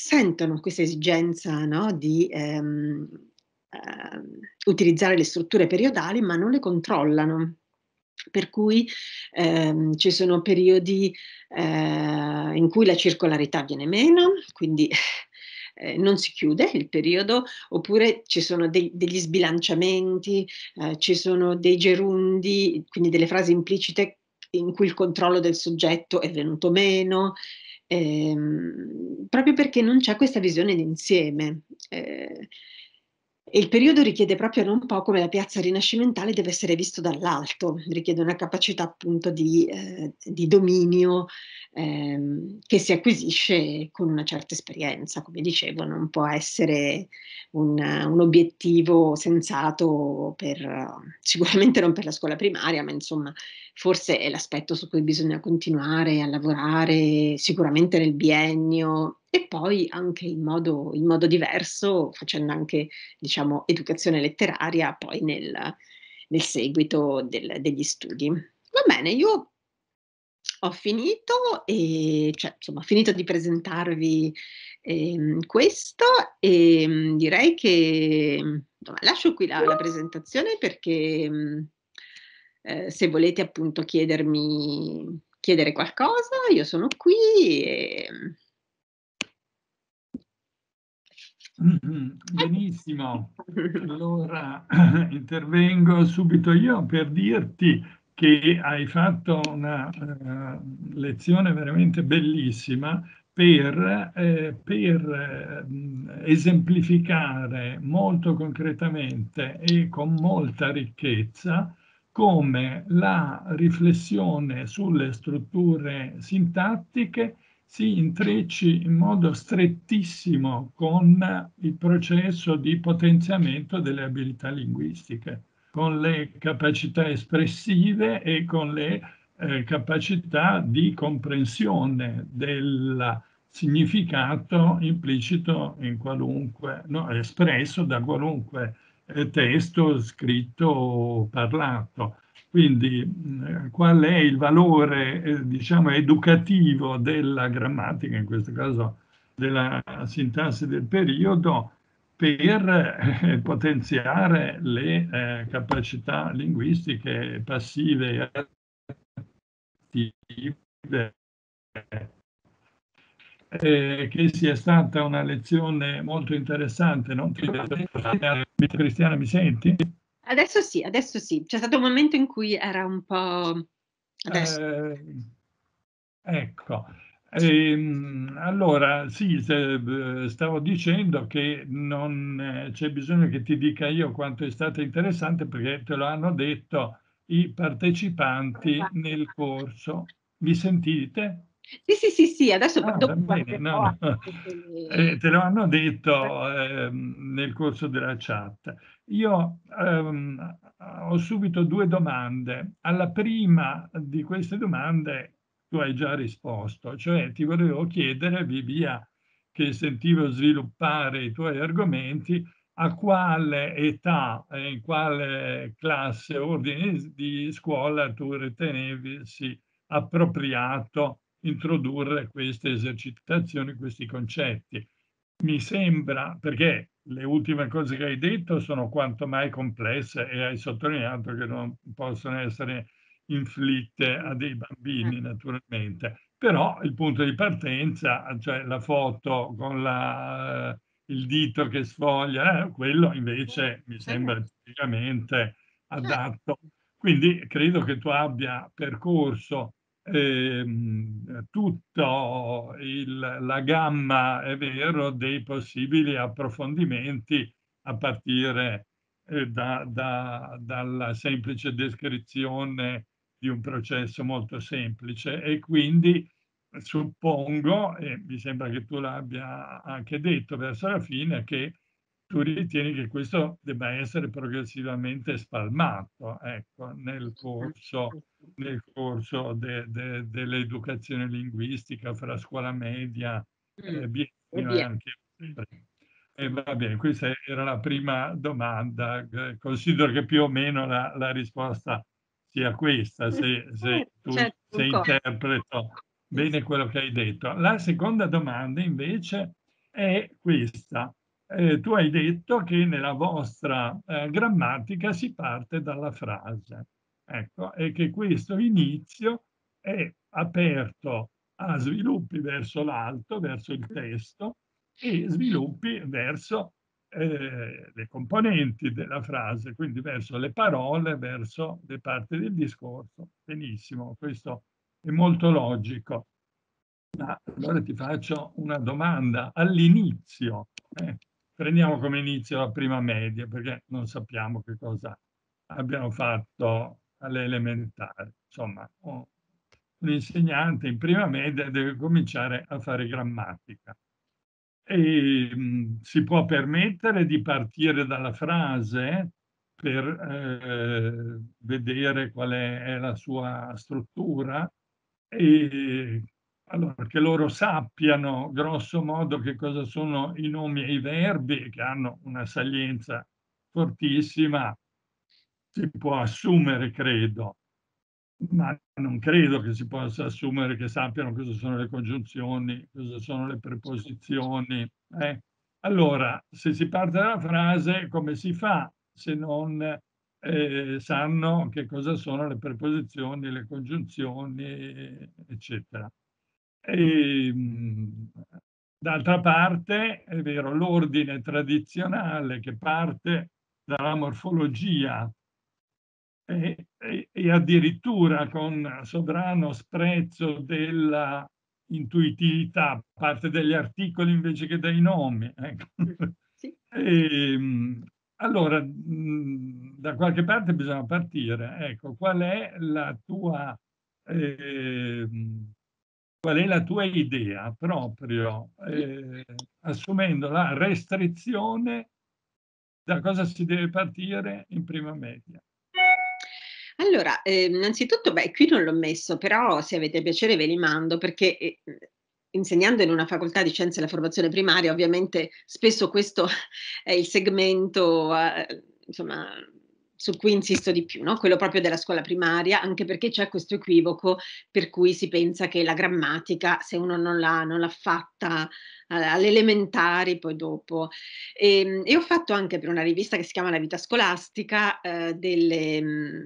sentono questa esigenza no, di ehm, eh, utilizzare le strutture periodali, ma non le controllano. Per cui ehm, ci sono periodi eh, in cui la circolarità viene meno, quindi *laughs* eh, non si chiude il periodo, oppure ci sono dei, degli sbilanciamenti, eh, ci sono dei gerundi, quindi delle frasi implicite in cui il controllo del soggetto è venuto meno, ehm, proprio perché non c'è questa visione d'insieme. Eh, e il periodo richiede proprio non po' come la piazza rinascimentale deve essere visto dall'alto, richiede una capacità appunto di, eh, di dominio ehm, che si acquisisce con una certa esperienza, come dicevo, non può essere un, un obiettivo sensato per, sicuramente non per la scuola primaria, ma insomma forse è l'aspetto su cui bisogna continuare a lavorare, sicuramente nel biennio e poi anche in modo, in modo diverso, facendo anche diciamo, educazione letteraria poi nel, nel seguito del, degli studi. Va bene, io ho finito, e, cioè, insomma, ho finito di presentarvi eh, questo e mhmm, direi che mh, mhmm, lascio qui la, la presentazione perché mhmm, eh, se volete appunto chiedermi chiedere qualcosa, io sono qui e Mm-hmm. Benissimo, allora *clears throat* intervengo subito io per dirti che hai fatto una uh, lezione veramente bellissima per, eh, per eh, esemplificare molto concretamente e con molta ricchezza come la riflessione sulle strutture sintattiche si intrecci in modo strettissimo con il processo di potenziamento delle abilità linguistiche, con le capacità espressive e con le eh, capacità di comprensione del significato implicito in qualunque, no, espresso da qualunque eh, testo scritto o parlato. Quindi eh, qual è il valore eh, diciamo, educativo della grammatica, in questo caso della sintassi del periodo, per eh, *laughs* potenziare le eh, capacità linguistiche passive e attive eh, che sia stata una lezione molto interessante. Non ti... Cristiana, mi senti? Adesso sì, adesso sì. C'è stato un momento in cui era un po'... Eh, ecco. Ehm, allora, sì, eh, stavo dicendo che non eh, c'è bisogno che ti dica io quanto è stato interessante perché te lo hanno detto i partecipanti esatto. nel corso. Mi sentite? Sì, sì, sì, sì, adesso ah, dopo bene, no. Eh, te lo hanno detto eh, nel corso della chat. Io ehm, ho subito due domande. Alla prima di queste domande tu hai già risposto, cioè ti volevo chiedere, via che sentivo sviluppare i tuoi argomenti, a quale età e in quale classe ordine di scuola tu ritenevisi appropriato introdurre queste esercitazioni, questi concetti. Mi sembra, perché le ultime cose che hai detto sono quanto mai complesse e hai sottolineato che non possono essere inflitte a dei bambini eh. naturalmente. Però il punto di partenza, cioè la foto con la, il dito che sfoglia, eh, quello invece mi sembra praticamente adatto. Quindi credo che tu abbia percorso ehm, tutta la gamma, è vero, dei possibili approfondimenti a partire eh, da, da, dalla semplice descrizione di un processo molto semplice e quindi suppongo, e mi sembra che tu l'abbia anche detto verso la fine, che tu ritieni che questo debba essere progressivamente spalmato ecco, nel corso, nel corso de, de, dell'educazione linguistica fra scuola media mm. eh, e anche eh, va bene, questa era la prima domanda, eh, considero che più o meno la, la risposta sia questa, se, se eh, tu certo, se interpreto bene quello che hai detto. La seconda domanda invece è questa, eh, tu hai detto che nella vostra eh, grammatica si parte dalla frase. Ecco, e che questo inizio è aperto a sviluppi verso l'alto, verso il testo, e sviluppi verso eh, le componenti della frase, quindi verso le parole, verso le parti del discorso. Benissimo, questo è molto logico. Ma allora ti faccio una domanda all'inizio. Eh, prendiamo come inizio la prima media, perché non sappiamo che cosa abbiamo fatto alle elementari. Insomma, insegnante in prima media deve cominciare a fare grammatica. E mh, mm, si può permettere di partire dalla frase per eh, vedere qual è la sua struttura e allora, che loro sappiano grosso modo che cosa sono i nomi e i verbi, che hanno una salienza fortissima, si può assumere, credo, ma non credo che si possa assumere che sappiano cosa sono le congiunzioni, cosa sono le preposizioni. Eh? Allora, se si parte dalla frase, come si fa se non eh, sanno che cosa sono le preposizioni, le congiunzioni, eccetera? Ehm, d'altra parte, è vero, l'ordine tradizionale che parte dalla morfologia e, e, e addirittura con sovrano sprezzo della intuitività, parte degli articoli invece che dai nomi. Ecco. Sì. E, ehm, allora, mhmm, da qualche parte bisogna partire. Ecco, qual è la tua eh, qual è la tua idea proprio, eh, assumendo la restrizione, da cosa si deve partire in prima media? Allora, eh, innanzitutto, beh, qui non l'ho messo, però se avete piacere ve li mando perché eh, insegnando in una facoltà di scienze della formazione primaria, ovviamente spesso questo *laughs* è il segmento, eh, insomma, su cui insisto di più, no? quello proprio della scuola primaria, anche perché c'è questo equivoco per cui si pensa che la grammatica, se uno non l'ha, non l'ha fatta all'elementare, poi dopo. E, ehm, e, ho fatto anche per una rivista che si chiama La vita scolastica eh, delle, mm,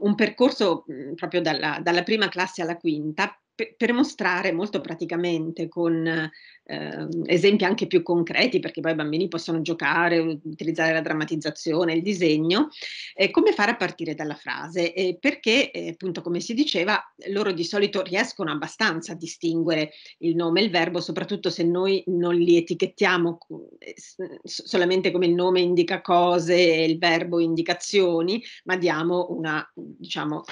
un percorso mm, proprio dalla, dalla prima classe alla quinta per mostrare molto praticamente con eh, esempi anche più concreti, perché poi i bambini possono giocare, utilizzare la drammatizzazione, il disegno, eh, come fare a partire dalla frase, eh, perché appunto come si diceva loro di solito riescono abbastanza a distinguere il nome e il verbo, soprattutto se noi non li etichettiamo eh, solamente come il nome indica cose e il verbo indicazioni, ma diamo una diciamo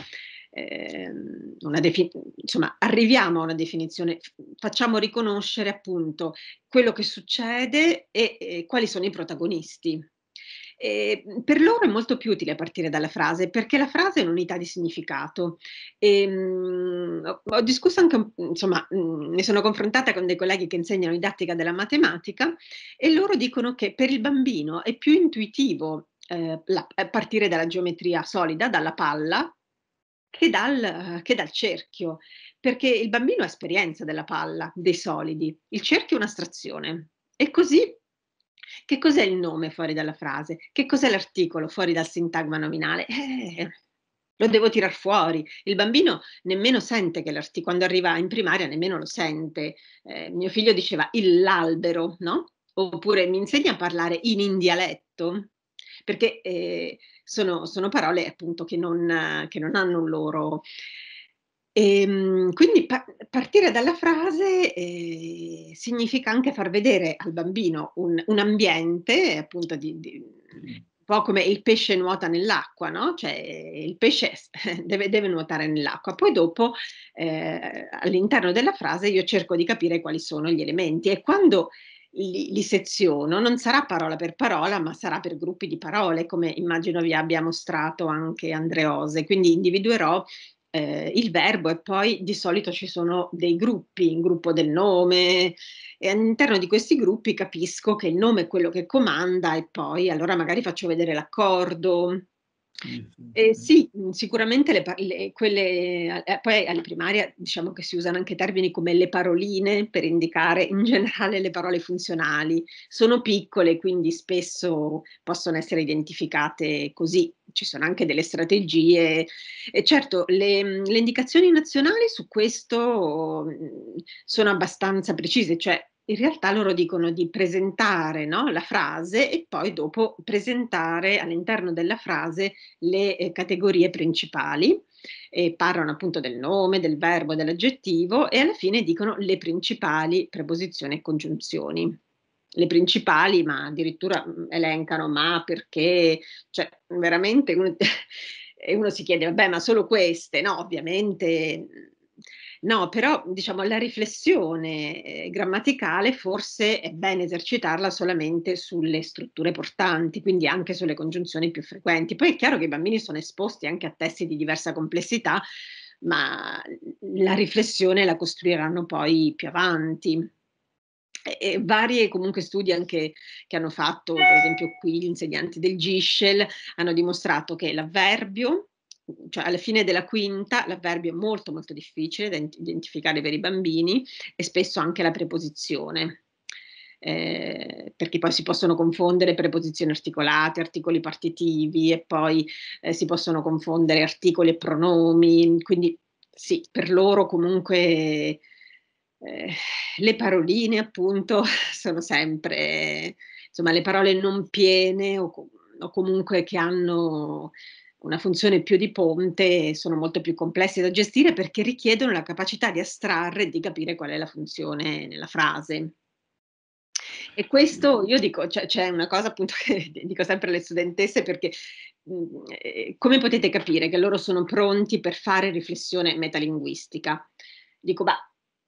ehm, defin- insomma, arriviamo a una definizione, facciamo riconoscere appunto quello che succede e, e quali sono i protagonisti. E ehm, per loro è molto più utile partire dalla frase perché la frase è un'unità di significato. E, ehm, mh, ho discusso anche, insomma, mh, mm, mi sono confrontata con dei colleghi che insegnano didattica della matematica e loro dicono che per il bambino è più intuitivo eh, la, eh, partire dalla geometria solida, dalla palla, che dal, che dal cerchio, perché il bambino ha esperienza della palla, dei solidi, il cerchio è un'astrazione. E così che cos'è il nome fuori dalla frase? Che cos'è l'articolo fuori dal sintagma nominale? Eh, lo devo tirar fuori. Il bambino nemmeno sente che l'articolo, quando arriva in primaria nemmeno lo sente. Eh, mio figlio diceva l'albero, no? Oppure mi insegna a parlare in, in dialetto? perché eh, sono, sono, parole appunto che non, che non hanno loro. E, ehm, quindi pa- partire dalla frase eh, significa anche far vedere al bambino un, un ambiente, appunto, di, di, un po' come il pesce nuota nell'acqua, no? Cioè il pesce *laughs* deve, deve nuotare nell'acqua. Poi dopo, eh, all'interno della frase, io cerco di capire quali sono gli elementi e quando li, li, seziono, non sarà parola per parola, ma sarà per gruppi di parole, come immagino vi abbia mostrato anche Andreose. Quindi individuerò eh, il verbo e poi di solito ci sono dei gruppi, un gruppo del nome e all'interno di questi gruppi capisco che il nome è quello che comanda e poi allora magari faccio vedere l'accordo eh, mm-hmm. sì, mm, sicuramente le, le, quelle, eh, eh, poi alle primarie diciamo che si usano anche termini come le paroline per indicare in generale le parole funzionali. Sono piccole, quindi spesso possono essere identificate così. Ci sono anche delle strategie. E certo, le, mm, le indicazioni nazionali su questo mm, sono abbastanza precise, cioè in realtà loro dicono di presentare no, la frase e poi dopo presentare all'interno della frase le eh, categorie principali. E parlano appunto del nome, del verbo, dell'aggettivo e alla fine dicono le principali preposizioni e congiunzioni. Le principali, ma addirittura mm, elencano ma perché, cioè veramente uno, *laughs* uno si chiede, vabbè, ma solo queste? No, ovviamente No, però diciamo la riflessione eh, grammaticale forse è bene esercitarla solamente sulle strutture portanti, quindi anche sulle congiunzioni più frequenti. Poi è chiaro che i bambini sono esposti anche a testi di diversa complessità, ma la riflessione la costruiranno poi più avanti. E varie comunque studi anche che hanno fatto, per esempio qui gli insegnanti del Giscel hanno dimostrato che l'avverbio cioè alla fine della quinta l'avverbio è molto molto difficile da identificare per i bambini e spesso anche la preposizione. Eh, perché poi si possono confondere preposizioni articolate, articoli partitivi e poi eh, si possono confondere articoli e pronomi, quindi sì, per loro comunque eh, le paroline appunto *laughs* sono sempre, insomma, le parole non piene o, o comunque che hanno una funzione più di ponte sono molto più complessi da gestire perché richiedono la capacità di astrarre e di capire qual è la funzione nella frase. E questo io dico, c'è cioè, cioè una cosa appunto che *laughs* dico sempre alle studentesse perché mh, mm, eh, come potete capire che loro sono pronti per fare riflessione metalinguistica? Dico, ma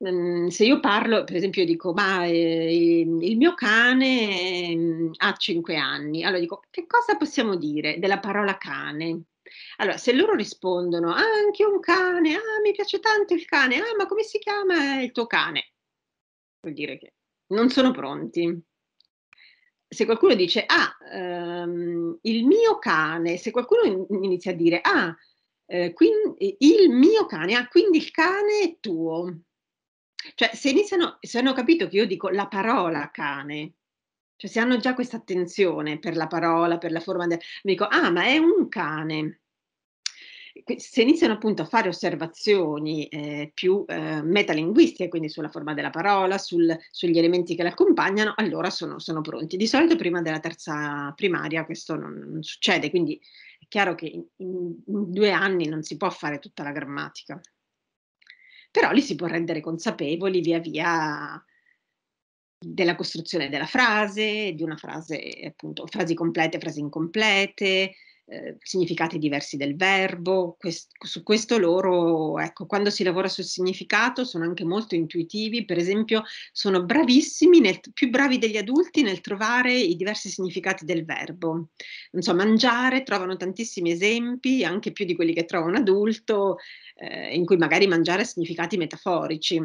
Mhmm, se io parlo, per esempio, io dico, ma eh, il mio cane eh, ha 5 anni, allora dico, che cosa possiamo dire della parola cane? Allora, se loro rispondono, ah, anche un cane, ah, mi piace tanto il cane, ah, ma come si chiama il tuo cane? Vuol dire che non sono pronti. Se qualcuno dice, ah, ehm, il mio cane, se qualcuno in- inizia a dire, ah, eh, quindi, il mio cane, ah, quindi il cane è tuo. Cioè, se iniziano, se hanno capito che io dico la parola cane, cioè se hanno già questa attenzione per la parola, per la forma, de- mi dico, ah, ma è un cane. Se iniziano appunto a fare osservazioni eh, più eh, metalinguistiche, quindi sulla forma della parola, sul, sugli elementi che l'accompagnano, allora sono, sono, pronti. Di solito prima della terza primaria questo non, non succede, quindi è chiaro che in, in due anni non si può fare tutta la grammatica però li si può rendere consapevoli via via della costruzione della frase, di una frase, appunto, frasi complete, frasi incomplete, eh, significati diversi del verbo, quest- su questo loro, ecco, quando si lavora sul significato sono anche molto intuitivi, per esempio sono bravissimi, nel, più bravi degli adulti nel trovare i diversi significati del verbo. Non so, mangiare, trovano tantissimi esempi, anche più di quelli che trova un adulto, eh, in cui magari mangiare ha significati metaforici.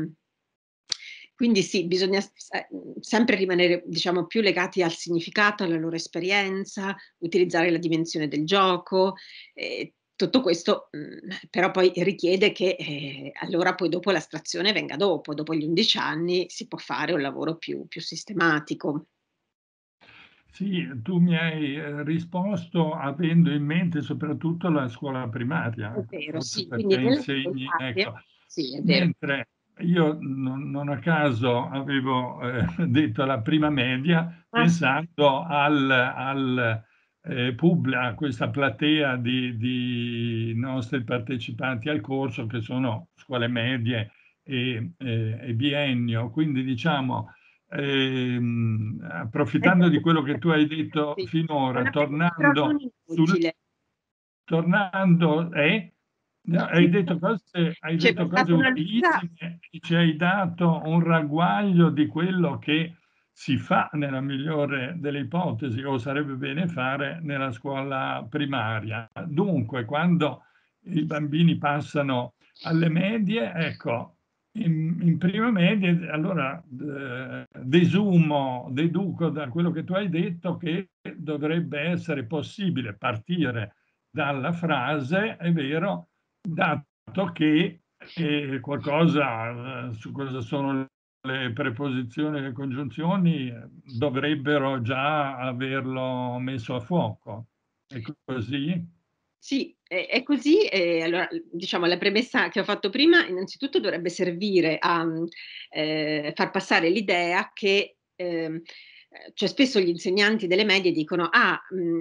Quindi sì, bisogna eh, sempre rimanere diciamo, più legati al significato, alla loro esperienza, utilizzare la dimensione del gioco. Eh, tutto questo mh, però poi richiede che eh, allora poi dopo l'astrazione venga dopo, dopo gli 11 anni si può fare un lavoro più, più sistematico. Sì, tu mi hai eh, risposto avendo in mente soprattutto la scuola primaria. È ecco, vero, sì, perché insegni, primaria, ecco. Sì, è vero. Mentre io non a caso avevo eh, *laughs* detto la prima media ah. pensando al, al, eh, a questa platea di, di, nostri partecipanti al corso che sono scuole medie e, eh, e biennio. Quindi diciamo, ehm, approfittando di quello che tu hai detto finora, tornando... Sul, tornando... Eh? No, hai detto cose, hai C'è cioè, detto cose utilissime ci hai dato un ragguaglio di quello che si fa nella migliore delle ipotesi o sarebbe bene fare nella scuola primaria. Dunque, quando i bambini passano alle medie, ecco, in, in prima media, allora eh, desumo, deduco da quello che tu hai detto che dovrebbe essere possibile partire dalla frase, è vero, dato che eh, qualcosa eh, su cosa sono le preposizioni e le congiunzioni dovrebbero già averlo messo a fuoco. È così? Sì, è, così. Eh, allora, diciamo, la premessa che ho fatto prima, innanzitutto dovrebbe servire a eh, far passare l'idea che eh, cioè spesso gli insegnanti delle medie dicono: ah, mh,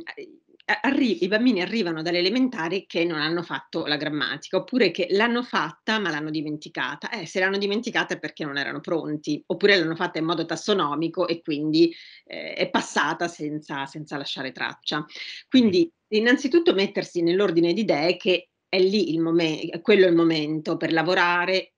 arri- i bambini arrivano dalle elementari che non hanno fatto la grammatica, oppure che l'hanno fatta ma l'hanno dimenticata. Eh, se l'hanno dimenticata è perché non erano pronti, oppure l'hanno fatta in modo tassonomico e quindi eh, è passata senza, senza lasciare traccia. Quindi innanzitutto mettersi nell'ordine di idee che è lì il momento, quello è il momento per lavorare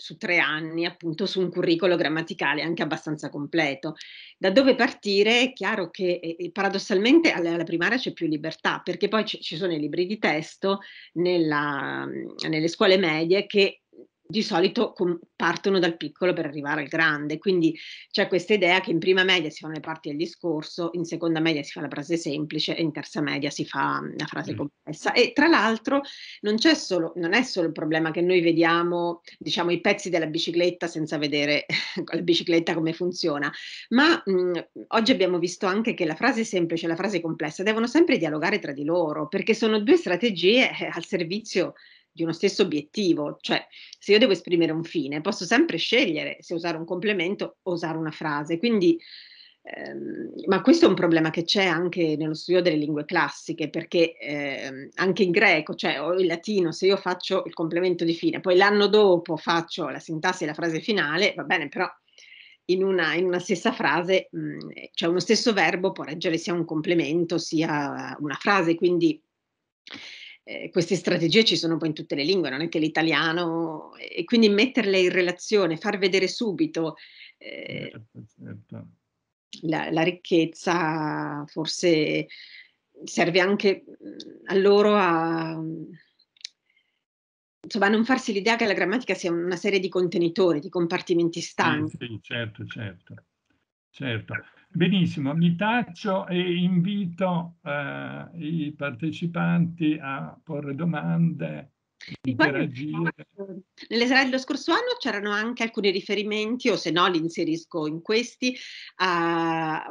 su tre anni, appunto su un curriculum grammaticale anche abbastanza completo. Da dove partire è chiaro che paradossalmente alla, alla primaria c'è più libertà, perché poi ci, ci sono i libri di testo nella, nelle scuole medie che di solito partono dal piccolo per arrivare al grande, quindi c'è questa idea che in prima media si fanno le parti del discorso, in seconda media si fa la frase semplice e in terza media si fa mm, la frase mm. complessa. E tra l'altro non, c'è solo, non è solo il problema che noi vediamo diciamo, i pezzi della bicicletta senza vedere *laughs* la bicicletta come funziona, ma mh, mm, oggi abbiamo visto anche che la frase semplice e la frase complessa devono sempre dialogare tra di loro, perché sono due strategie eh, al servizio di uno stesso obiettivo, cioè se io devo esprimere un fine, posso sempre scegliere se usare un complemento o usare una frase. Quindi, ehm, ma questo è un problema che c'è anche nello studio delle lingue classiche, perché ehm, anche in greco, cioè o in latino, se io faccio il complemento di fine, poi l'anno dopo faccio la sintassi e la frase finale, va bene, però in una, in una, stessa frase, mh, cioè uno stesso verbo può reggere sia un complemento sia una frase, quindi eh, queste strategie ci sono poi in tutte le lingue, non è che l'italiano, e quindi metterle in relazione, far vedere subito eh, eh certo, certo, La, la, ricchezza, forse serve anche mm, a loro a mm, insomma, non farsi l'idea che la grammatica sia una serie di contenitori, di compartimenti stanchi. Sì, sì certo, certo, certo. Benissimo, mi taccio e invito eh, i partecipanti a porre domande Interagire. Nelle slide dello scorso anno c'erano anche alcuni riferimenti, o se no li inserisco in questi, al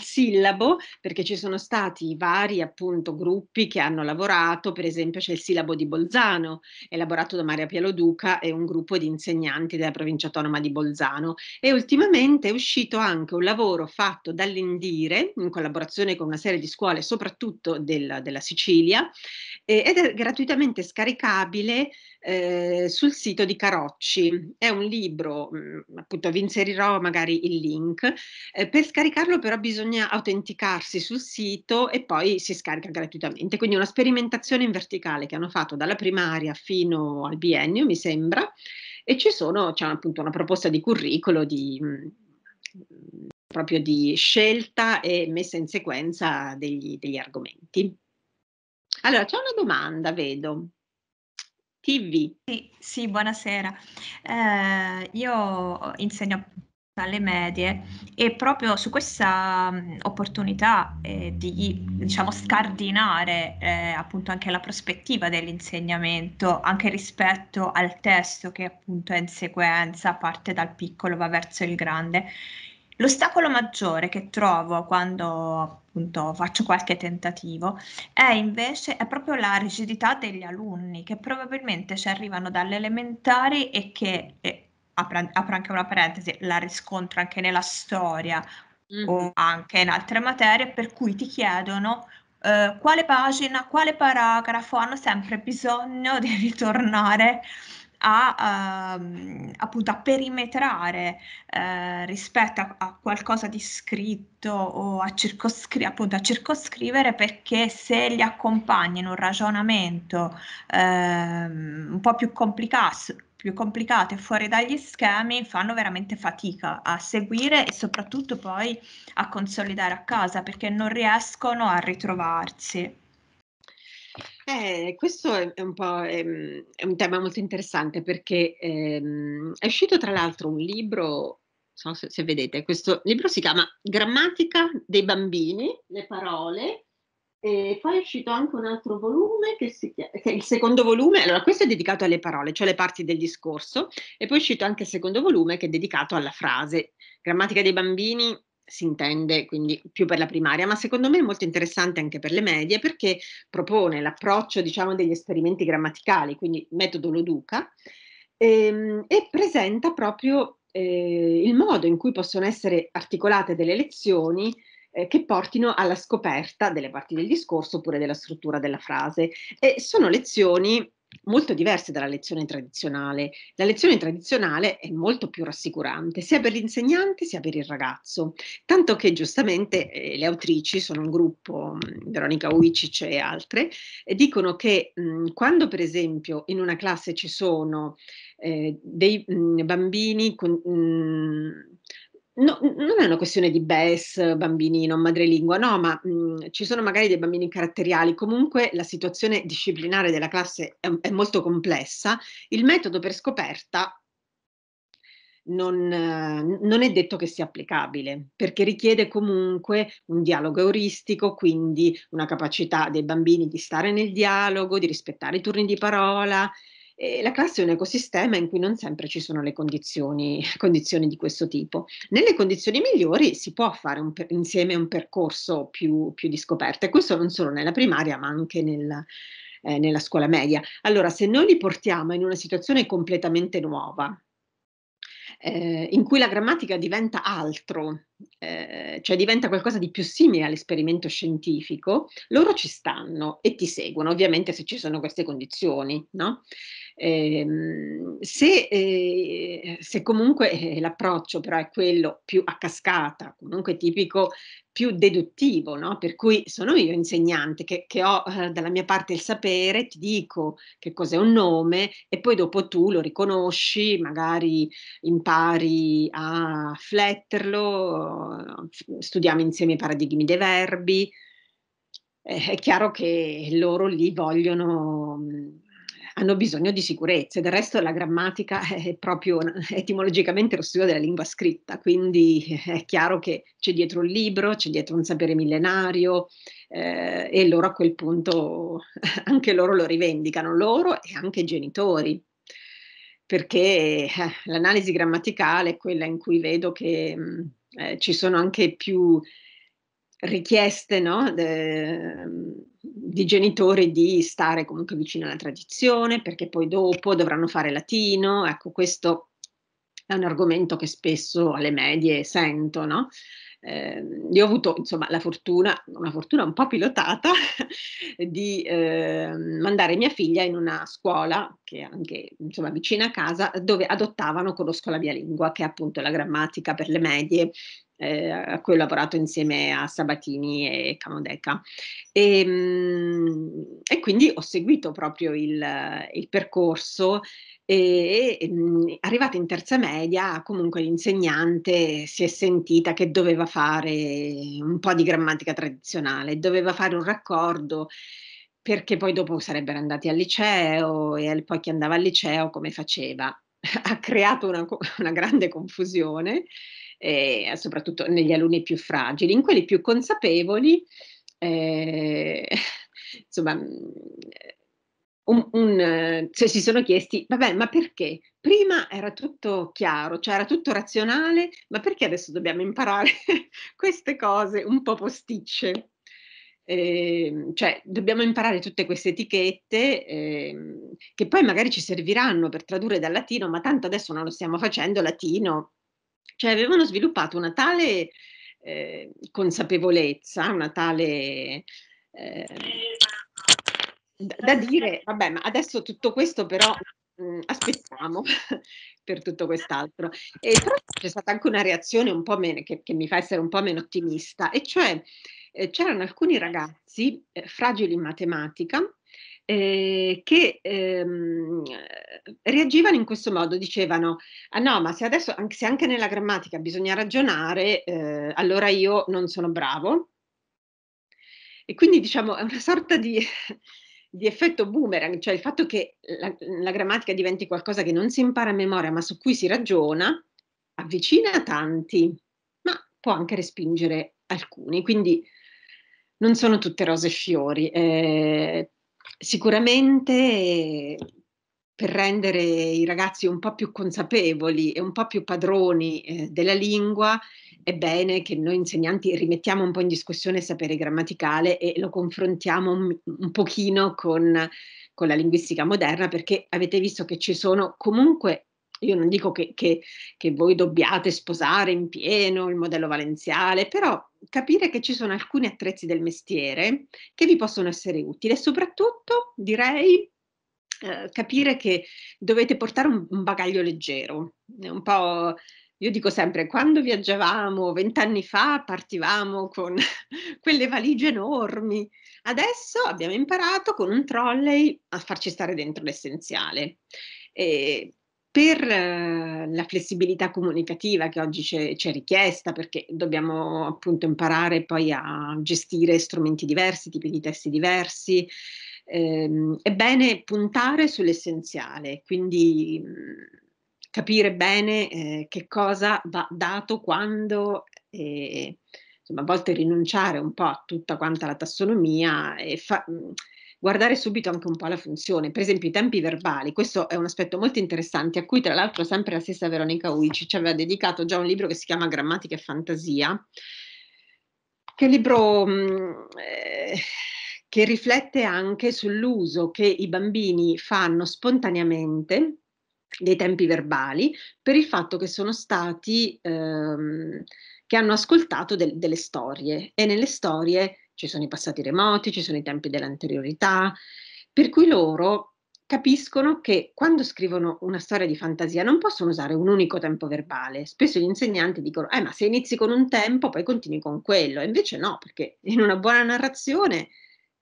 sillabo, perché ci sono stati vari appunto gruppi che hanno lavorato, per esempio c'è il sillabo di Bolzano, elaborato da Maria Pialoduca e un gruppo di insegnanti della provincia autonoma di Bolzano. E ultimamente è uscito anche un lavoro fatto dall'Indire, in collaborazione con una serie di scuole, soprattutto del, della Sicilia, ed è gratuitamente scaricato scaricabile eh, sul sito di Carocci. È un libro, mm, appunto vi inserirò magari il link. Eh, per scaricarlo però bisogna autenticarsi sul sito e poi si scarica gratuitamente. Quindi una sperimentazione in verticale che hanno fatto dalla primaria fino al biennio, mi sembra, e ci sono, c'è appunto una proposta di curriculum, di... Mh, mm, proprio di scelta e messa in sequenza degli, degli argomenti. Allora, c'è una domanda, vedo. TV. Sì, sì buonasera. Eh, io insegno alle medie e proprio su questa mm, opportunità eh, di diciamo scardinare eh, appunto anche la prospettiva dell'insegnamento anche rispetto al testo che appunto è in sequenza parte dal piccolo va verso il grande L'ostacolo maggiore che trovo quando appunto faccio qualche tentativo è invece è proprio la rigidità degli alunni che probabilmente ci arrivano dalle elementari e che, e apro, apro anche una parentesi, la riscontro anche nella storia mm o anche in altre materie, per cui ti chiedono Uh, quale pagina, quale paragrafo hanno sempre bisogno di ritornare a, ehm, appunto a perimetrare eh, rispetto a, a, qualcosa di scritto o a, circoscri- appunto, a, circoscrivere perché se li accompagna in un ragionamento ehm, un po' più complicato, più complicate e fuori dagli schemi fanno veramente fatica a seguire e soprattutto poi a consolidare a casa perché non riescono a ritrovarsi. Eh, questo è, un po' è, ehm, è un tema molto interessante perché ehm, è uscito tra l'altro un libro non so se, se, vedete, questo libro si chiama Grammatica dei bambini, le parole, e poi è uscito anche un altro volume che si chiama, che il secondo volume, allora questo è dedicato alle parole, cioè le parti del discorso, e poi è uscito anche il secondo volume che è dedicato alla frase. Grammatica dei bambini si intende quindi più per la primaria, ma secondo me è molto interessante anche per le medie perché propone l'approccio diciamo, degli esperimenti grammaticali, quindi metodo Loduca, ehm, e presenta proprio eh, il modo in cui possono essere articolate delle lezioni eh, che portino alla scoperta delle parti del discorso oppure della struttura della frase. E sono lezioni molto diverse dalla lezione tradizionale. La lezione tradizionale è molto più rassicurante, sia per l'insegnante sia per il ragazzo, tanto che giustamente eh, le autrici, sono un gruppo, mm, Veronica Uicic e altre, e dicono che mh, mm, quando per esempio in una classe ci sono eh, dei mh, mm, bambini con... Mh, No, non è una questione di BES, bambini non madrelingua, no, ma mh, mhmm, ci sono magari dei bambini caratteriali. Comunque la situazione disciplinare della classe è, è molto complessa. Il metodo per scoperta non, non, è detto che sia applicabile, perché richiede comunque un dialogo euristico, quindi una capacità dei bambini di stare nel dialogo, di rispettare i turni di parola eh, la classe è un ecosistema in cui non sempre ci sono le condizioni, *laughs* condizioni di questo tipo. Nelle condizioni migliori si può fare un insieme un percorso più, più di scoperta, e questo non solo nella primaria, ma anche nella, eh, nella scuola media. Allora, se noi li portiamo in una situazione completamente nuova, eh, in cui la grammatica diventa altro, eh, cioè diventa qualcosa di più simile all'esperimento scientifico, loro ci stanno e ti seguono, ovviamente se ci sono queste condizioni, no? Ehm, se, eh, se, comunque eh, l'approccio però è quello più a cascata, comunque tipico più deduttivo, no? per cui sono io insegnante che, che ho eh, dalla mia parte il sapere, ti dico che cos'è un nome e poi dopo tu lo riconosci, magari impari a fletterlo, studiamo insieme i paradigmi dei verbi, eh, è chiaro che loro lì vogliono mm, hanno bisogno di sicurezze. Del resto la grammatica *laughs* è proprio etimologicamente lo studio della lingua scritta, quindi è chiaro che c'è dietro un libro, c'è dietro un sapere millenario eh, e loro a quel punto *laughs* anche loro lo rivendicano, loro e anche i genitori. Perché eh, l'analisi grammaticale è quella in cui vedo che mh, mm, eh, ci sono anche più richieste no, de, di genitori di stare comunque vicino alla tradizione, perché poi dopo dovranno fare latino. Ecco, questo è un argomento che spesso alle medie sento, no? Eh, io ho avuto insomma la fortuna, una fortuna un po' pilotata, *laughs* di eh, mandare mia figlia in una scuola che è anche insomma, vicina a casa dove adottavano conosco la mia lingua, che è appunto la grammatica per le medie eh, a cui ho lavorato insieme a Sabatini e Camodeca. E, ehm, mh, e quindi ho seguito proprio il, il percorso e, e mm, arrivata in terza media comunque l'insegnante si è sentita che doveva fare un po' di grammatica tradizionale, doveva fare un raccordo perché poi dopo sarebbero andati al liceo e poi chi andava al liceo come faceva. *laughs* ha creato una, una grande confusione eh, soprattutto negli alunni più fragili, in quelli più consapevoli, eh, *laughs* insomma, mm, un, un, cioè si sono chiesti, vabbè, ma perché? Prima era tutto chiaro, cioè era tutto razionale, ma perché adesso dobbiamo imparare *laughs* queste cose un po' posticce? Eh, cioè dobbiamo imparare tutte queste etichette eh, che poi magari ci serviranno per tradurre dal latino, ma tanto adesso non lo stiamo facendo latino, cioè avevano sviluppato una tale eh, consapevolezza, una tale... Eh, da dire, vabbè, ma adesso tutto questo però mh, mhmm, aspettiamo *laughs* per tutto quest'altro. E però c'è stata anche una reazione un po' meno, che, che mi fa essere un po' meno ottimista, e cioè eh, c'erano alcuni ragazzi eh, fragili in matematica eh, che ehm, reagivano in questo modo, dicevano, ah no, ma se adesso, anche, se anche nella grammatica bisogna ragionare, eh, allora io non sono bravo. E quindi diciamo è una sorta di, *laughs* di effetto boomerang, cioè il fatto che la, la grammatica diventi qualcosa che non si impara a memoria, ma su cui si ragiona, avvicina tanti, ma può anche respingere alcuni. Quindi non sono tutte rose e fiori. Eh, Sicuramente per rendere i ragazzi un po' più consapevoli e un po' più padroni eh, della lingua, è bene che noi insegnanti rimettiamo un po' in discussione il sapere grammaticale e lo confrontiamo un, un pochino con, con, la linguistica moderna, perché avete visto che ci sono comunque, io non dico che, che, che voi dobbiate sposare in pieno il modello valenziale, però capire che ci sono alcuni attrezzi del mestiere che vi possono essere utili e soprattutto direi eh, capire che dovete portare un, un bagaglio leggero, un po' io dico sempre, quando viaggiavamo vent'anni fa partivamo con *laughs* quelle valigie enormi, adesso abbiamo imparato con un trolley a farci stare dentro l'essenziale. E per eh, la flessibilità comunicativa che oggi c'è, richiesta, perché dobbiamo appunto imparare poi a gestire strumenti diversi, tipi di testi diversi, ehm, è bene puntare sull'essenziale, quindi mh, mm, capire bene eh, che cosa va dato quando. e, insomma, a volte rinunciare un po' a tutta quanta la tassonomia e fa, mh, mm, guardare subito anche un po' la funzione, per esempio i tempi verbali, questo è un aspetto molto interessante a cui tra l'altro sempre la stessa Veronica Uici ci aveva dedicato già un libro che si chiama Grammatica e Fantasia, che è un libro mh, mm, eh, che riflette anche sull'uso che i bambini fanno spontaneamente dei tempi verbali per il fatto che sono stati, ehm, che hanno ascoltato de- delle storie e nelle storie ci sono i passati remoti, ci sono i tempi dell'anteriorità, per cui loro capiscono che quando scrivono una storia di fantasia non possono usare un unico tempo verbale. Spesso gli insegnanti dicono, eh ma se inizi con un tempo poi continui con quello, e invece no, perché in una buona narrazione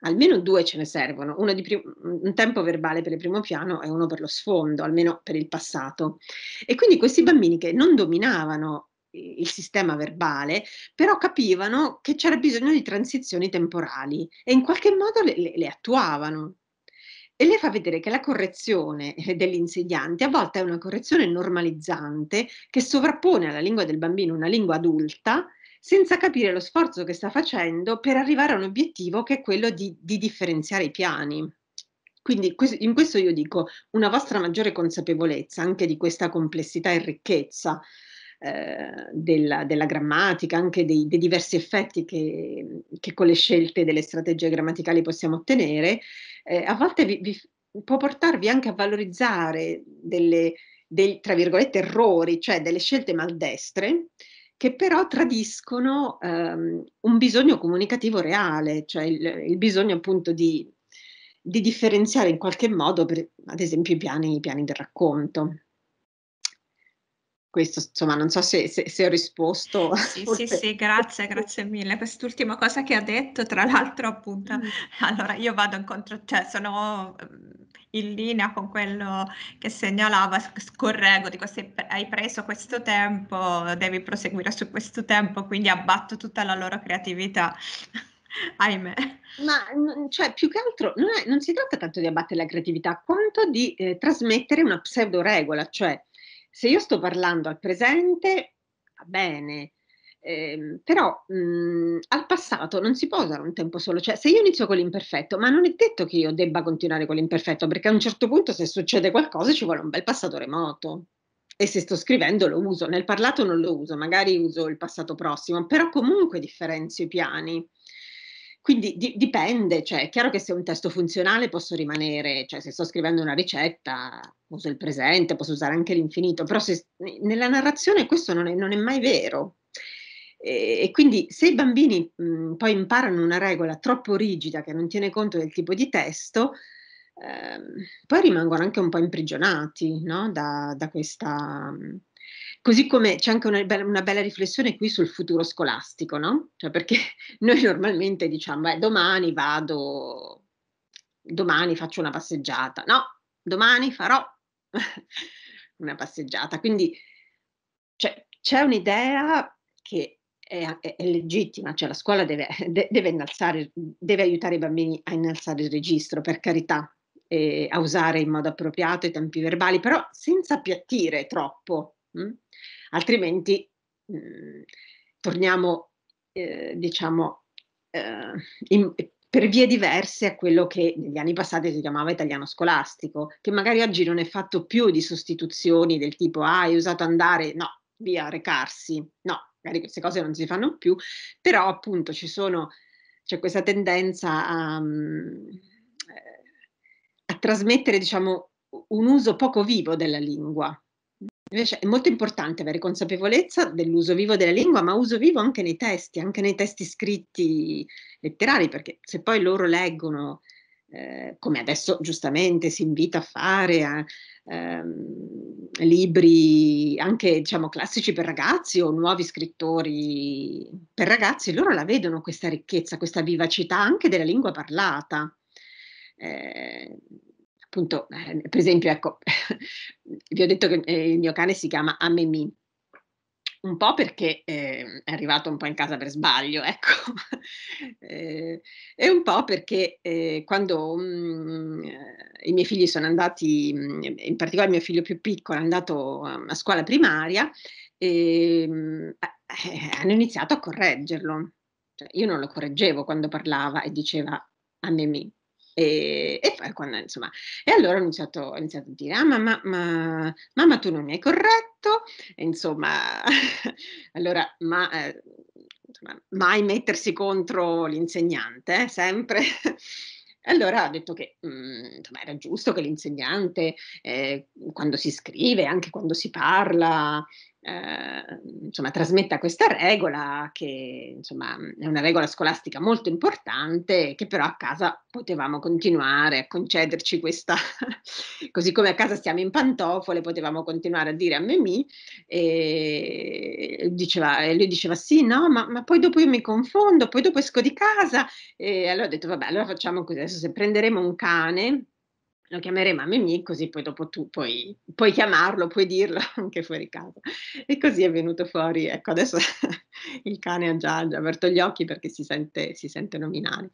almeno due ce ne servono, prim- un tempo verbale per il primo piano e uno per lo sfondo, almeno per il passato. E quindi questi bambini che non dominavano il sistema verbale, però capivano che c'era bisogno di transizioni temporali e in qualche modo le, le, le attuavano. E lei fa vedere che la correzione eh, dell'insegnante a volte è una correzione normalizzante che sovrappone alla lingua del bambino una lingua adulta senza capire lo sforzo che sta facendo per arrivare a un obiettivo che è quello di, di differenziare i piani. Quindi in questo io dico una vostra maggiore consapevolezza anche di questa complessità e ricchezza eh, della, della, grammatica, anche dei, dei diversi effetti che, che, con le scelte delle strategie grammaticali possiamo ottenere, eh, a volte vi, vi può portarvi anche a valorizzare delle, dei, tra virgolette, errori, cioè delle scelte maldestre, che però tradiscono ehm, un bisogno comunicativo reale, cioè il, il bisogno appunto di, di, differenziare in qualche modo, per, ad esempio, i piani, i piani del racconto questo insomma non so se, se, se ho risposto. Sì, sì, sì, grazie, grazie mille. Quest'ultima cosa che ha detto, tra l'altro appunto, mm. allora io vado incontro, cioè sono ehm, in linea con quello che segnalava, scorrego, dico se hai preso questo tempo, devi proseguire su questo tempo, quindi abbatto tutta la loro creatività. *laughs* Ahimè. Ma cioè, più che altro non, è, non, si tratta tanto di abbattere la creatività quanto di eh, trasmettere una pseudo regola, cioè se io sto parlando al presente, va bene, eh, però mh, mhmm, al passato non si può usare un tempo solo, cioè se io inizio con l'imperfetto, ma non è detto che io debba continuare con l'imperfetto, perché a un certo punto se succede qualcosa ci vuole un bel passato remoto. E se sto scrivendo lo uso, nel parlato non lo uso, magari uso il passato prossimo, però comunque differenzio i piani. Quindi di, dipende, cioè è chiaro che se è un testo funzionale posso rimanere, cioè se sto scrivendo una ricetta uso il presente, posso usare anche l'infinito, però se, nella narrazione questo non è, non è mai vero. E, e, quindi se i bambini mh, mhmm, poi imparano una regola troppo rigida che non tiene conto del tipo di testo, ehm, poi rimangono anche un po' imprigionati no? da, da questa... Mh, mhmm, Così come c'è anche una bella, una bella riflessione qui sul futuro scolastico, no? Cioè perché *laughs* noi normalmente diciamo, beh, domani vado, domani faccio una passeggiata, no, domani farò *laughs* una passeggiata. Quindi cioè, c'è un'idea che è, è, è, legittima, cioè la scuola deve, *laughs* deve, innalzare, deve aiutare i bambini a innalzare il registro, per carità, a usare in modo appropriato i tempi verbali, però senza appiattire troppo Mh? Mm? Altrimenti mh, mm, torniamo, eh, diciamo, eh, in, per vie diverse a quello che negli anni passati si chiamava italiano scolastico, che magari oggi non è fatto più di sostituzioni del tipo ah, hai usato andare, no, via, recarsi, no, magari queste cose non si fanno più, però appunto ci sono, c'è questa tendenza a, mm, eh, a trasmettere, diciamo, un uso poco vivo della lingua, Invece è molto importante avere consapevolezza dell'uso vivo della lingua, ma uso vivo anche nei testi, anche nei testi scritti letterari, perché se poi loro leggono, eh, come adesso giustamente si invita a fare, a, ehm, libri anche diciamo classici per ragazzi o nuovi scrittori per ragazzi, loro la vedono questa ricchezza, questa vivacità anche della lingua parlata. Eh, appunto, eh, per esempio, ecco, *laughs* vi ho detto che eh, il mio cane si chiama Amemi, un po' perché eh, è arrivato un po' in casa per sbaglio, *laughs* ecco, eh, e un po' perché eh, quando mh, mm, eh, i miei figli sono andati, mm, in particolare mio figlio più piccolo è andato a scuola primaria, mh, ehm, eh, hanno iniziato a correggerlo. Cioè, io non lo correggevo quando parlava e diceva Amemi, e, e, poi quando, insomma, e allora ho iniziato, ho iniziato a dire, ah mamma, ma, mamma tu non mi hai corretto, e, insomma, *laughs* allora, ma, eh, insomma, mai mettersi contro l'insegnante, eh, sempre. *laughs* Allora ho detto che mh, mm, era giusto che l'insegnante, eh, quando si scrive, anche quando si parla, Ehm, insomma, trasmetta questa regola, che insomma, è una regola scolastica molto importante, che però a casa potevamo continuare a concederci questa, *laughs* così come a casa stiamo in pantofole, potevamo continuare a dire a Memì, e, diceva, e lui diceva sì, no, ma, ma, poi dopo io mi confondo, poi dopo esco di casa, e allora ho detto vabbè, allora facciamo così, adesso se prenderemo un cane, lo chiameremo a Mimì così poi dopo tu puoi, puoi, chiamarlo, puoi dirlo *laughs* anche fuori casa. E così è venuto fuori, ecco adesso *laughs* il cane ha già, già aperto gli occhi perché si sente, si sente nominare.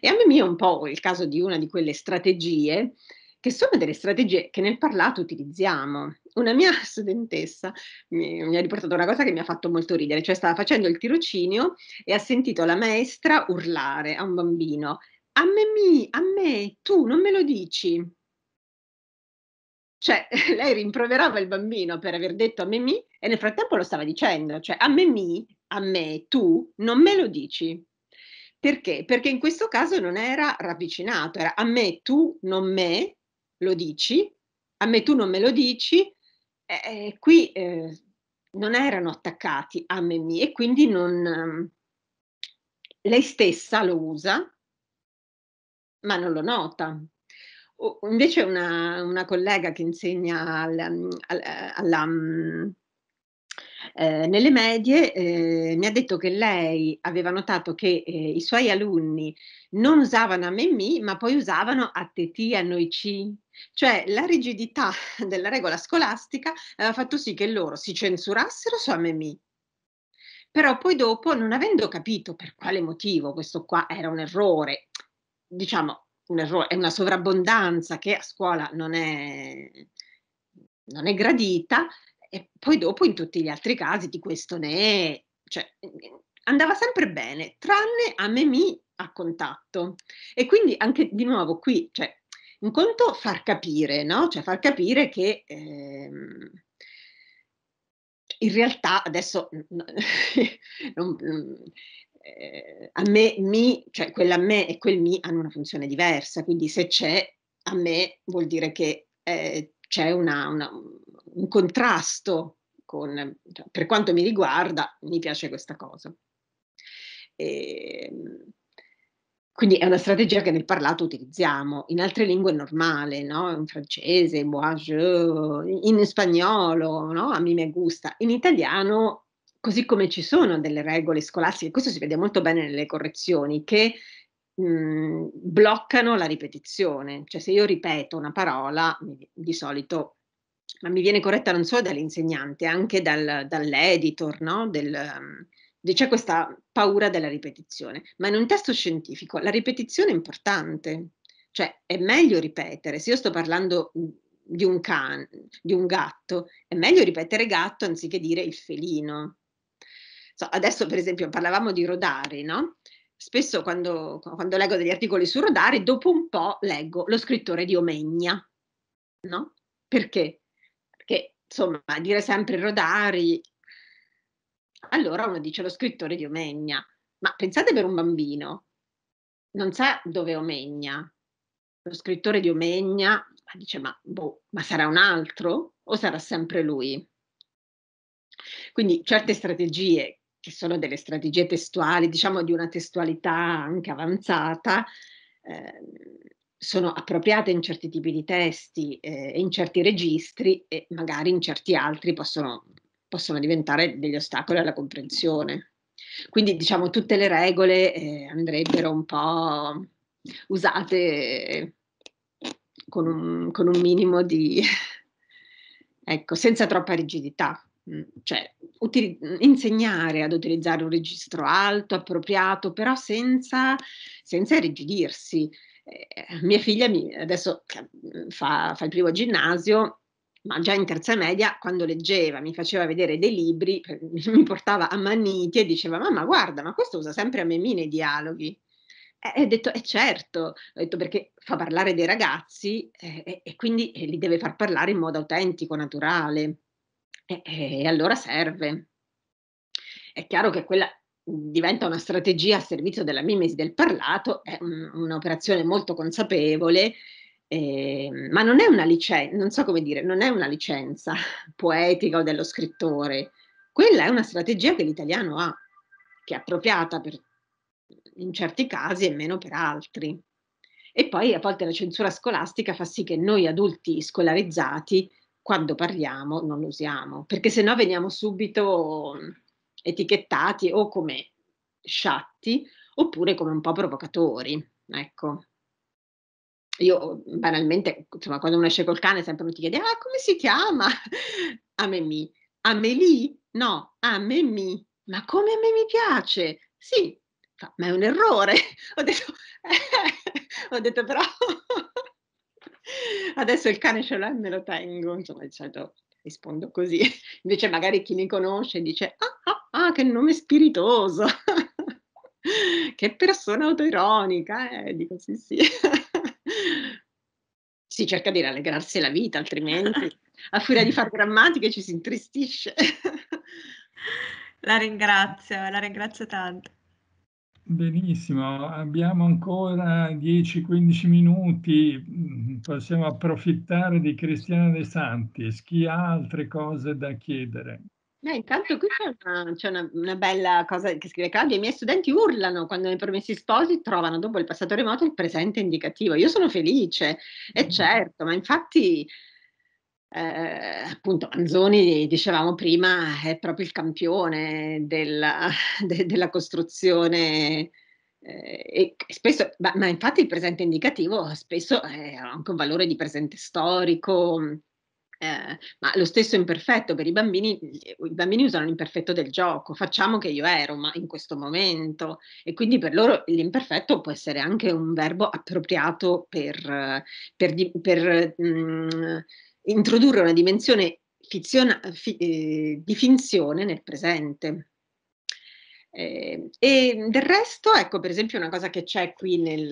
E a Mimì è un po' il caso di una di quelle strategie che sono delle strategie che nel parlato utilizziamo. Una mia *laughs* studentessa mi, mi, ha riportato una cosa che mi ha fatto molto ridere, cioè stava facendo il tirocinio e ha sentito la maestra urlare a un bambino, a me, mi, a me tu non me lo dici. Cioè, *laughs* lei rimproverava il bambino per aver detto a me mi e nel frattempo lo stava dicendo, cioè a me mi, a me tu non me lo dici. Perché? Perché in questo caso non era ravvicinato, era a me tu non me lo dici, a me tu non me lo dici, eh, qui eh, non erano attaccati a me mi e quindi non, ehm, lei stessa lo usa ma non lo nota. O, invece una, una, collega che insegna alla, alla, alla eh, nelle medie eh, mi ha detto che lei aveva notato che eh, i suoi alunni non usavano a me mi, ma poi usavano a te ti, a noi ci. Cioè la rigidità *laughs* della regola scolastica aveva fatto sì che loro si censurassero su a me mi. Però poi dopo, non avendo capito per quale motivo questo qua era un errore diciamo, un errore, è una sovrabbondanza che a scuola non è, non è gradita e poi dopo in tutti gli altri casi di questo ne è, cioè, andava sempre bene, tranne a me mi a contatto. E quindi anche di nuovo qui, cioè, un conto far capire, no? Cioè far capire che ehm, in realtà adesso *laughs* non, eh, a me, mi, cioè quella me e quel mi hanno una funzione diversa, quindi se c'è a me vuol dire che eh, c'è una, una, un contrasto con, cioè, per quanto mi riguarda, mi piace questa cosa. E, ehm, quindi è una strategia che nel parlato utilizziamo, in altre lingue è normale, no? in francese, moi je, in spagnolo, no? a me me gusta, in italiano Così come ci sono delle regole scolastiche, questo si vede molto bene nelle correzioni, che mh, mhmm, bloccano la ripetizione. Cioè se io ripeto una parola, di solito ma mi viene corretta non solo dall'insegnante, anche dal, dall'editor, no? Del, ehm, c'è questa paura della ripetizione, ma in un testo scientifico la ripetizione è importante, cioè è meglio ripetere, se io sto parlando mhmm, di un, can, di un gatto, è meglio ripetere gatto anziché dire il felino, so, adesso per esempio parlavamo di Rodari, no? Spesso quando, quando leggo degli articoli su Rodari, dopo un po' leggo lo scrittore di Omegna, no? Perché? Perché insomma, dire sempre Rodari, allora uno dice lo scrittore di Omegna, ma pensate per un bambino, non sa dove Omegna, lo scrittore di Omegna dice ma, boh, ma sarà un altro o sarà sempre lui? Quindi certe strategie che sono delle strategie testuali, diciamo di una testualità anche avanzata, eh, sono appropriate in certi tipi di testi eh, e eh, in certi registri e magari in certi altri possono, possono diventare degli ostacoli alla comprensione. Quindi diciamo tutte le regole eh, andrebbero un po' usate con un, con un minimo di, *laughs* ecco, senza troppa rigidità. Mhmm, cioè, uti- insegnare ad utilizzare un registro alto, appropriato, però senza, senza rigidirsi. Eh, mia figlia mi, adesso mhmm, fa, fa il primo ginnasio, ma già in terza media, quando leggeva, mi faceva vedere dei libri, *laughs* mi portava a maniti e diceva: Mamma, guarda, ma questo usa sempre a Memì i dialoghi. E ho detto, eh certo, ho detto perché fa parlare dei ragazzi eh, e quindi eh, li deve far parlare in modo autentico, naturale e, e allora serve. È chiaro che quella diventa una strategia a servizio della mimesi del parlato, è un, un'operazione molto consapevole, eh, ma non è una licenza, non so come dire, non è una licenza *laughs* poetica o dello scrittore. Quella è una strategia che l'italiano ha, che è appropriata per, in certi casi e meno per altri. E poi a volte la censura scolastica fa sì che noi adulti scolarizzati quando parliamo non lo usiamo, perché sennò veniamo subito mm, etichettati o come sciatti oppure come un po' provocatori. Ecco. Io mm, banalmente, insomma, quando uno esce col cane sempre mi chiede, ah, come si chiama? Amemi. *laughs* Amelie? No, Amemi. Ma come a me mi piace? Sì, ma è un errore. *laughs* ho detto, *laughs* ho detto però adesso il cane ce l'ho e me lo tengo, insomma, di rispondo così. *laughs* Invece magari chi mi conosce dice, ah, ah, ah che nome spiritoso, *laughs* che persona autoironica, eh? dico sì, sì. *laughs* si cerca di rallegrarsi la vita, altrimenti a furia di far grammatiche ci si intristisce. la ringrazio, la ringrazio tanto. Benissimo, abbiamo ancora 10-15 minuti, possiamo approfittare di Cristiana De Santis, chi ha altre cose da chiedere? Beh, intanto qui c'è, una, c'è una, una, bella cosa che scrive Claudia, i miei studenti urlano quando nei promessi sposi trovano dopo il passato remoto il presente indicativo, io sono felice, è mm. certo, ma infatti eh, appunto Manzoni, dicevamo prima, è proprio il campione della, *laughs* de, della costruzione eh, spesso, ma, ma, infatti il presente indicativo spesso ha anche un valore di presente storico, eh, ma lo stesso imperfetto per i bambini, i bambini usano l'imperfetto del gioco, facciamo che io ero, ma in questo momento, e quindi per loro l'imperfetto può essere anche un verbo appropriato per, per, per mh, mm, introdurre una dimensione fiziona, fi, eh, di finzione nel presente. Eh, e del resto, ecco per esempio una cosa che c'è qui nel,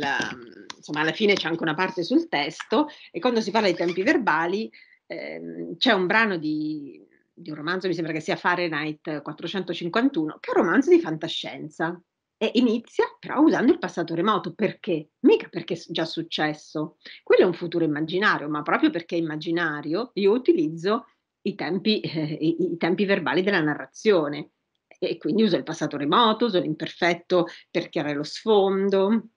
insomma alla fine c'è anche una parte sul testo e quando si parla di tempi verbali ehm, c'è un brano di, di un romanzo, mi sembra che sia Fahrenheit 451, che è un romanzo di fantascienza, e inizia però usando il passato remoto. Perché? Mica perché è già successo. Quello è un futuro immaginario, ma proprio perché è immaginario io utilizzo i tempi, eh, *laughs* i, i tempi verbali della narrazione. E quindi uso il passato remoto, uso l'imperfetto per chiarire lo sfondo,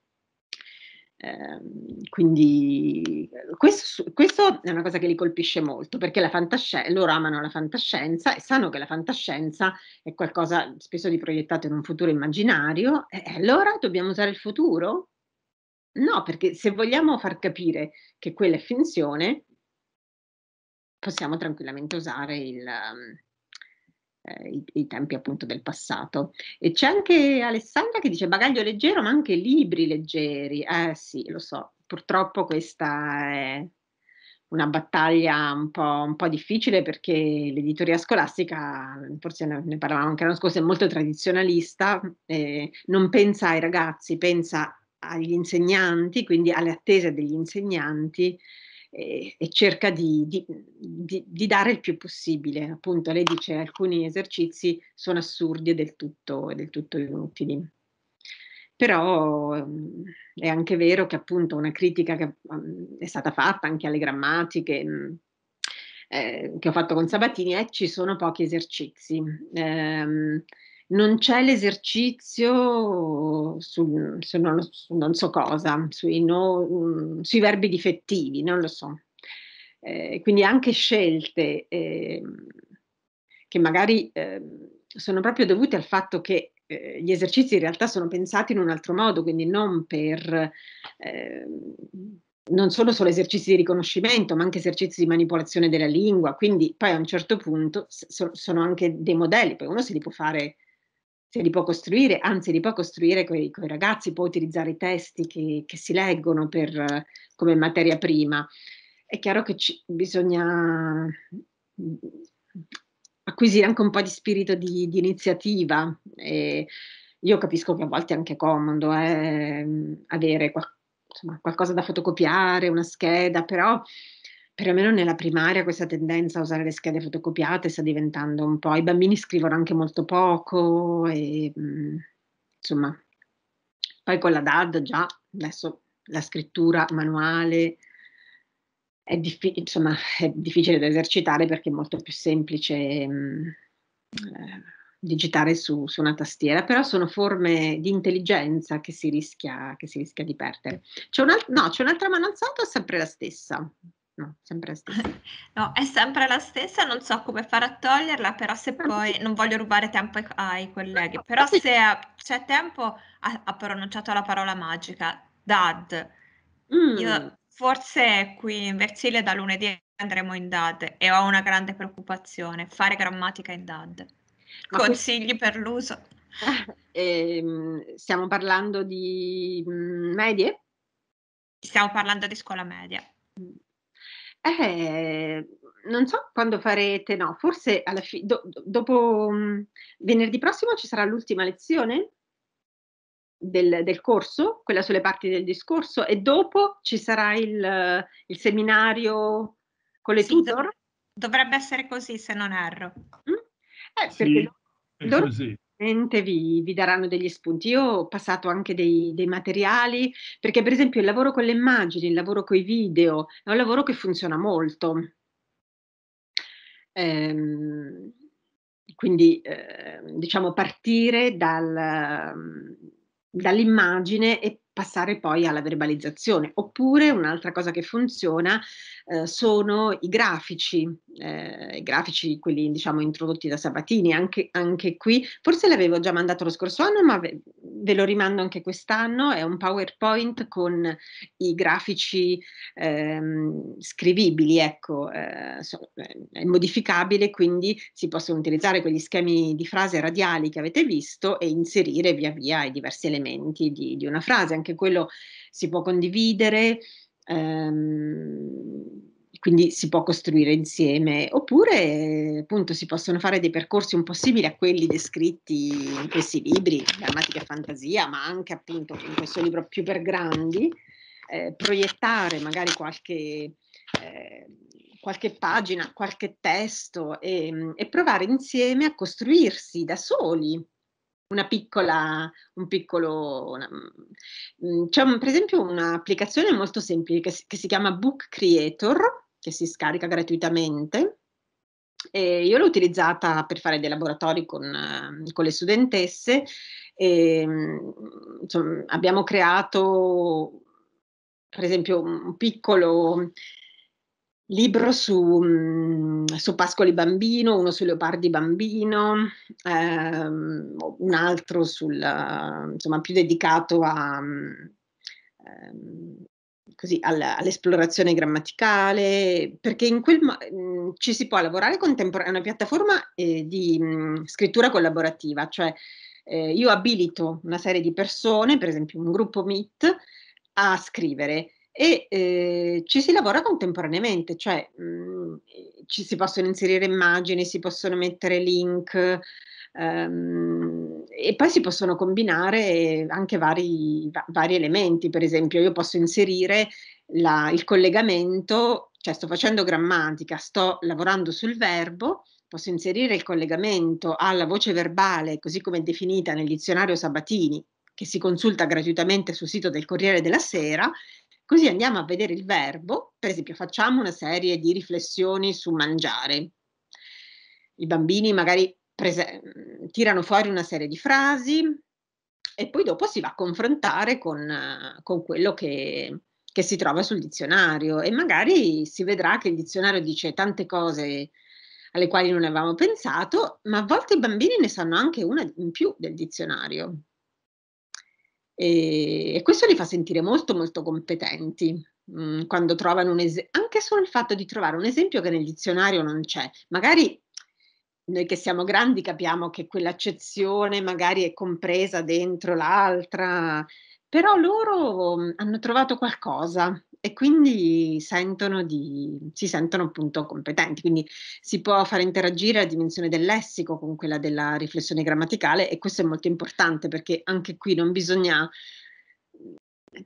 Ehm, quindi questo, questo, è una cosa che li colpisce molto perché la loro amano la fantascienza e sanno che la fantascienza è qualcosa spesso di proiettato in un futuro immaginario e allora dobbiamo usare il futuro? No, perché se vogliamo far capire che quella è finzione, possiamo tranquillamente usare il, ehm, eh, i, i, tempi appunto del passato. E c'è anche Alessandra che dice bagaglio leggero, ma anche libri leggeri. Eh sì, lo so, purtroppo questa è una battaglia un po', un po difficile perché l'editoria scolastica, forse ne, ne parlavamo anche l'anno scorso, è molto tradizionalista, eh, non pensa ai ragazzi, pensa agli insegnanti, quindi alle attese degli insegnanti e, e cerca di, di, di, di, dare il più possibile. Appunto, lei dice che alcuni esercizi sono assurdi e del tutto, del tutto inutili. Però ehm, è anche vero che appunto una critica che ehm, è stata fatta anche alle grammatiche ehm, eh, che ho fatto con Sabatini è ci sono pochi esercizi non c'è l'esercizio su, su, non, su non, so cosa, sui, no, mm, sui, verbi difettivi, non lo so. Eh, quindi anche scelte eh, che magari eh, sono proprio dovute al fatto che eh, gli esercizi in realtà sono pensati in un altro modo, quindi non per ehm, non solo solo esercizi di riconoscimento, ma anche esercizi di manipolazione della lingua, quindi poi a un certo punto so, sono anche dei modelli, poi uno se li può fare se cioè, li può costruire, anzi li può costruire con i ragazzi, può utilizzare i testi che, che si leggono per, come materia prima. È chiaro che ci, bisogna mm, acquisire anche un po' di spirito di, di iniziativa. E io capisco che a volte è anche comodo eh, avere qual, insomma, qualcosa da fotocopiare, una scheda, però perlomeno nella primaria questa tendenza a usare le schede fotocopiate sta diventando un po', i bambini scrivono anche molto poco e mh, mm, insomma, poi con la DAD già adesso la scrittura manuale è, diffi- insomma, è difficile da esercitare perché è molto più semplice mh, mm, eh, digitare su, su, una tastiera, però sono forme di intelligenza che si rischia, che si rischia di perdere. C'è, un alt- no, c'è un'altra mano alzata, è sempre la stessa, No, sempre la stessa. *laughs* No, è sempre la stessa, non so come fare a toglierla, però se poi non voglio rubare tempo ai, ai colleghi, però se ha, c'è tempo ha, ha, pronunciato la parola magica, dad. Mm. Io, forse qui in Versile da lunedì andremo in dad e ho una grande preoccupazione, fare grammatica in dad. Ma Consigli questo... per l'uso? *laughs* Eh, stiamo parlando di mm, medie? Stiamo parlando di scuola media. Mm. Eh, non so quando farete, no, forse alla fi- do- dopo mh, mhmm, venerdì prossimo ci sarà l'ultima lezione del, del, corso, quella sulle parti del discorso, e dopo ci sarà il, il seminario con le sì, tutor. Dov- dovrebbe essere così, se non erro. Mm? Eh, sì, do- è così vi, vi, daranno degli spunti. Io ho passato anche dei, dei, materiali, perché per esempio il lavoro con le immagini, il lavoro con i video, è un lavoro che funziona molto. Ehm, quindi eh, diciamo partire dal, dall'immagine e passare poi alla verbalizzazione. Oppure un'altra cosa che funziona eh, sono i grafici, eh, i grafici quelli diciamo introdotti da Sabatini, anche, anche qui, forse l'avevo già mandato lo scorso anno, ma ve- ve lo rimando anche quest'anno, è un PowerPoint con i grafici ehm, scrivibili, ecco, eh, eh, è modificabile, quindi si possono utilizzare quegli schemi di frase radiali che avete visto e inserire via via i diversi elementi di, di una frase, anche quello si può condividere. Ehm, quindi si può costruire insieme, oppure appunto si possono fare dei percorsi un po' simili a quelli descritti in questi libri, Grammatica e Fantasia, ma anche appunto in questo libro più per grandi, eh, proiettare magari qualche, eh, qualche, pagina, qualche testo e, e provare insieme a costruirsi da soli una piccola, un piccolo, una, mm, c'è un, per esempio un'applicazione molto semplice che si, che si, chiama Book Creator che si scarica gratuitamente. E io l'ho utilizzata per fare dei laboratori con, eh, con le studentesse e mm, insomma, abbiamo creato per esempio un piccolo libro su, mm, su Pascoli bambino, uno su Leopardi bambino, ehm, un altro sul, eh, insomma, più dedicato a, mm, ehm, così, alla, all'esplorazione grammaticale, perché in quel mh, mhmm, ci si può lavorare contemporaneamente, è una piattaforma eh, di mh, mhmm, scrittura collaborativa, cioè eh, io abilito una serie di persone, per esempio un gruppo Meet, a scrivere e eh, ci si lavora contemporaneamente, cioè mh, mhmm, ci si possono inserire immagini, si possono mettere link. Ehm, e poi si possono combinare anche vari, vari elementi, per esempio io posso inserire la, il collegamento, cioè sto facendo grammatica, sto lavorando sul verbo, posso inserire il collegamento alla voce verbale così come definita nel dizionario Sabatini, che si consulta gratuitamente sul sito del Corriere della Sera, così andiamo a vedere il verbo, per esempio facciamo una serie di riflessioni su mangiare. I bambini magari prese- mhmm, tirano fuori una serie di frasi e poi dopo si va a confrontare con, con quello che, che, si trova sul dizionario e magari si vedrà che il dizionario dice tante cose alle quali non avevamo pensato, ma a volte i bambini ne sanno anche una in più del dizionario. E, e questo li fa sentire molto molto competenti mh, mhmm, quando trovano un esempio, anche solo il fatto di trovare un esempio che nel dizionario non c'è, magari noi che siamo grandi capiamo che quell'accezione magari è compresa dentro l'altra, però loro mhmm, hanno trovato qualcosa e quindi sentono di, si sentono appunto competenti, quindi si può far interagire la dimensione del lessico con quella della riflessione grammaticale e questo è molto importante perché anche qui non bisogna mhmm,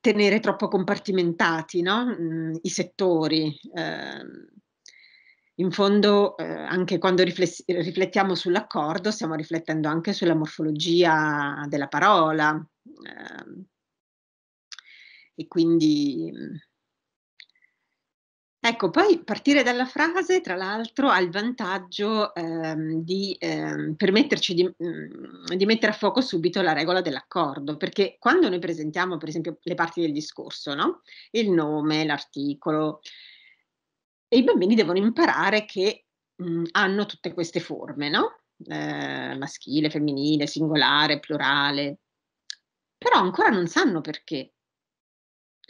tenere troppo compartimentati no? Mhmm, i settori. Eh, in fondo, eh, anche quando rifless- riflettiamo sull'accordo, stiamo riflettendo anche sulla morfologia della parola. Eh, e quindi mm, Ecco, poi partire dalla frase, tra l'altro, ha il vantaggio ehm, di ehm, permetterci di, mh, mm, di, mettere a fuoco subito la regola dell'accordo, perché quando noi presentiamo, per esempio, le parti del discorso, no? il nome, l'articolo, e i bambini devono imparare che mh, hanno tutte queste forme, no? Eh, maschile, femminile, singolare, plurale, però ancora non sanno perché.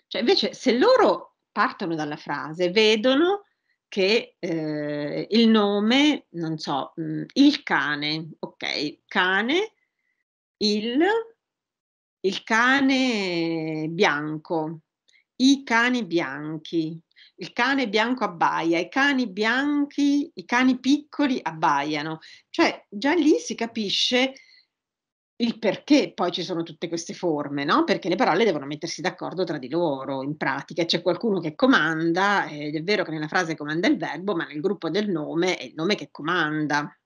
Cioè, invece, se loro partono dalla frase, vedono che eh, il nome, non so, mh, il cane, ok, cane, il, il cane bianco, i cani bianchi, il cane bianco abbaia, i cani bianchi, i cani piccoli abbaiano. Cioè già lì si capisce il perché poi ci sono tutte queste forme, no? Perché le parole devono mettersi d'accordo tra di loro, in pratica c'è qualcuno che comanda, ed è vero che nella frase comanda il verbo, ma nel gruppo del nome è il nome che comanda.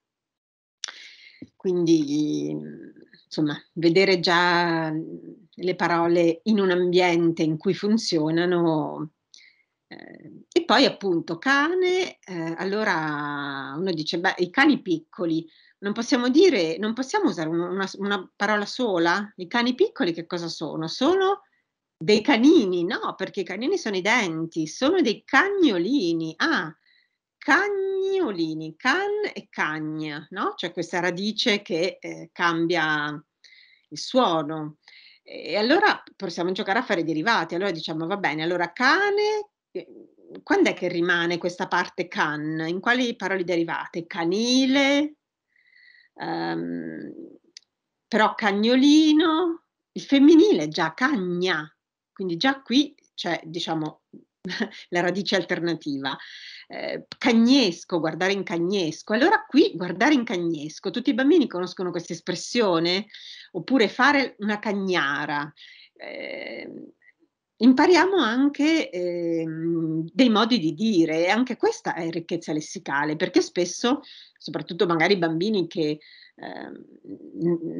Quindi, insomma, vedere già le parole in un ambiente in cui funzionano eh, e poi appunto cane, eh, allora uno dice, beh, i cani piccoli, non possiamo dire, non possiamo usare una, una, parola sola? I cani piccoli che cosa sono? Sono dei canini, no, perché i canini sono i denti, sono dei cagnolini. Ah, cagnolini, can e cagna, no? Cioè questa radice che eh, cambia il suono. E allora possiamo giocare a fare derivati, allora diciamo va bene, allora cane, Mhmm, quando è che rimane questa parte can? In quali parole derivate? Canile, um, però cagnolino, il femminile già cagna, quindi già qui c'è diciamo *laughs* la radice alternativa. Eh, cagnesco, guardare in cagnesco. Allora qui guardare in cagnesco, tutti i bambini conoscono questa espressione, oppure fare una cagnara. Eh, Impariamo anche eh, dei modi di dire, e anche questa è ricchezza lessicale, perché spesso, soprattutto magari i bambini che eh,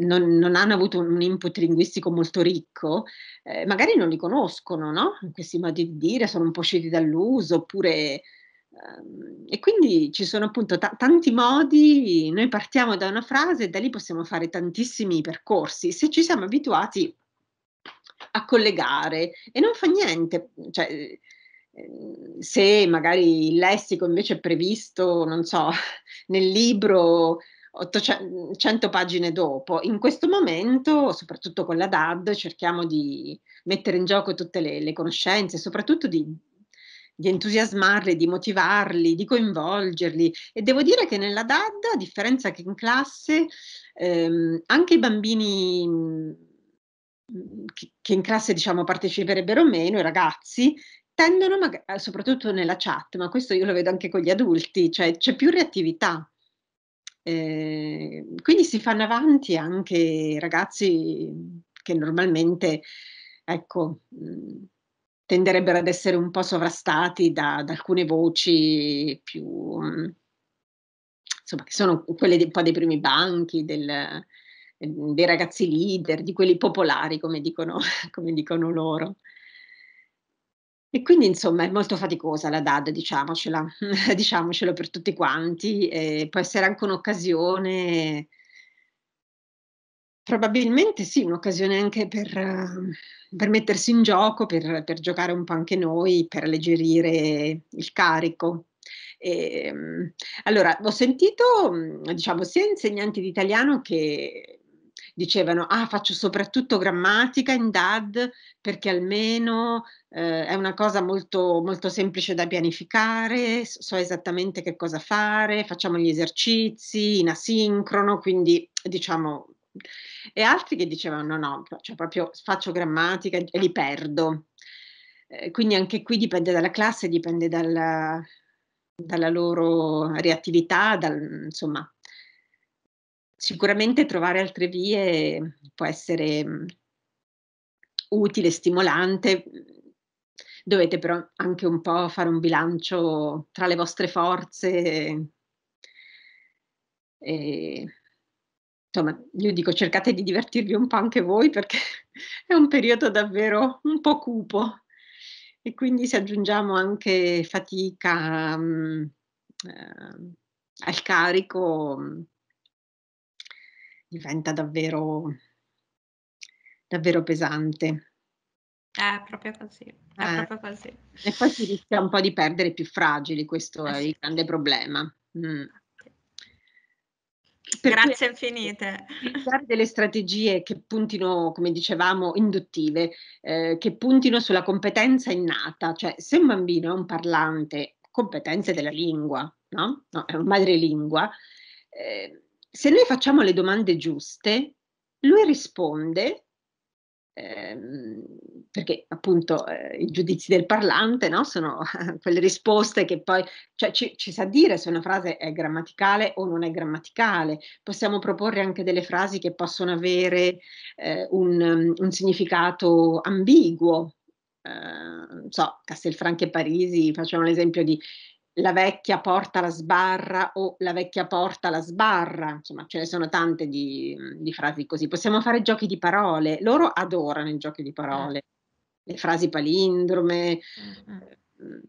non, non, hanno avuto un input linguistico molto ricco, eh, magari non li conoscono, no? Questi modi di dire sono un po' usciti dall'uso, oppure ehm, e quindi ci sono appunto t- tanti modi, noi partiamo da una frase e da lì possiamo fare tantissimi percorsi. Se ci siamo abituati, a collegare e non fa niente. Cioè, eh, se magari il lessico invece è previsto, non so, *laughs* nel libro 800 pagine dopo, in questo momento, soprattutto con la DAD, cerchiamo di mettere in gioco tutte le, le conoscenze, soprattutto di, di entusiasmarli, di motivarli, di coinvolgerli. E devo dire che nella DAD, a differenza che in classe, ehm, anche i bambini Mhmm, che in classe diciamo parteciperebbero meno, i ragazzi, tendono, magari, eh, soprattutto nella chat, ma questo io lo vedo anche con gli adulti, cioè c'è più reattività. Eh, quindi si fanno avanti anche ragazzi che normalmente ecco, mhmm, tenderebbero ad essere un po' sovrastati da, da alcune voci più, mhmm, insomma, che sono quelle di, un po' dei primi banchi del, Ehm, dei ragazzi leader, di quelli popolari, come dicono, *laughs* come dicono loro. E quindi insomma è molto faticosa la DAD, diciamocela, *laughs* diciamocelo per tutti quanti, e può essere anche un'occasione, probabilmente sì, un'occasione anche per, per mettersi in gioco, per, per, giocare un po' anche noi, per alleggerire il carico. E, ehm, allora, ho sentito diciamo sia insegnanti di italiano che dicevano, ah faccio soprattutto grammatica in DAD perché almeno eh, è una cosa molto, molto semplice da pianificare, so esattamente che cosa fare, facciamo gli esercizi in asincrono, quindi diciamo e altri che dicevano no, no, cioè proprio faccio grammatica e li perdo. Eh, quindi anche qui dipende dalla classe, dipende dalla, dalla loro reattività, dal, insomma, Sicuramente trovare altre vie può essere mm, utile, stimolante, dovete però anche un po' fare un bilancio tra le vostre forze. E, insomma, io dico cercate di divertirvi un po' anche voi perché *laughs* è un periodo davvero un po' cupo e quindi se aggiungiamo anche fatica um, eh, al carico, mm, diventa davvero, davvero pesante. È proprio così, è eh. proprio così. E poi si rischia un po' di perdere i più fragili, questo eh è sì. il grande problema. Mm. Grazie infinite. Usare delle strategie che puntino, come dicevamo, induttive, eh, che puntino sulla competenza innata, cioè se un bambino è un parlante, competenze della lingua, no? no è un madrelingua, eh, se noi facciamo le domande giuste, lui risponde, ehm, perché appunto eh, i giudizi del parlante no? sono *laughs* quelle risposte che poi cioè, ci, ci, sa dire se una frase è grammaticale o non è grammaticale. Possiamo proporre anche delle frasi che possono avere eh, un, un significato ambiguo, eh, non so, Castelfranchi e Parisi, facciamo l'esempio di la vecchia porta la sbarra o la vecchia porta la sbarra, insomma ce ne sono tante di, di frasi così. Possiamo fare giochi di parole, loro adorano i giochi di eh. parole, le frasi palindrome. Mm, mm. Eh,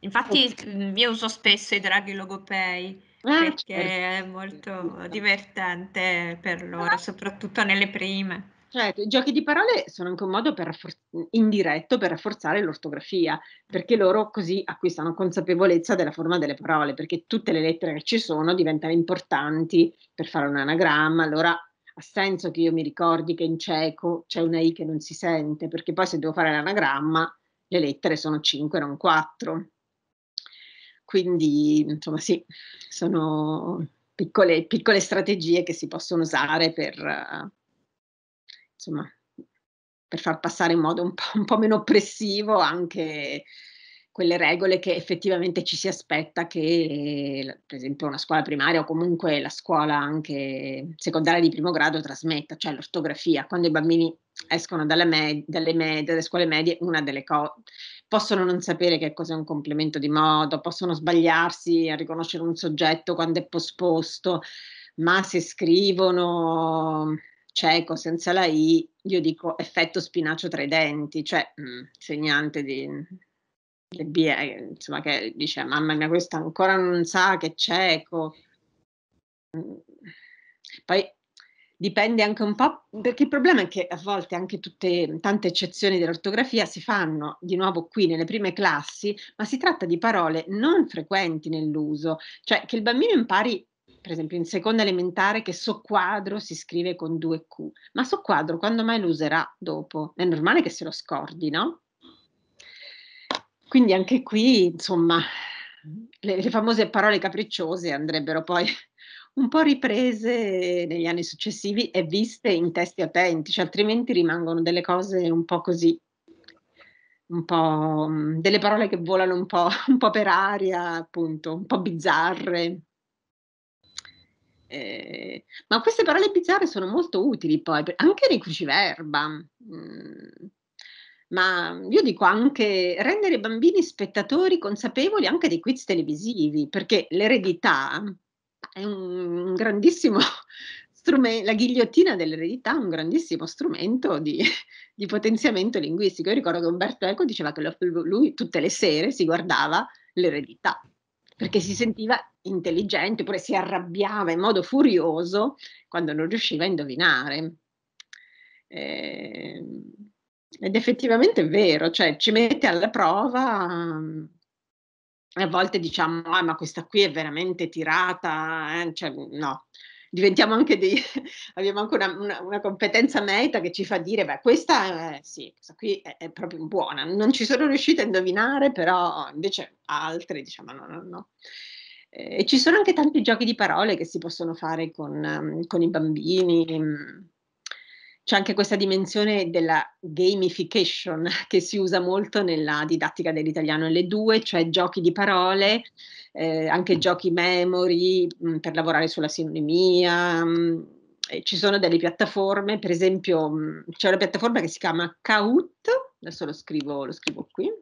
Infatti mm, io uso spesso i draghi logopei ah, perché è certo. molto divertente per loro, ah. soprattutto nelle prime. Certo, i giochi di parole sono anche un modo per rafforz- indiretto per rafforzare l'ortografia, perché loro così acquistano consapevolezza della forma delle parole, perché tutte le lettere che ci sono diventano importanti per fare un anagramma, allora ha senso che io mi ricordi che in cieco c'è una I che non si sente, perché poi se devo fare l'anagramma le lettere sono 5, non 4. Quindi, insomma, sì, sono piccole, piccole strategie che si possono usare per... Uh, insomma, per far passare in modo un po', un po meno oppressivo anche quelle regole che effettivamente ci si aspetta che, per esempio, una scuola primaria o comunque la scuola anche secondaria di primo grado trasmetta, cioè l'ortografia. Quando i bambini escono dalle, med- dalle, med- dalle scuole medie, una delle cose possono non sapere che cos'è un complemento di modo, possono sbagliarsi a riconoscere un soggetto quando è posposto, ma se scrivono cieco, senza la I, io dico effetto spinacio tra i denti, cioè mh, mm, insegnante di, di BA, eh, insomma, che dice mamma mia, questa ancora non sa che è cieco. Mm. Poi dipende anche un po', perché il problema è che a volte anche tutte, tante eccezioni dell'ortografia si fanno di nuovo qui nelle prime classi, ma si tratta di parole non frequenti nell'uso, cioè che il bambino impari per esempio in seconda elementare che soqquadro si scrive con due Q, ma soqquadro quando mai lo userà dopo? È normale che se lo scordi, no? Quindi anche qui, insomma, le, le famose parole capricciose andrebbero poi *laughs* un po' riprese negli anni successivi e viste in testi autentici, cioè altrimenti rimangono delle cose un po' così, un po' mm, delle parole che volano un po', *laughs* un po per aria, appunto, un po' bizzarre. Eh, ma queste parole bizzarre sono molto utili poi, anche nei cruciverba. Mm, ma io dico anche rendere i bambini spettatori consapevoli anche dei quiz televisivi, perché l'eredità è un grandissimo *laughs* strumento, la ghigliottina dell'eredità è un grandissimo strumento di, di potenziamento linguistico. Io ricordo che Umberto Eco diceva che lui tutte le sere si guardava l'eredità perché si sentiva intelligente oppure si arrabbiava in modo furioso quando non riusciva a indovinare. Eh, ed effettivamente è vero, cioè ci mette alla prova. Ehm, a volte diciamo, ah, ma questa qui è veramente tirata, eh? cioè, no, diventiamo anche dei, *laughs* abbiamo anche una, una, una, competenza meta che ci fa dire, beh, questa, eh, sì, questa qui è, è, proprio buona, non ci sono riuscita a indovinare, però invece altre, diciamo, no, no, no. Eh, e ci sono anche tanti giochi di parole che si possono fare con, ehm, con i bambini. Mm. C'è anche questa dimensione della gamification *laughs* che si usa molto nella didattica dell'italiano L2, cioè giochi di parole, eh, anche giochi memory mh, mm, per lavorare sulla sinonimia. Mh, mm, ci sono delle piattaforme, per esempio mh, mm, c'è una piattaforma che si chiama Kahoot, adesso lo scrivo, lo scrivo qui.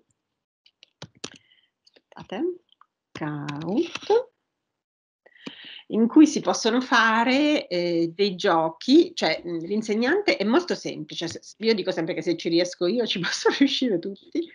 Aspettate, Kahoot in cui si possono fare eh, dei giochi, cioè l'insegnante è molto semplice, io dico sempre che se ci riesco io ci *laughs* possono riuscire tutti.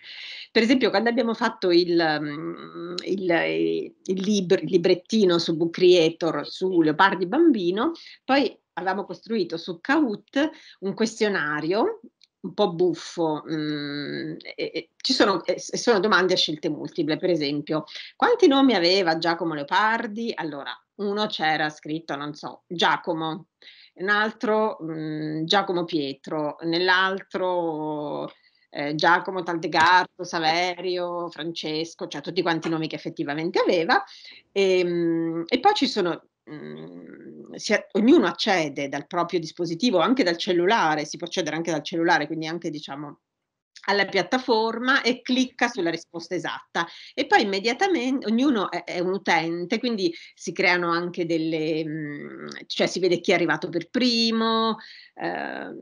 Per esempio, quando abbiamo fatto il, il, il, libro, il librettino su Book Creator su Leopardi Bambino, poi avevamo costruito su Kahoot un questionario un po' buffo, mm, e, e, ci sono, e, sono domande a scelte multiple, per esempio, quanti nomi aveva Giacomo Leopardi? Allora, uno c'era scritto, non so, Giacomo, un altro mh, mm, Giacomo Pietro, nell'altro eh, Giacomo Taldegardo, Saverio, Francesco, cioè tutti quanti i nomi che effettivamente aveva. E, ehm, mh, e poi ci sono mh, mhmm, si, ognuno accede dal proprio dispositivo, anche dal cellulare, si può accedere anche dal cellulare, quindi anche diciamo alla piattaforma e clicca sulla risposta esatta e poi immediatamente ognuno è, è un utente, quindi si creano anche delle, mhmm, cioè si vede chi è arrivato per primo, eh,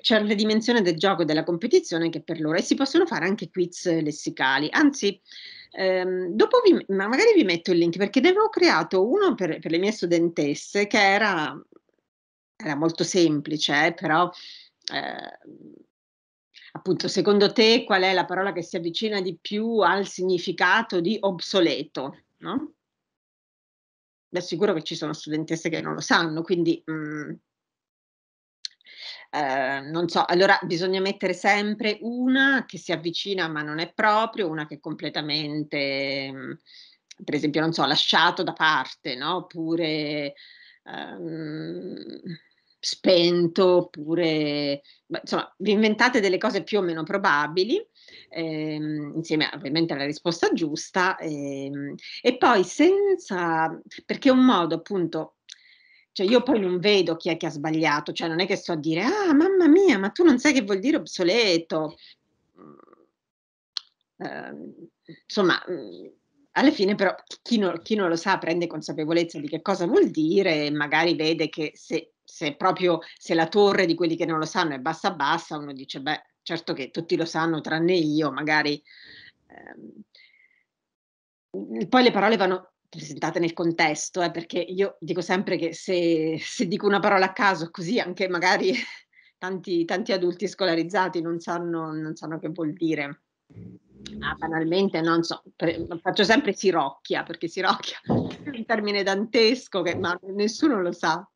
c'è la dimensione del gioco e della competizione che per loro e si possono fare anche quiz lessicali, anzi Ehm, dopo vi, ma magari vi metto il link perché ne avevo creato uno per, per le mie studentesse che era, era molto semplice, eh, però eh, appunto secondo te qual è la parola che si avvicina di più al significato di obsoleto? No? Da sicuro che ci sono studentesse che non lo sanno, quindi... Mh, mm, Ehm, non so, allora bisogna mettere sempre una che si avvicina ma non è proprio, una che è completamente, mhmm, per esempio, non so, lasciato da parte, no? Oppure... Ehm, spento oppure insomma vi inventate delle cose più o meno probabili ehm, insieme ovviamente alla risposta giusta ehm, e poi senza perché è un modo appunto cioè io poi non vedo chi è che ha sbagliato, cioè non è che sto a dire, ah mamma mia, ma tu non sai che vuol dire obsoleto. Uh, insomma, mm, alla fine però chi non, chi non, lo sa prende consapevolezza di che cosa vuol dire e magari vede che se, se, proprio se la torre di quelli che non lo sanno è bassa bassa, uno dice, beh, certo che tutti lo sanno tranne io, magari... Ehm. poi le parole vanno presentate nel contesto, eh, perché io dico sempre che se, se, dico una parola a caso, così anche magari *laughs* tanti, tanti adulti scolarizzati non sanno, non sanno, che vuol dire. Ah, banalmente, non so, pre- faccio sempre sirocchia, perché sirocchia *laughs* è un termine dantesco, che, ma nessuno lo sa.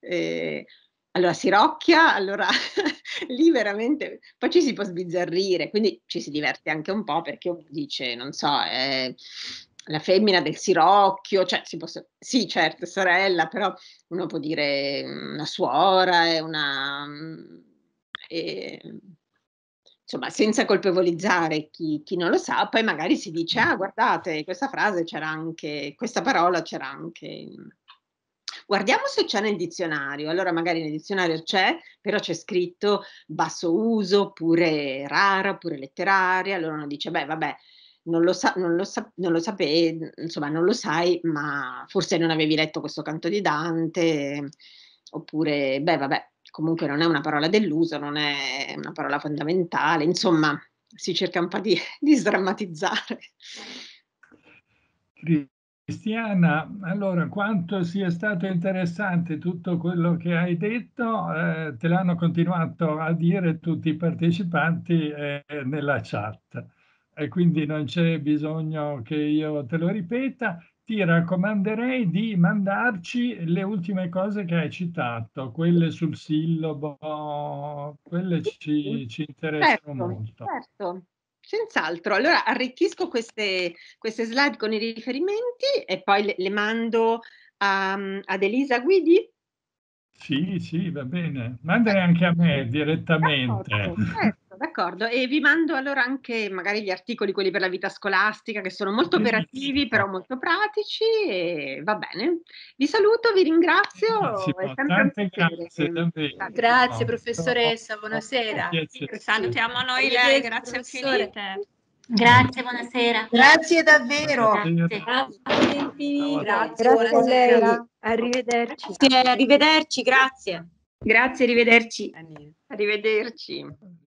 Eh, allora, sirocchia, allora *laughs* lì veramente poi ci si può sbizzarrire, quindi ci si diverte anche un po' perché dice, non so, eh, la femmina del sirocchio, cioè si posso, sì certo sorella, però uno può dire mm, una suora, è una... È, mm, insomma, senza colpevolizzare chi, chi, non lo sa, poi magari si dice, ah guardate, questa frase c'era anche, questa parola c'era anche. Guardiamo se c'è nel dizionario, allora magari nel dizionario c'è, però c'è scritto basso uso, oppure rara, oppure letteraria, allora uno dice, beh vabbè, non lo, sa- non lo, sa- non lo sapevi, insomma non lo sai, ma forse non avevi letto questo canto di Dante, oppure, beh vabbè, comunque non è una parola dell'uso, non è una parola fondamentale, insomma si cerca un po' di, *laughs* di sdrammatizzare. Cristiana, allora quanto sia stato interessante tutto quello che hai detto, eh, te l'hanno continuato a dire tutti i partecipanti eh, nella chat e quindi non c'è bisogno che io te lo ripeta, ti raccomanderei di mandarci le ultime cose che hai citato, quelle sul sillabo, quelle ci, ci certo, interessano certo, molto. Certo. Senz'altro, allora arricchisco queste, queste, slide con i riferimenti e poi le, le mando a, ad Elisa Guidi. Sì, sì, va bene. Mandale anche a me direttamente. Certo, certo d'accordo. E vi mando allora anche magari gli articoli, quelli per la vita scolastica, che sono molto operativi, però molto pratici. E va bene. Vi saluto, vi ringrazio. Sì, tante grazie, tante grazie, professoressa, buonasera. Grazie. Salutiamo noi lei, grazie infinite. Grazie, buonasera. Grazie davvero. Grazie, grazie, grazie buonasera. a lei. Arrivederci. Sì, arrivederci, grazie. Grazie, arrivederci. Arrivederci.